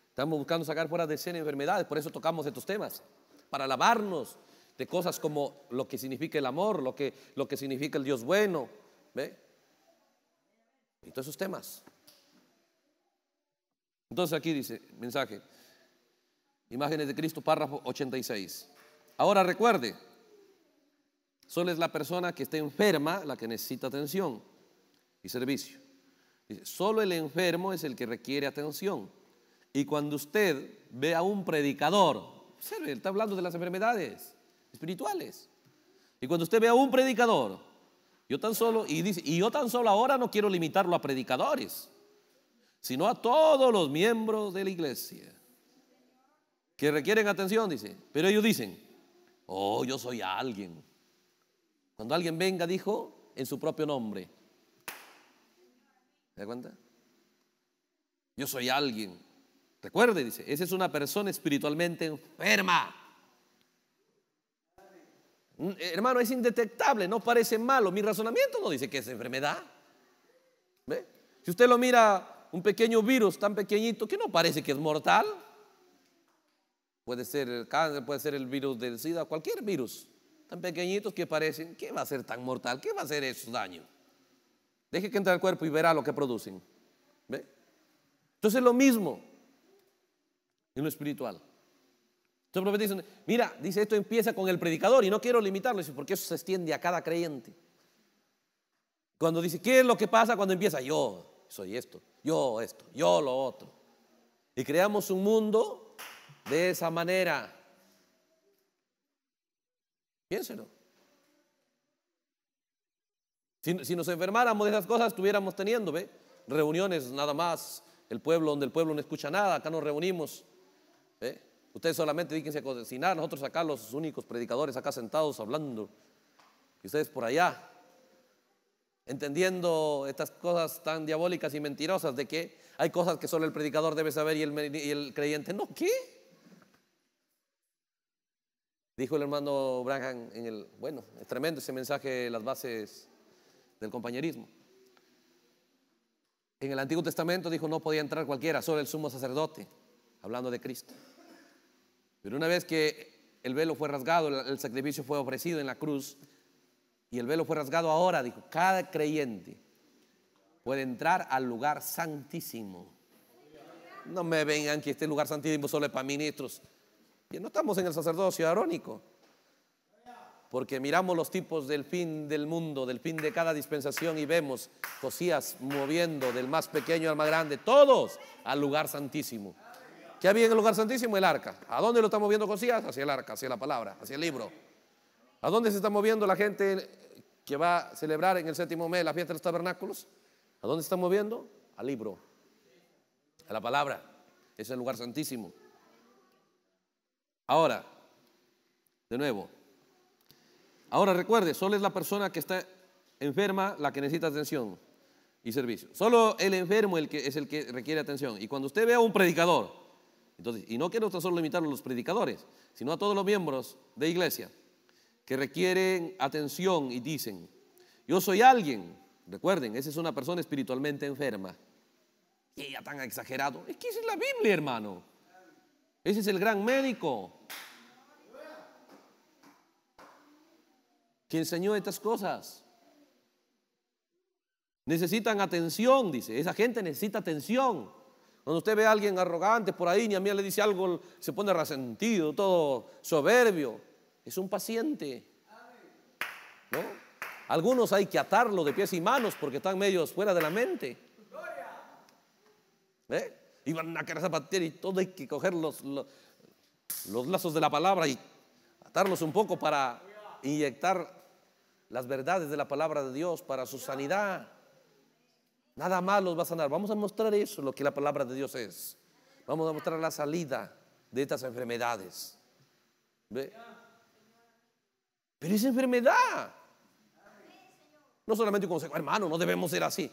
Estamos buscando sacar fuera de escena enfermedades, por eso tocamos estos temas, para lavarnos de cosas como lo que significa el amor, lo que, lo que significa el Dios bueno. ¿Ve? y todos esos temas. Entonces aquí dice, mensaje, imágenes de Cristo, párrafo 86. Ahora recuerde, solo es la persona que está enferma la que necesita atención y servicio. solo el enfermo es el que requiere atención. Y cuando usted ve a un predicador, observe, está hablando de las enfermedades espirituales. Y cuando usted ve a un predicador yo tan solo, y dice, y yo tan solo ahora no quiero limitarlo a predicadores, sino a todos los miembros de la iglesia que requieren atención, dice. Pero ellos dicen, oh, yo soy alguien. Cuando alguien venga, dijo, en su propio nombre. ¿Se da cuenta? Yo soy alguien. Recuerde, dice, esa es una persona espiritualmente enferma. Hermano, es indetectable, no parece malo. Mi razonamiento no dice que es enfermedad. Si usted lo mira, un pequeño virus tan pequeñito que no parece que es mortal. Puede ser el cáncer, puede ser el virus del SIDA, cualquier virus. Tan pequeñitos que parecen, ¿qué va a ser tan mortal? ¿Qué va a hacer esos daños? Deje que entre al cuerpo y verá lo que producen. ¿Ve? Entonces lo mismo en lo espiritual. Entonces el mira, dice, esto empieza con el predicador y no quiero limitarlo, porque eso se extiende a cada creyente. Cuando dice, ¿qué es lo que pasa cuando empieza? Yo soy esto, yo esto, yo lo otro. Y creamos un mundo de esa manera. Piénselo. Si, nos enfermáramos de esas cosas, estuviéramos teniendo, ¿ve? Reuniones nada más, el pueblo donde el pueblo no escucha nada, acá nos reunimos. ¿ve? Ustedes solamente dedíquense a cocinar, nosotros acá los únicos predicadores acá sentados hablando. Y ustedes por allá, entendiendo estas cosas tan diabólicas y mentirosas de que hay cosas que solo el predicador debe saber y el, creyente no. ¿Qué? Dijo el hermano Branham en el, bueno, es tremendo ese mensaje, las bases del compañerismo. En el Antiguo Testamento dijo no podía entrar cualquiera, solo el sumo sacerdote, hablando de Cristo. Pero una vez que el velo fue rasgado, el sacrificio fue ofrecido en la cruz y el velo fue rasgado ahora, dijo, cada creyente puede entrar al lugar santísimo. No me vengan que este lugar santísimo solo es para ministros. Y no estamos en el sacerdocio arónico. Porque miramos los tipos del fin del mundo, del fin de cada dispensación y vemos Josías moviendo del más pequeño al más grande, todos al lugar santísimo. ¿Qué había en el lugar santísimo? El arca. ¿A dónde lo está moviendo Josías? Hacia el arca, hacia la palabra, hacia el libro. ¿A dónde se está moviendo la gente que va a celebrar en el séptimo mes la fiesta de los tabernáculos? ¿A dónde se está moviendo? Al libro, a la palabra. Es el lugar santísimo. Ahora, de nuevo. Ahora recuerde, solo es la persona que está enferma la que necesita atención y servicio. Solo el enfermo el que es el que requiere atención. Y cuando usted ve a un predicador y no quiero solo limitarlo a los predicadores, sino a todos los miembros de iglesia que requieren atención y dicen, yo soy alguien, recuerden, esa es una persona espiritualmente enferma. Y ella tan exagerado, es que esa es la Biblia, hermano. Ese es el gran médico que enseñó estas cosas. Necesitan atención, dice, esa gente necesita atención. Cuando usted ve a alguien arrogante por ahí, ni a mí le dice algo, se pone resentido, todo soberbio. Es un paciente. Algunos hay que atarlo de pies y manos porque están medios fuera de la mente. ¿Eh? Y van a querer zapatear y todo hay que coger los, los lazos de la palabra y atarlos un poco para inyectar las verdades de la palabra de Dios para su sanidad. Nada más los va a sanar. Vamos a mostrar eso, lo que la palabra de Dios es. Vamos a mostrar la salida de estas enfermedades. ¿Ve? Pero es enfermedad. No solamente un consejo, hermano, no debemos ser así.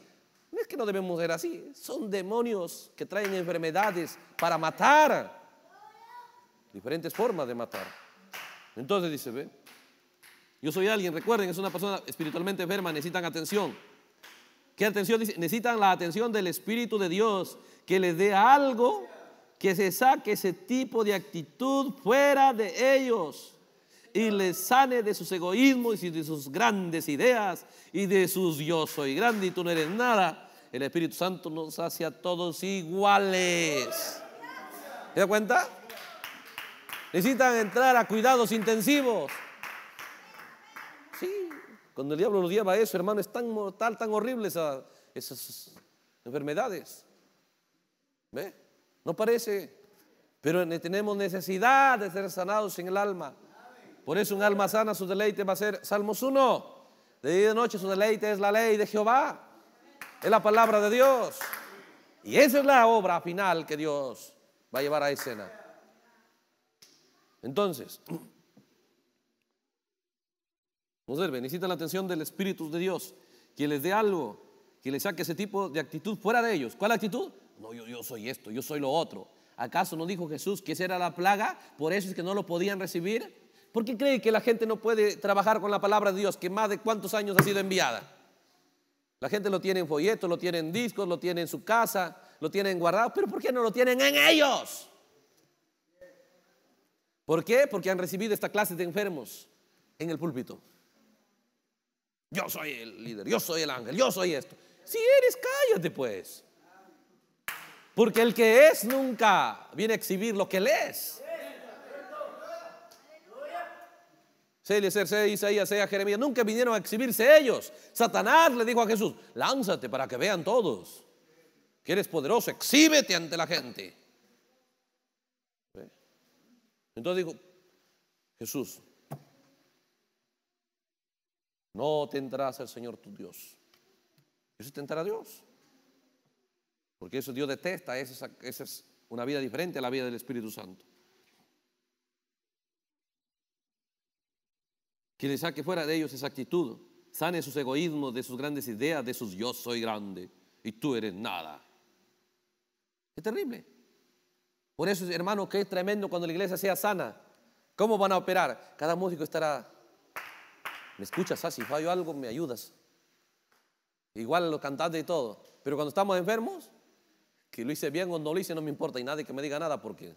No es que no debemos ser así. Son demonios que traen enfermedades para matar. Diferentes formas de matar. Entonces dice, ve, yo soy alguien, recuerden, es una persona espiritualmente enferma, necesitan atención. ¿Qué atención? Necesitan la atención del Espíritu de Dios que les dé algo que se saque ese tipo de actitud fuera de ellos y les sane de sus egoísmos y de sus grandes ideas y de sus yo soy grande y tú no eres nada. El Espíritu Santo nos hace a todos iguales. ¿Te da cuenta? Necesitan entrar a cuidados intensivos. Cuando el diablo nos lleva a eso, hermano, es tan mortal, tan horrible esas enfermedades. ¿Ve? No parece, pero tenemos necesidad de ser sanados en el alma. Por eso un alma sana, su deleite va a ser Salmos 1. De día y de noche su deleite es la ley de Jehová. Es la palabra de Dios. Y esa es la obra final que Dios va a llevar a escena. Entonces, Observe, necesitan la atención del Espíritu de Dios, que les dé algo, que les saque ese tipo de actitud fuera de ellos. ¿Cuál actitud? No, yo, soy esto, yo soy lo otro. ¿Acaso no dijo Jesús que esa era la plaga? Por eso es que no lo podían recibir. ¿Por qué cree que la gente no puede trabajar con la palabra de Dios, que más de cuántos años ha sido enviada? La gente lo tiene en folletos, lo tiene en discos, lo tiene en su casa, lo tienen guardado, pero ¿por qué no lo tienen en ellos? ¿Por qué? Porque han recibido esta clase de enfermos en el púlpito. Yo soy el líder, yo soy el ángel, yo soy esto. Si eres, cállate pues. Porque el que es nunca viene a exhibir lo que él es. Sea Isaías, sea Jeremías, nunca vinieron a exhibirse ellos. Satanás le dijo a Jesús, lánzate para que vean todos que eres poderoso, exhíbete ante la gente. Entonces dijo, Jesús, no tendrás al Señor tu Dios. Eso te tentar a Dios. Porque eso Dios detesta, esa es una vida diferente a la vida del Espíritu Santo. quienes saque fuera de ellos esa actitud, sane sus egoísmos, de sus grandes ideas, de sus yo soy grande y tú eres nada. Es terrible. Por eso, hermano, que es tremendo cuando la iglesia sea sana. ¿Cómo van a operar? Cada músico estará ¿Me escuchas? así, ah, si fallo algo, me ayudas. Igual lo cantantes y todo. Pero cuando estamos enfermos, que lo hice bien o no lo hice, no me importa. Y nadie que me diga nada porque.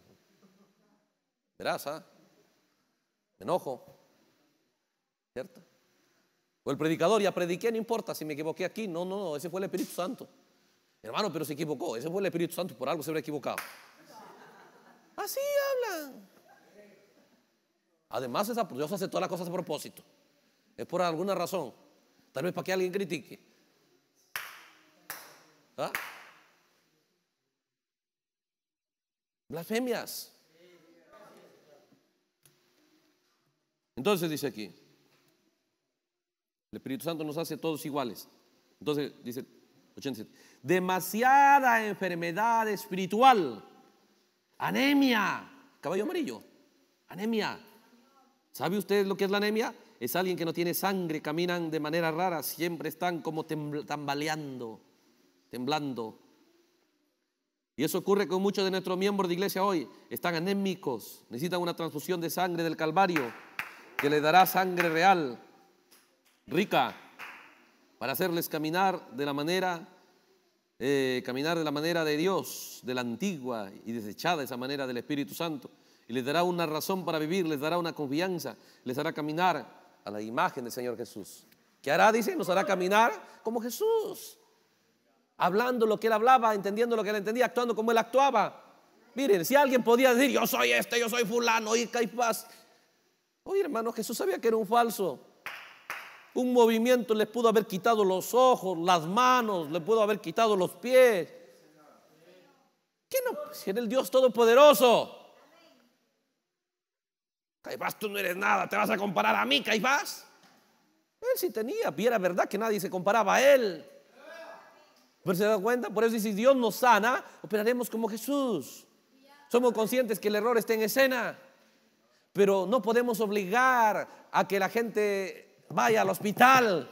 Verás, ¿ah? Me enojo. ¿Cierto? O el predicador, ya prediqué, no importa si me equivoqué aquí. No, no, no, ese fue el Espíritu Santo. Hermano, pero se equivocó. Ese fue el Espíritu Santo, por algo se habrá equivocado. Así hablan. Además, pues, Dios hace todas las cosas a propósito. Es por alguna razón. Tal vez para que alguien critique. ¿Ah? Blasfemias. Entonces dice aquí, el Espíritu Santo nos hace todos iguales. Entonces dice 87, demasiada enfermedad espiritual, anemia, caballo amarillo, anemia. ¿Sabe usted lo que es la anemia? es alguien que no tiene sangre, caminan de manera rara, siempre están como tambaleando, temblando. Y eso ocurre con muchos de nuestros miembros de iglesia hoy. Están anémicos, necesitan una transfusión de sangre del Calvario, que les dará sangre real, rica, para hacerles caminar de la manera, eh, caminar de la manera de Dios, de la antigua y desechada esa manera del Espíritu Santo y les dará una razón para vivir, les dará una confianza, les hará caminar la imagen del Señor Jesús. ¿Qué hará? Dice, nos hará caminar como Jesús, hablando lo que él hablaba, entendiendo lo que él entendía, actuando como él actuaba. Miren, si alguien podía decir, yo soy este, yo soy fulano y caipas Oye, hermano, Jesús sabía que era un falso. Un movimiento le pudo haber quitado los ojos, las manos, le pudo haber quitado los pies. ¿Qué no? Si era el Dios Todopoderoso. Caifás, tú no eres nada, te vas a comparar a mí, Caifás. Él sí tenía, y era verdad que nadie se comparaba a él. ¿Pero se da cuenta? Por eso dice, si Dios nos sana, operaremos como Jesús. Somos conscientes que el error está en escena, pero no podemos obligar a que la gente vaya al hospital.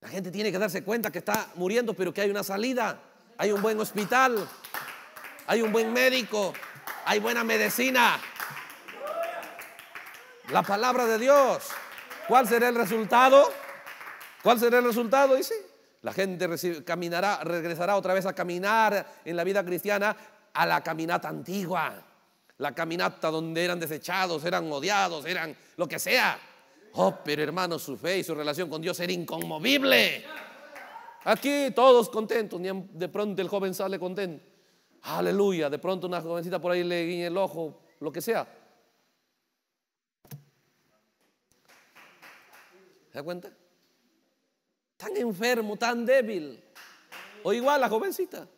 La gente tiene que darse cuenta que está muriendo, pero que hay una salida, hay un buen hospital, hay un buen médico. Hay buena medicina. La palabra de Dios. ¿Cuál será el resultado? ¿Cuál será el resultado? si, la gente caminará, regresará otra vez a caminar en la vida cristiana a la caminata antigua. La caminata donde eran desechados, eran odiados, eran lo que sea. Oh, pero hermano, su fe y su relación con Dios era inconmovible. Aquí todos contentos, de pronto el joven sale contento. Aleluya. De pronto una jovencita por ahí le guiña el ojo, lo que sea. ¿Se da cuenta? Tan enfermo, tan débil. O igual la jovencita.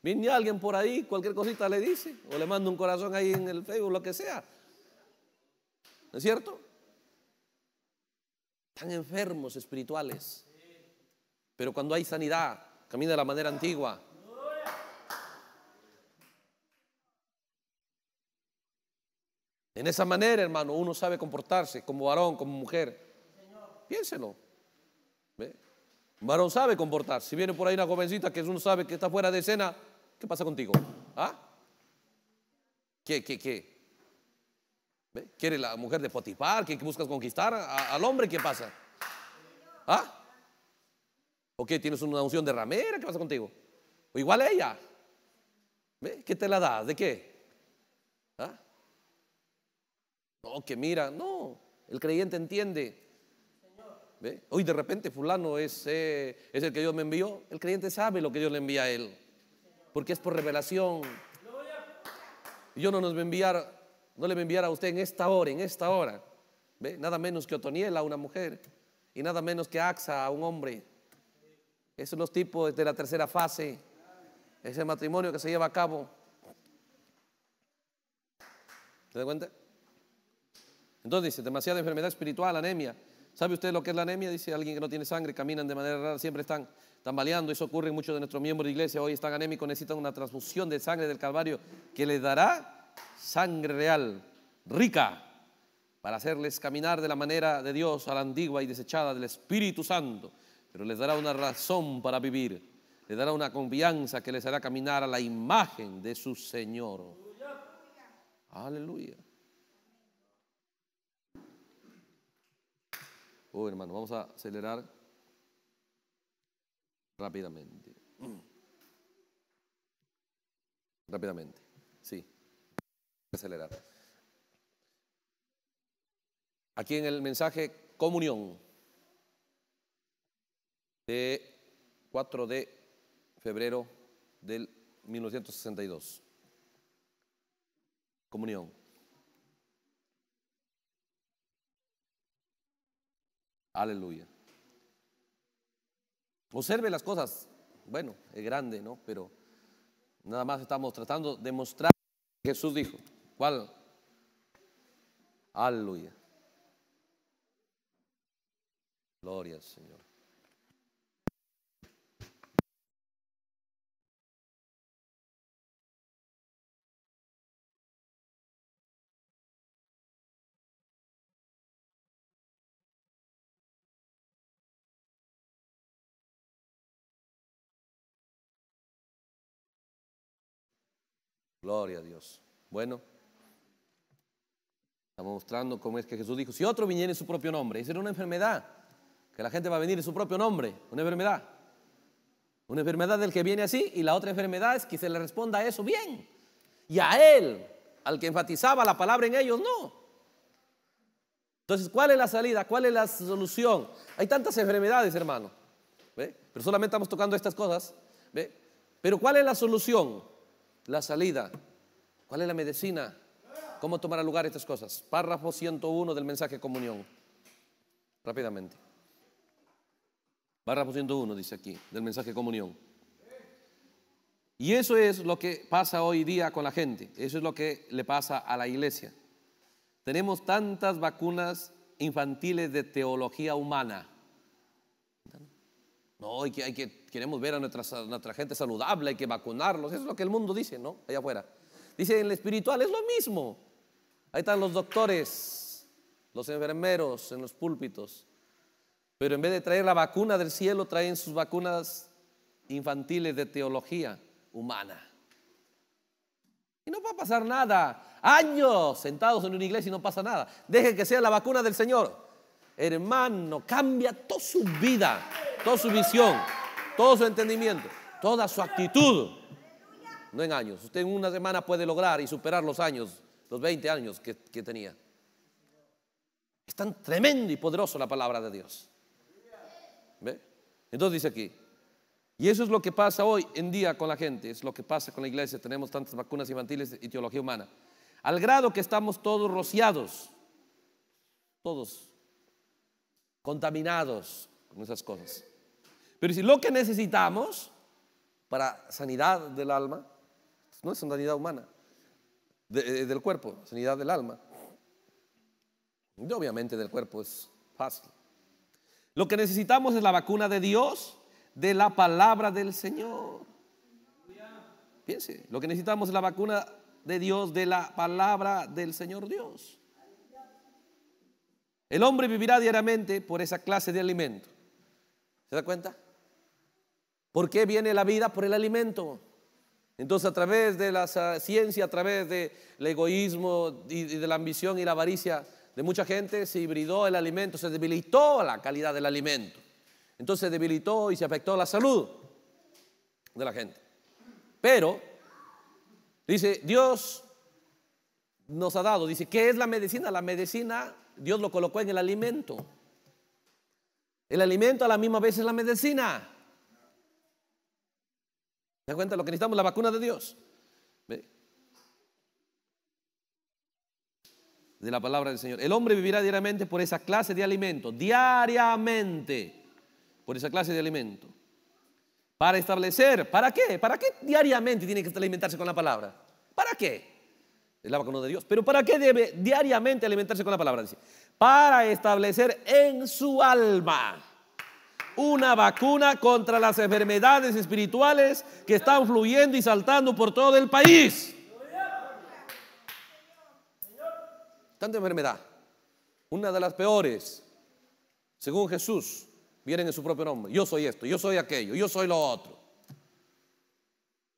Viene alguien por ahí, cualquier cosita le dice, o le manda un corazón ahí en el Facebook, lo que sea. es cierto? Tan enfermos espirituales. Pero cuando hay sanidad, camina de la manera antigua. En esa manera, hermano, uno sabe comportarse como varón, como mujer. Piénselo. Un varón sabe comportarse. Si viene por ahí una jovencita que uno sabe que está fuera de escena, ¿qué pasa contigo? ¿Ah? ¿Qué, qué, qué? ¿Ve? ¿Quiere la mujer de Potipar? ¿Que buscas conquistar? ¿Al hombre qué pasa? ¿Ah? ¿O qué? ¿Tienes una unción de ramera? ¿Qué pasa contigo? O igual ella. ¿Ve? ¿Qué te la da? ¿De qué? que mira, no, el creyente entiende. Hoy de repente fulano es, eh, es el que Dios me envió. El creyente sabe lo que Dios le envía a él. Porque es por revelación. Yo no nos voy a enviar, no le voy a enviar a usted en esta hora, en esta hora. Nada menos que Otoniel a una mujer. Y nada menos que Axa a un hombre. Esos son los tipos de la tercera fase. Ese matrimonio que se lleva a cabo. ¿Se das cuenta? Entonces dice, demasiada enfermedad espiritual, anemia. ¿Sabe usted lo que es la anemia? Dice alguien que no tiene sangre, caminan de manera rara, siempre están tambaleando. Eso ocurre en muchos de nuestros miembros de iglesia. Hoy están anémicos, necesitan una transfusión de sangre del Calvario que les dará sangre real, rica, para hacerles caminar de la manera de Dios a la antigua y desechada del Espíritu Santo. Pero les dará una razón para vivir, les dará una confianza que les hará caminar a la imagen de su Señor. Aleluya. hermano, vamos a acelerar rápidamente. Mm. Rápidamente, sí. Acelerar. Aquí en el mensaje comunión de 4 de febrero del 1962. Comunión. Aleluya. Observe las cosas. Bueno, es grande, ¿no? Pero nada más estamos tratando de mostrar que Jesús dijo. ¿Cuál? Aleluya. Gloria al Señor. Gloria a Dios. Bueno, estamos mostrando cómo es que Jesús dijo, si otro viniera en su propio nombre, esa era una enfermedad, que la gente va a venir en su propio nombre, una enfermedad. Una enfermedad del que viene así y la otra enfermedad es que se le responda a eso bien. Y a él, al que enfatizaba la palabra en ellos, no. Entonces, ¿cuál es la salida? ¿Cuál es la solución? Hay tantas enfermedades, hermano. ¿ve? Pero solamente estamos tocando estas cosas. ¿ve? Pero ¿cuál es la solución? la salida. ¿Cuál es la medicina? ¿Cómo tomará lugar estas cosas? Párrafo 101 del mensaje de comunión. Rápidamente. Párrafo 101 dice aquí, del mensaje de comunión. Y eso es lo que pasa hoy día con la gente. Eso es lo que le pasa a la iglesia. Tenemos tantas vacunas infantiles de teología humana no, hay que, queremos ver a nuestra, gente saludable, hay que vacunarlos. Eso es lo que el mundo dice, ¿no? Allá afuera. Dice, en el espiritual es lo mismo. Ahí están los doctores, los enfermeros en los púlpitos. Pero en vez de traer la vacuna del cielo, traen sus vacunas infantiles de teología humana. Y no va a pasar nada. Años sentados en una iglesia y no pasa nada. Deje que sea la vacuna del Señor. Hermano, cambia toda su vida toda su visión, todo su entendimiento, toda su actitud. No en años. Usted en una semana puede lograr y superar los años, los 20 años que, tenía. Es tan tremendo y poderoso la palabra de Dios. Entonces dice aquí, y eso es lo que pasa hoy en día con la gente, es lo que pasa con la iglesia. Tenemos tantas vacunas infantiles y teología humana. Al grado que estamos todos rociados, todos contaminados con esas cosas. Pero si lo que necesitamos para sanidad del alma, pues, no es sanidad humana, eh, del cuerpo, sanidad del alma. Y obviamente del cuerpo es fácil. Lo que necesitamos es la vacuna de Dios, de la palabra del Señor. Piense, lo que necesitamos es la vacuna de Dios, de la palabra del Señor Dios. El hombre vivirá diariamente por esa clase de alimento. ¿Se da cuenta? ¿Por qué viene la vida? Por el alimento. Entonces a través de la ciencia, a través del egoísmo y de la ambición y la avaricia de mucha gente, se hibridó el alimento, se debilitó la calidad del alimento. Entonces se debilitó y se afectó la salud de la gente. Pero, dice, Dios nos ha dado, dice, ¿qué es la medicina? La medicina Dios lo colocó en el alimento. El alimento a la misma vez es la medicina. ¿Te das cuenta lo que necesitamos? La vacuna de Dios. De la palabra del Señor. El hombre vivirá diariamente por esa clase de alimento. Diariamente. Por esa clase de alimento. Para establecer. ¿Para qué? ¿Para qué diariamente tiene que alimentarse con la palabra? ¿Para qué? Es la vacuna de Dios. Pero ¿para qué debe diariamente alimentarse con la palabra? para establecer en su alma una vacuna contra las enfermedades espirituales que están fluyendo y saltando por todo el país. Tanta enfermedad, una de las peores, según Jesús, vienen en su propio nombre. Yo soy esto, yo soy aquello, yo soy lo otro.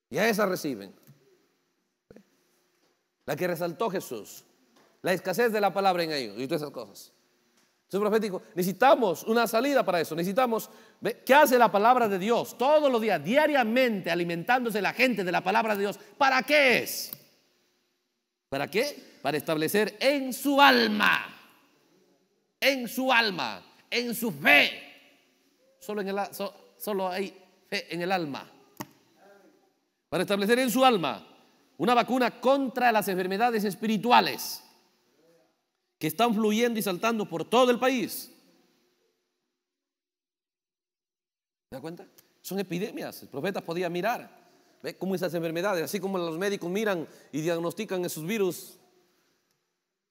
Y a esa reciben. La que resaltó Jesús, la escasez de la palabra en ellos y todas esas cosas. Soy profético, necesitamos una salida para eso. Necesitamos, ¿qué hace la palabra de Dios? Todos los días, diariamente, alimentándose la gente de la palabra de Dios. ¿Para qué es? ¿Para qué? Para establecer en su alma, en su alma, en su fe. Solo, en el, solo hay fe en el alma. Para establecer en su alma una vacuna contra las enfermedades espirituales que están fluyendo y saltando por todo el país. ¿Se da cuenta? Son epidemias. El profeta podía mirar. ¿Ve cómo esas enfermedades, así como los médicos miran y diagnostican esos virus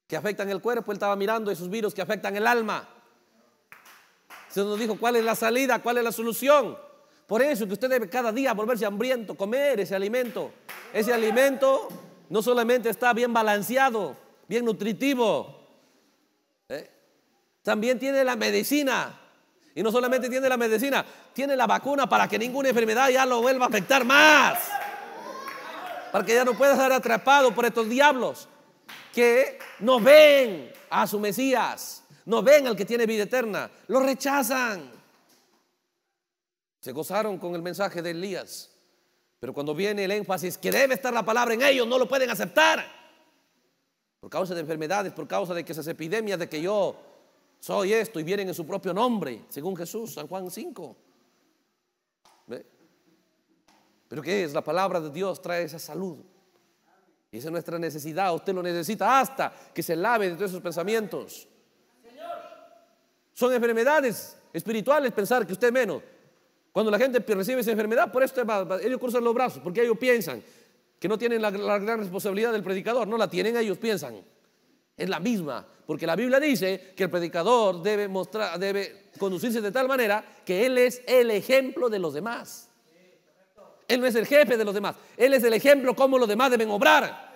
que afectan el cuerpo, él estaba mirando esos virus que afectan el alma. Se nos dijo cuál es la salida, cuál es la solución. Por eso que usted debe cada día volverse hambriento, comer ese alimento. Ese alimento no solamente está bien balanceado, bien nutritivo, también tiene la medicina. Y no solamente tiene la medicina, tiene la vacuna para que ninguna enfermedad ya lo vuelva a afectar más. Para que ya no pueda estar atrapado por estos diablos que no ven a su Mesías, no ven al que tiene vida eterna, lo rechazan. Se gozaron con el mensaje de Elías, pero cuando viene el énfasis que debe estar la palabra en ellos, no lo pueden aceptar. Por causa de enfermedades, por causa de que esas epidemias, de que yo soy esto y vienen en su propio nombre, según Jesús, San Juan 5. ¿Ve? Pero ¿qué es? La palabra de Dios trae esa salud. Y esa es nuestra necesidad. Usted lo necesita hasta que se lave de todos esos pensamientos. Son enfermedades espirituales pensar que usted menos. Cuando la gente recibe esa enfermedad, por esto ellos cruzan los brazos, porque ellos piensan que no tienen la gran responsabilidad del predicador. No la tienen, ellos piensan. Es la misma, porque la Biblia dice que el predicador debe, mostrar, debe conducirse de tal manera que él es el ejemplo de los demás. Él no es el jefe de los demás, él es el ejemplo como los demás deben obrar.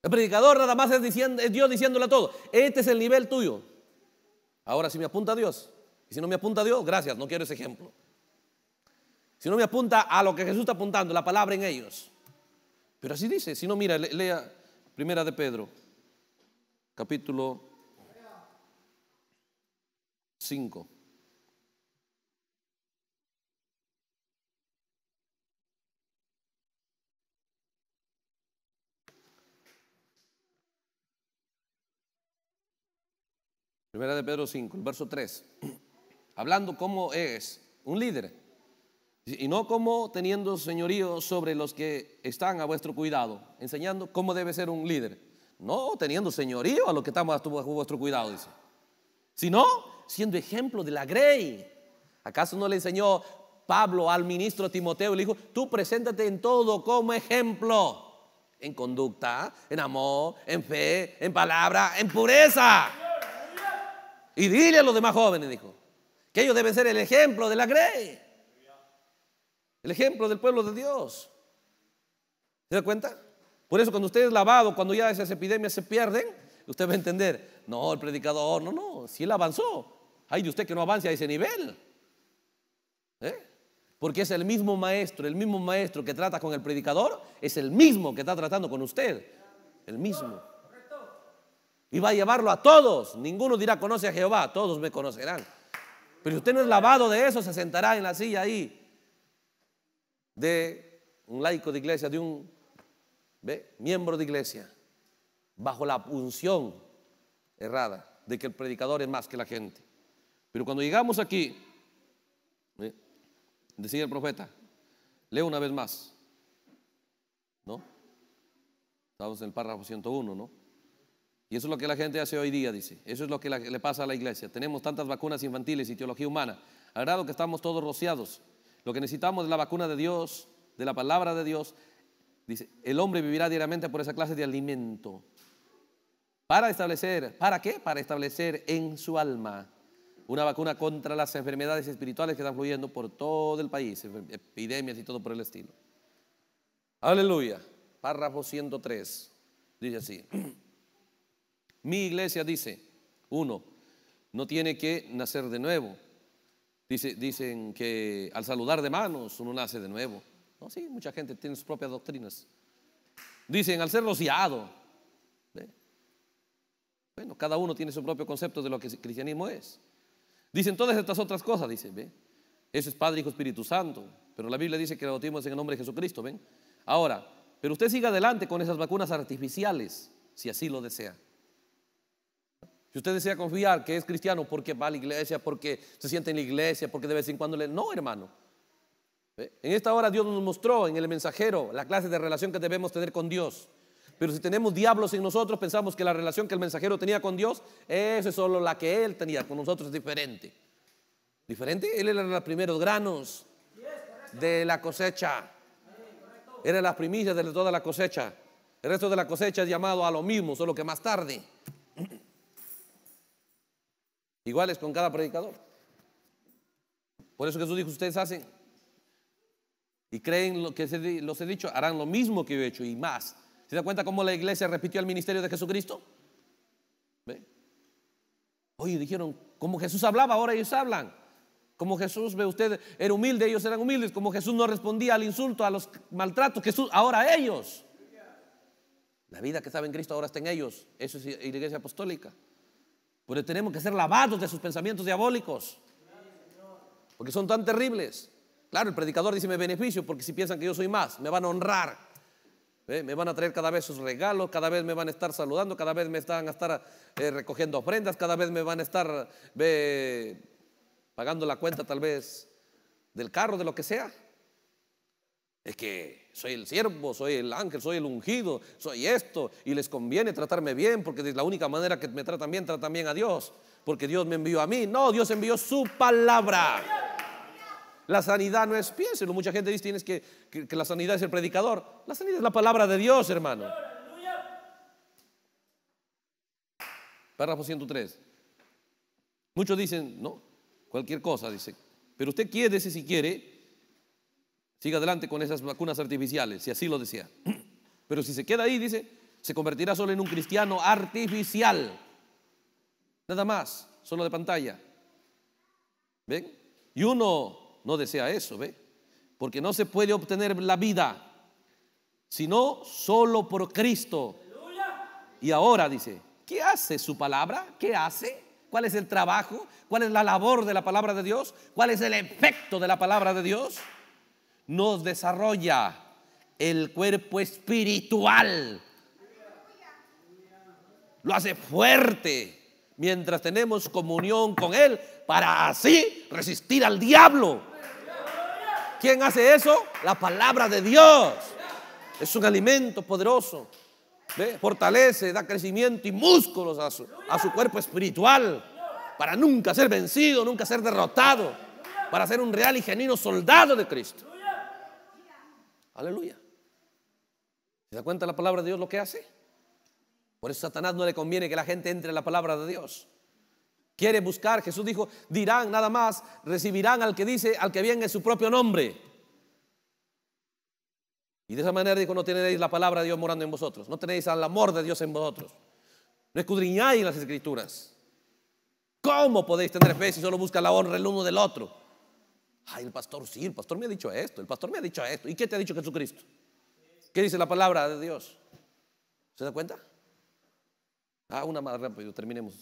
El predicador nada más es, diciendo, Dios diciéndole a todo, este es el nivel tuyo. Ahora si me apunta a Dios, y si no me apunta a Dios, gracias, no quiero ese ejemplo. Si no me apunta a lo que Jesús está apuntando, la palabra en ellos. Pero así dice, si no, mira, lea Primera de Pedro, capítulo 5. Primera de Pedro 5, el verso 3. Hablando cómo es un líder. Y no como teniendo señorío sobre los que están a vuestro cuidado, enseñando cómo debe ser un líder. No teniendo señorío a los que estamos a vuestro cuidado, dice. Sino siendo ejemplo de la grey. ¿Acaso no le enseñó Pablo al ministro Timoteo? y Le dijo, tú preséntate en todo como ejemplo. En conducta, en amor, en fe, en palabra, en pureza. Y dile a los demás jóvenes, dijo, que ellos deben ser el ejemplo de la grey. El ejemplo del pueblo de Dios. ¿Se da cuenta? Por eso cuando usted es lavado, cuando ya esas epidemias se pierden, usted va a entender, no, el predicador, no, no, si él avanzó, hay de usted que no avance a ese nivel. ¿Eh? Porque es el mismo maestro, el mismo maestro que trata con el predicador, es el mismo que está tratando con usted. El mismo. Y va a llevarlo a todos. Ninguno dirá, conoce a Jehová, todos me conocerán. Pero si usted no es lavado de eso, se sentará en la silla ahí de un laico de iglesia, de un miembro de iglesia, bajo la punción errada de que el predicador es más que la gente. Pero cuando llegamos aquí, decía el profeta, lee una vez más, ¿no? Estamos en el párrafo 101, ¿no? Y eso es lo que la gente hace hoy día, dice. Eso es lo que le pasa a la iglesia. Tenemos tantas vacunas infantiles y teología humana. grado que estamos todos rociados lo que necesitamos es la vacuna de Dios, de la palabra de Dios. Dice, el hombre vivirá diariamente por esa clase de alimento. Para establecer, ¿para qué? Para establecer en su alma una vacuna contra las enfermedades espirituales que están fluyendo por todo el país, epidemias y todo por el estilo. Aleluya. Párrafo 103. Dice así. Mi iglesia dice, uno, no tiene que nacer de nuevo dicen que al saludar de manos uno nace de nuevo. No, sí, mucha gente tiene sus propias doctrinas. Dicen al ser rociado. Bueno, cada uno tiene su propio concepto de lo que el cristianismo es. Dicen todas estas otras cosas, dicen, ¿ve? Eso es Padre, Hijo, Espíritu Santo. Pero la Biblia dice que el bautismo es en el nombre de Jesucristo, ¿ven? Ahora, pero usted siga adelante con esas vacunas artificiales, si así lo desea. Si usted desea confiar que es cristiano porque va a la iglesia, porque se siente en la iglesia, porque de vez en cuando le... No, hermano. En esta hora Dios nos mostró en el mensajero la clase de relación que debemos tener con Dios. Pero si tenemos diablos en nosotros, pensamos que la relación que el mensajero tenía con Dios, esa es solo la que él tenía con nosotros, es diferente. ¿Diferente? Él era los primeros granos de la cosecha. Era las primicias de toda la cosecha. El resto de la cosecha es llamado a lo mismo, solo que más tarde. Iguales con cada predicador. Por eso Jesús dijo, ustedes hacen y creen lo que los he dicho, harán lo mismo que yo he hecho y más. ¿Se da cuenta cómo la iglesia repitió el ministerio de Jesucristo? ¿Ve? Oye, dijeron, como Jesús hablaba, ahora ellos hablan. Como Jesús, ve usted, era humilde, ellos eran humildes. Como Jesús no respondía al insulto, a los maltratos, Jesús, ahora ellos. La vida que estaba en Cristo ahora está en ellos. Eso es iglesia apostólica. Pero tenemos que ser lavados de sus pensamientos diabólicos. Porque son tan terribles. Claro, el predicador dice, me beneficio porque si piensan que yo soy más, me van a honrar. ¿eh? Me van a traer cada vez sus regalos, cada vez me van a estar saludando, cada vez me van a estar eh, recogiendo ofrendas, cada vez me van a estar pagando la cuenta tal vez del carro, de lo que sea. Es que soy el siervo, soy el ángel, soy el ungido, soy esto, y les conviene tratarme bien, porque es la única manera que me tratan bien, tratan bien a Dios, porque Dios me envió a mí. No, Dios envió su palabra. La sanidad no es, piénselo, mucha gente dice tienes que, que, la sanidad es el predicador. La sanidad es la palabra de Dios, hermano. Párrafo 103. Muchos dicen, no, cualquier cosa, dice. Pero usted quiere, dice si quiere, siga adelante con esas vacunas artificiales, si así lo desea. Pero si se queda ahí, dice, se convertirá solo en un cristiano artificial. Nada más, solo de pantalla. ¿Ven? Y uno no desea eso, ¿ve? Porque no se puede obtener la vida, sino solo por Cristo. Y ahora dice, ¿qué hace su palabra? ¿Qué hace? ¿Cuál es el trabajo? ¿Cuál es la labor de la palabra de Dios? ¿Cuál es el efecto de la palabra de Dios? nos desarrolla el cuerpo espiritual. Lo hace fuerte mientras tenemos comunión con Él para así resistir al diablo. ¿Quién hace eso? La palabra de Dios. Es un alimento poderoso. Fortalece, da crecimiento y músculos a su, a su cuerpo espiritual para nunca ser vencido, nunca ser derrotado, para ser un real y genuino soldado de Cristo. Aleluya. ¿Se da cuenta la palabra de Dios lo que hace? Por eso Satanás no le conviene que la gente entre en la palabra de Dios. Quiere buscar, Jesús dijo, dirán nada más, recibirán al que dice, al que viene en su propio nombre. Y de esa manera dijo, no tenéis la palabra de Dios morando en vosotros, no tenéis al amor de Dios en vosotros. No escudriñáis las escrituras. ¿Cómo podéis tener fe si solo busca la honra el uno del otro? Ay, el pastor, sí, el pastor me ha dicho esto, el pastor me ha dicho esto. ¿Y qué te ha dicho Jesucristo? ¿Qué dice la palabra de Dios? ¿Se da cuenta? Ah, una más rápido, terminemos.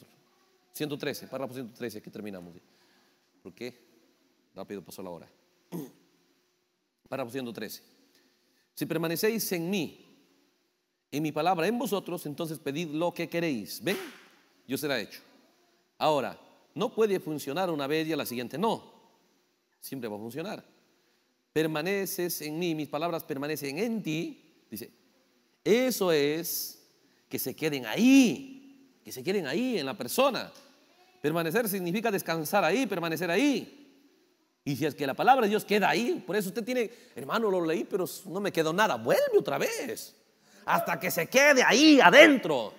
113, párrafo 113, aquí terminamos. ¿Por qué? Rápido pasó la hora. Párrafo 113. Si permanecéis en mí, en mi palabra, en vosotros, entonces pedid lo que queréis. ¿Ven? Yo será hecho. Ahora, no puede funcionar una vez y a la siguiente no siempre va a funcionar. Permaneces en mí, mis palabras permanecen en ti. Dice, eso es que se queden ahí, que se queden ahí en la persona. Permanecer significa descansar ahí, permanecer ahí. Y si es que la palabra de Dios queda ahí, por eso usted tiene, hermano, lo leí, pero no me quedó nada, vuelve otra vez. Hasta que se quede ahí adentro.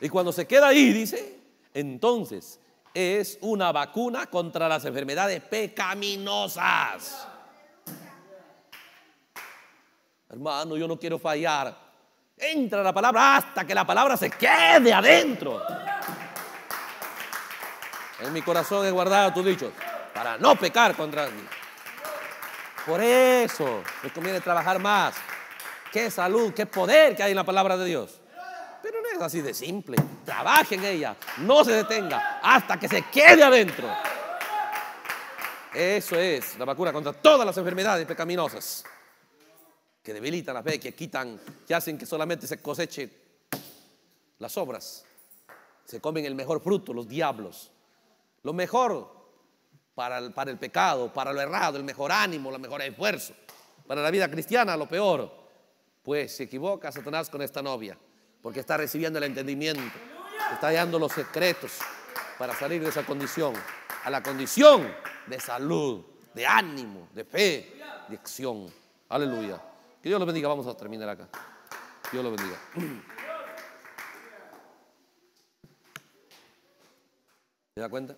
Y cuando se queda ahí, dice, entonces es una vacuna contra las enfermedades pecaminosas. Hermano, yo no quiero fallar. Entra la palabra hasta que la palabra se quede adentro. En mi corazón he guardado tus dichos para no pecar contra mí. Por eso me conviene trabajar más. Qué salud, qué poder que hay en la palabra de Dios así de simple. Trabaje en ella, no se detenga hasta que se quede adentro. Eso es la vacuna contra todas las enfermedades pecaminosas que debilitan la fe, que quitan, que hacen que solamente se coseche las obras. Se comen el mejor fruto, los diablos. Lo mejor para para el pecado, para lo errado, el mejor ánimo, el mejor esfuerzo. Para la vida cristiana, lo peor. Pues se equivoca Satanás con esta novia porque está recibiendo el entendimiento, está dando los secretos para salir de esa condición, a la condición de salud, de ánimo, de fe, de acción. Aleluya. Que Dios lo bendiga. Vamos a terminar acá. Dios lo bendiga. ¿Se da cuenta?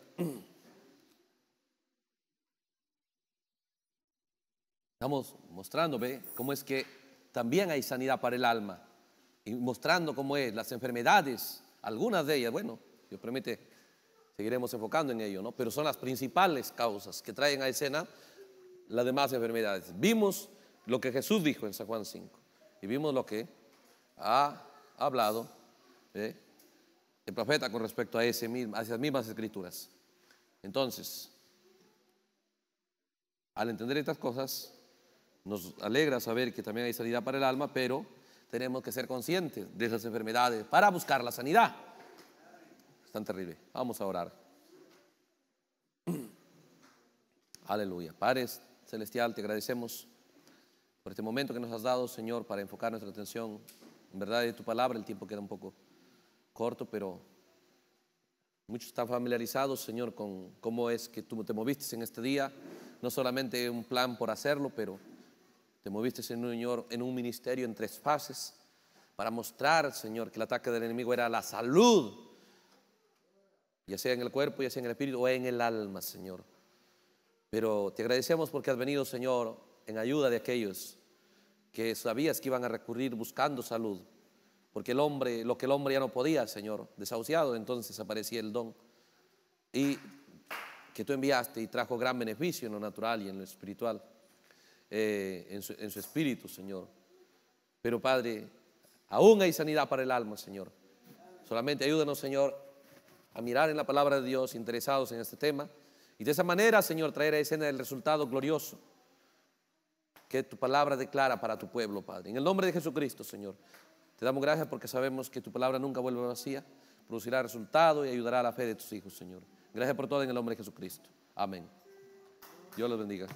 Estamos mostrando, Cómo es que también hay sanidad para el alma y mostrando cómo es las enfermedades, algunas de ellas, bueno, Dios permite, seguiremos enfocando en ello, ¿no? Pero son las principales causas que traen a escena las demás enfermedades. Vimos lo que Jesús dijo en San Juan 5 y vimos lo que ha hablado ¿eh? el profeta con respecto a, ese a esas mismas escrituras. Entonces, al entender estas cosas, nos alegra saber que también hay salida para el alma, pero tenemos que ser conscientes de esas enfermedades para buscar la sanidad. Es tan terrible. Vamos a orar. Aleluya. Padre Celestial, te agradecemos por este momento que nos has dado, Señor, para enfocar nuestra atención en verdad de tu palabra. El tiempo queda un poco corto, pero muchos están familiarizados, Señor, con cómo es que tú te moviste en este día. No solamente un plan por hacerlo, pero te moviste, Señor, en un ministerio en tres fases para mostrar, Señor, que el ataque del enemigo era la salud, ya sea en el cuerpo, ya sea en el espíritu o en el alma, Señor. Pero te agradecemos porque has venido, Señor, en ayuda de aquellos que sabías que iban a recurrir buscando salud, porque el hombre, lo que el hombre ya no podía, Señor, desahuciado, entonces aparecía el don. Y que tú enviaste y trajo gran beneficio en lo natural y en lo espiritual. Eh, en, su, espíritu, Señor. Pero Padre, aún hay sanidad para el alma, Señor. Solamente ayúdanos, Señor, a mirar en la palabra de Dios, interesados en este tema. Y de esa manera, Señor, traer a escena el resultado glorioso que tu palabra declara para tu pueblo, Padre. En el nombre de Jesucristo, Señor, te damos gracias porque sabemos que tu palabra nunca vuelve vacía, producirá resultado y ayudará a la fe de tus hijos, Señor. Gracias por todo en el nombre de Jesucristo. Amén. Dios los bendiga.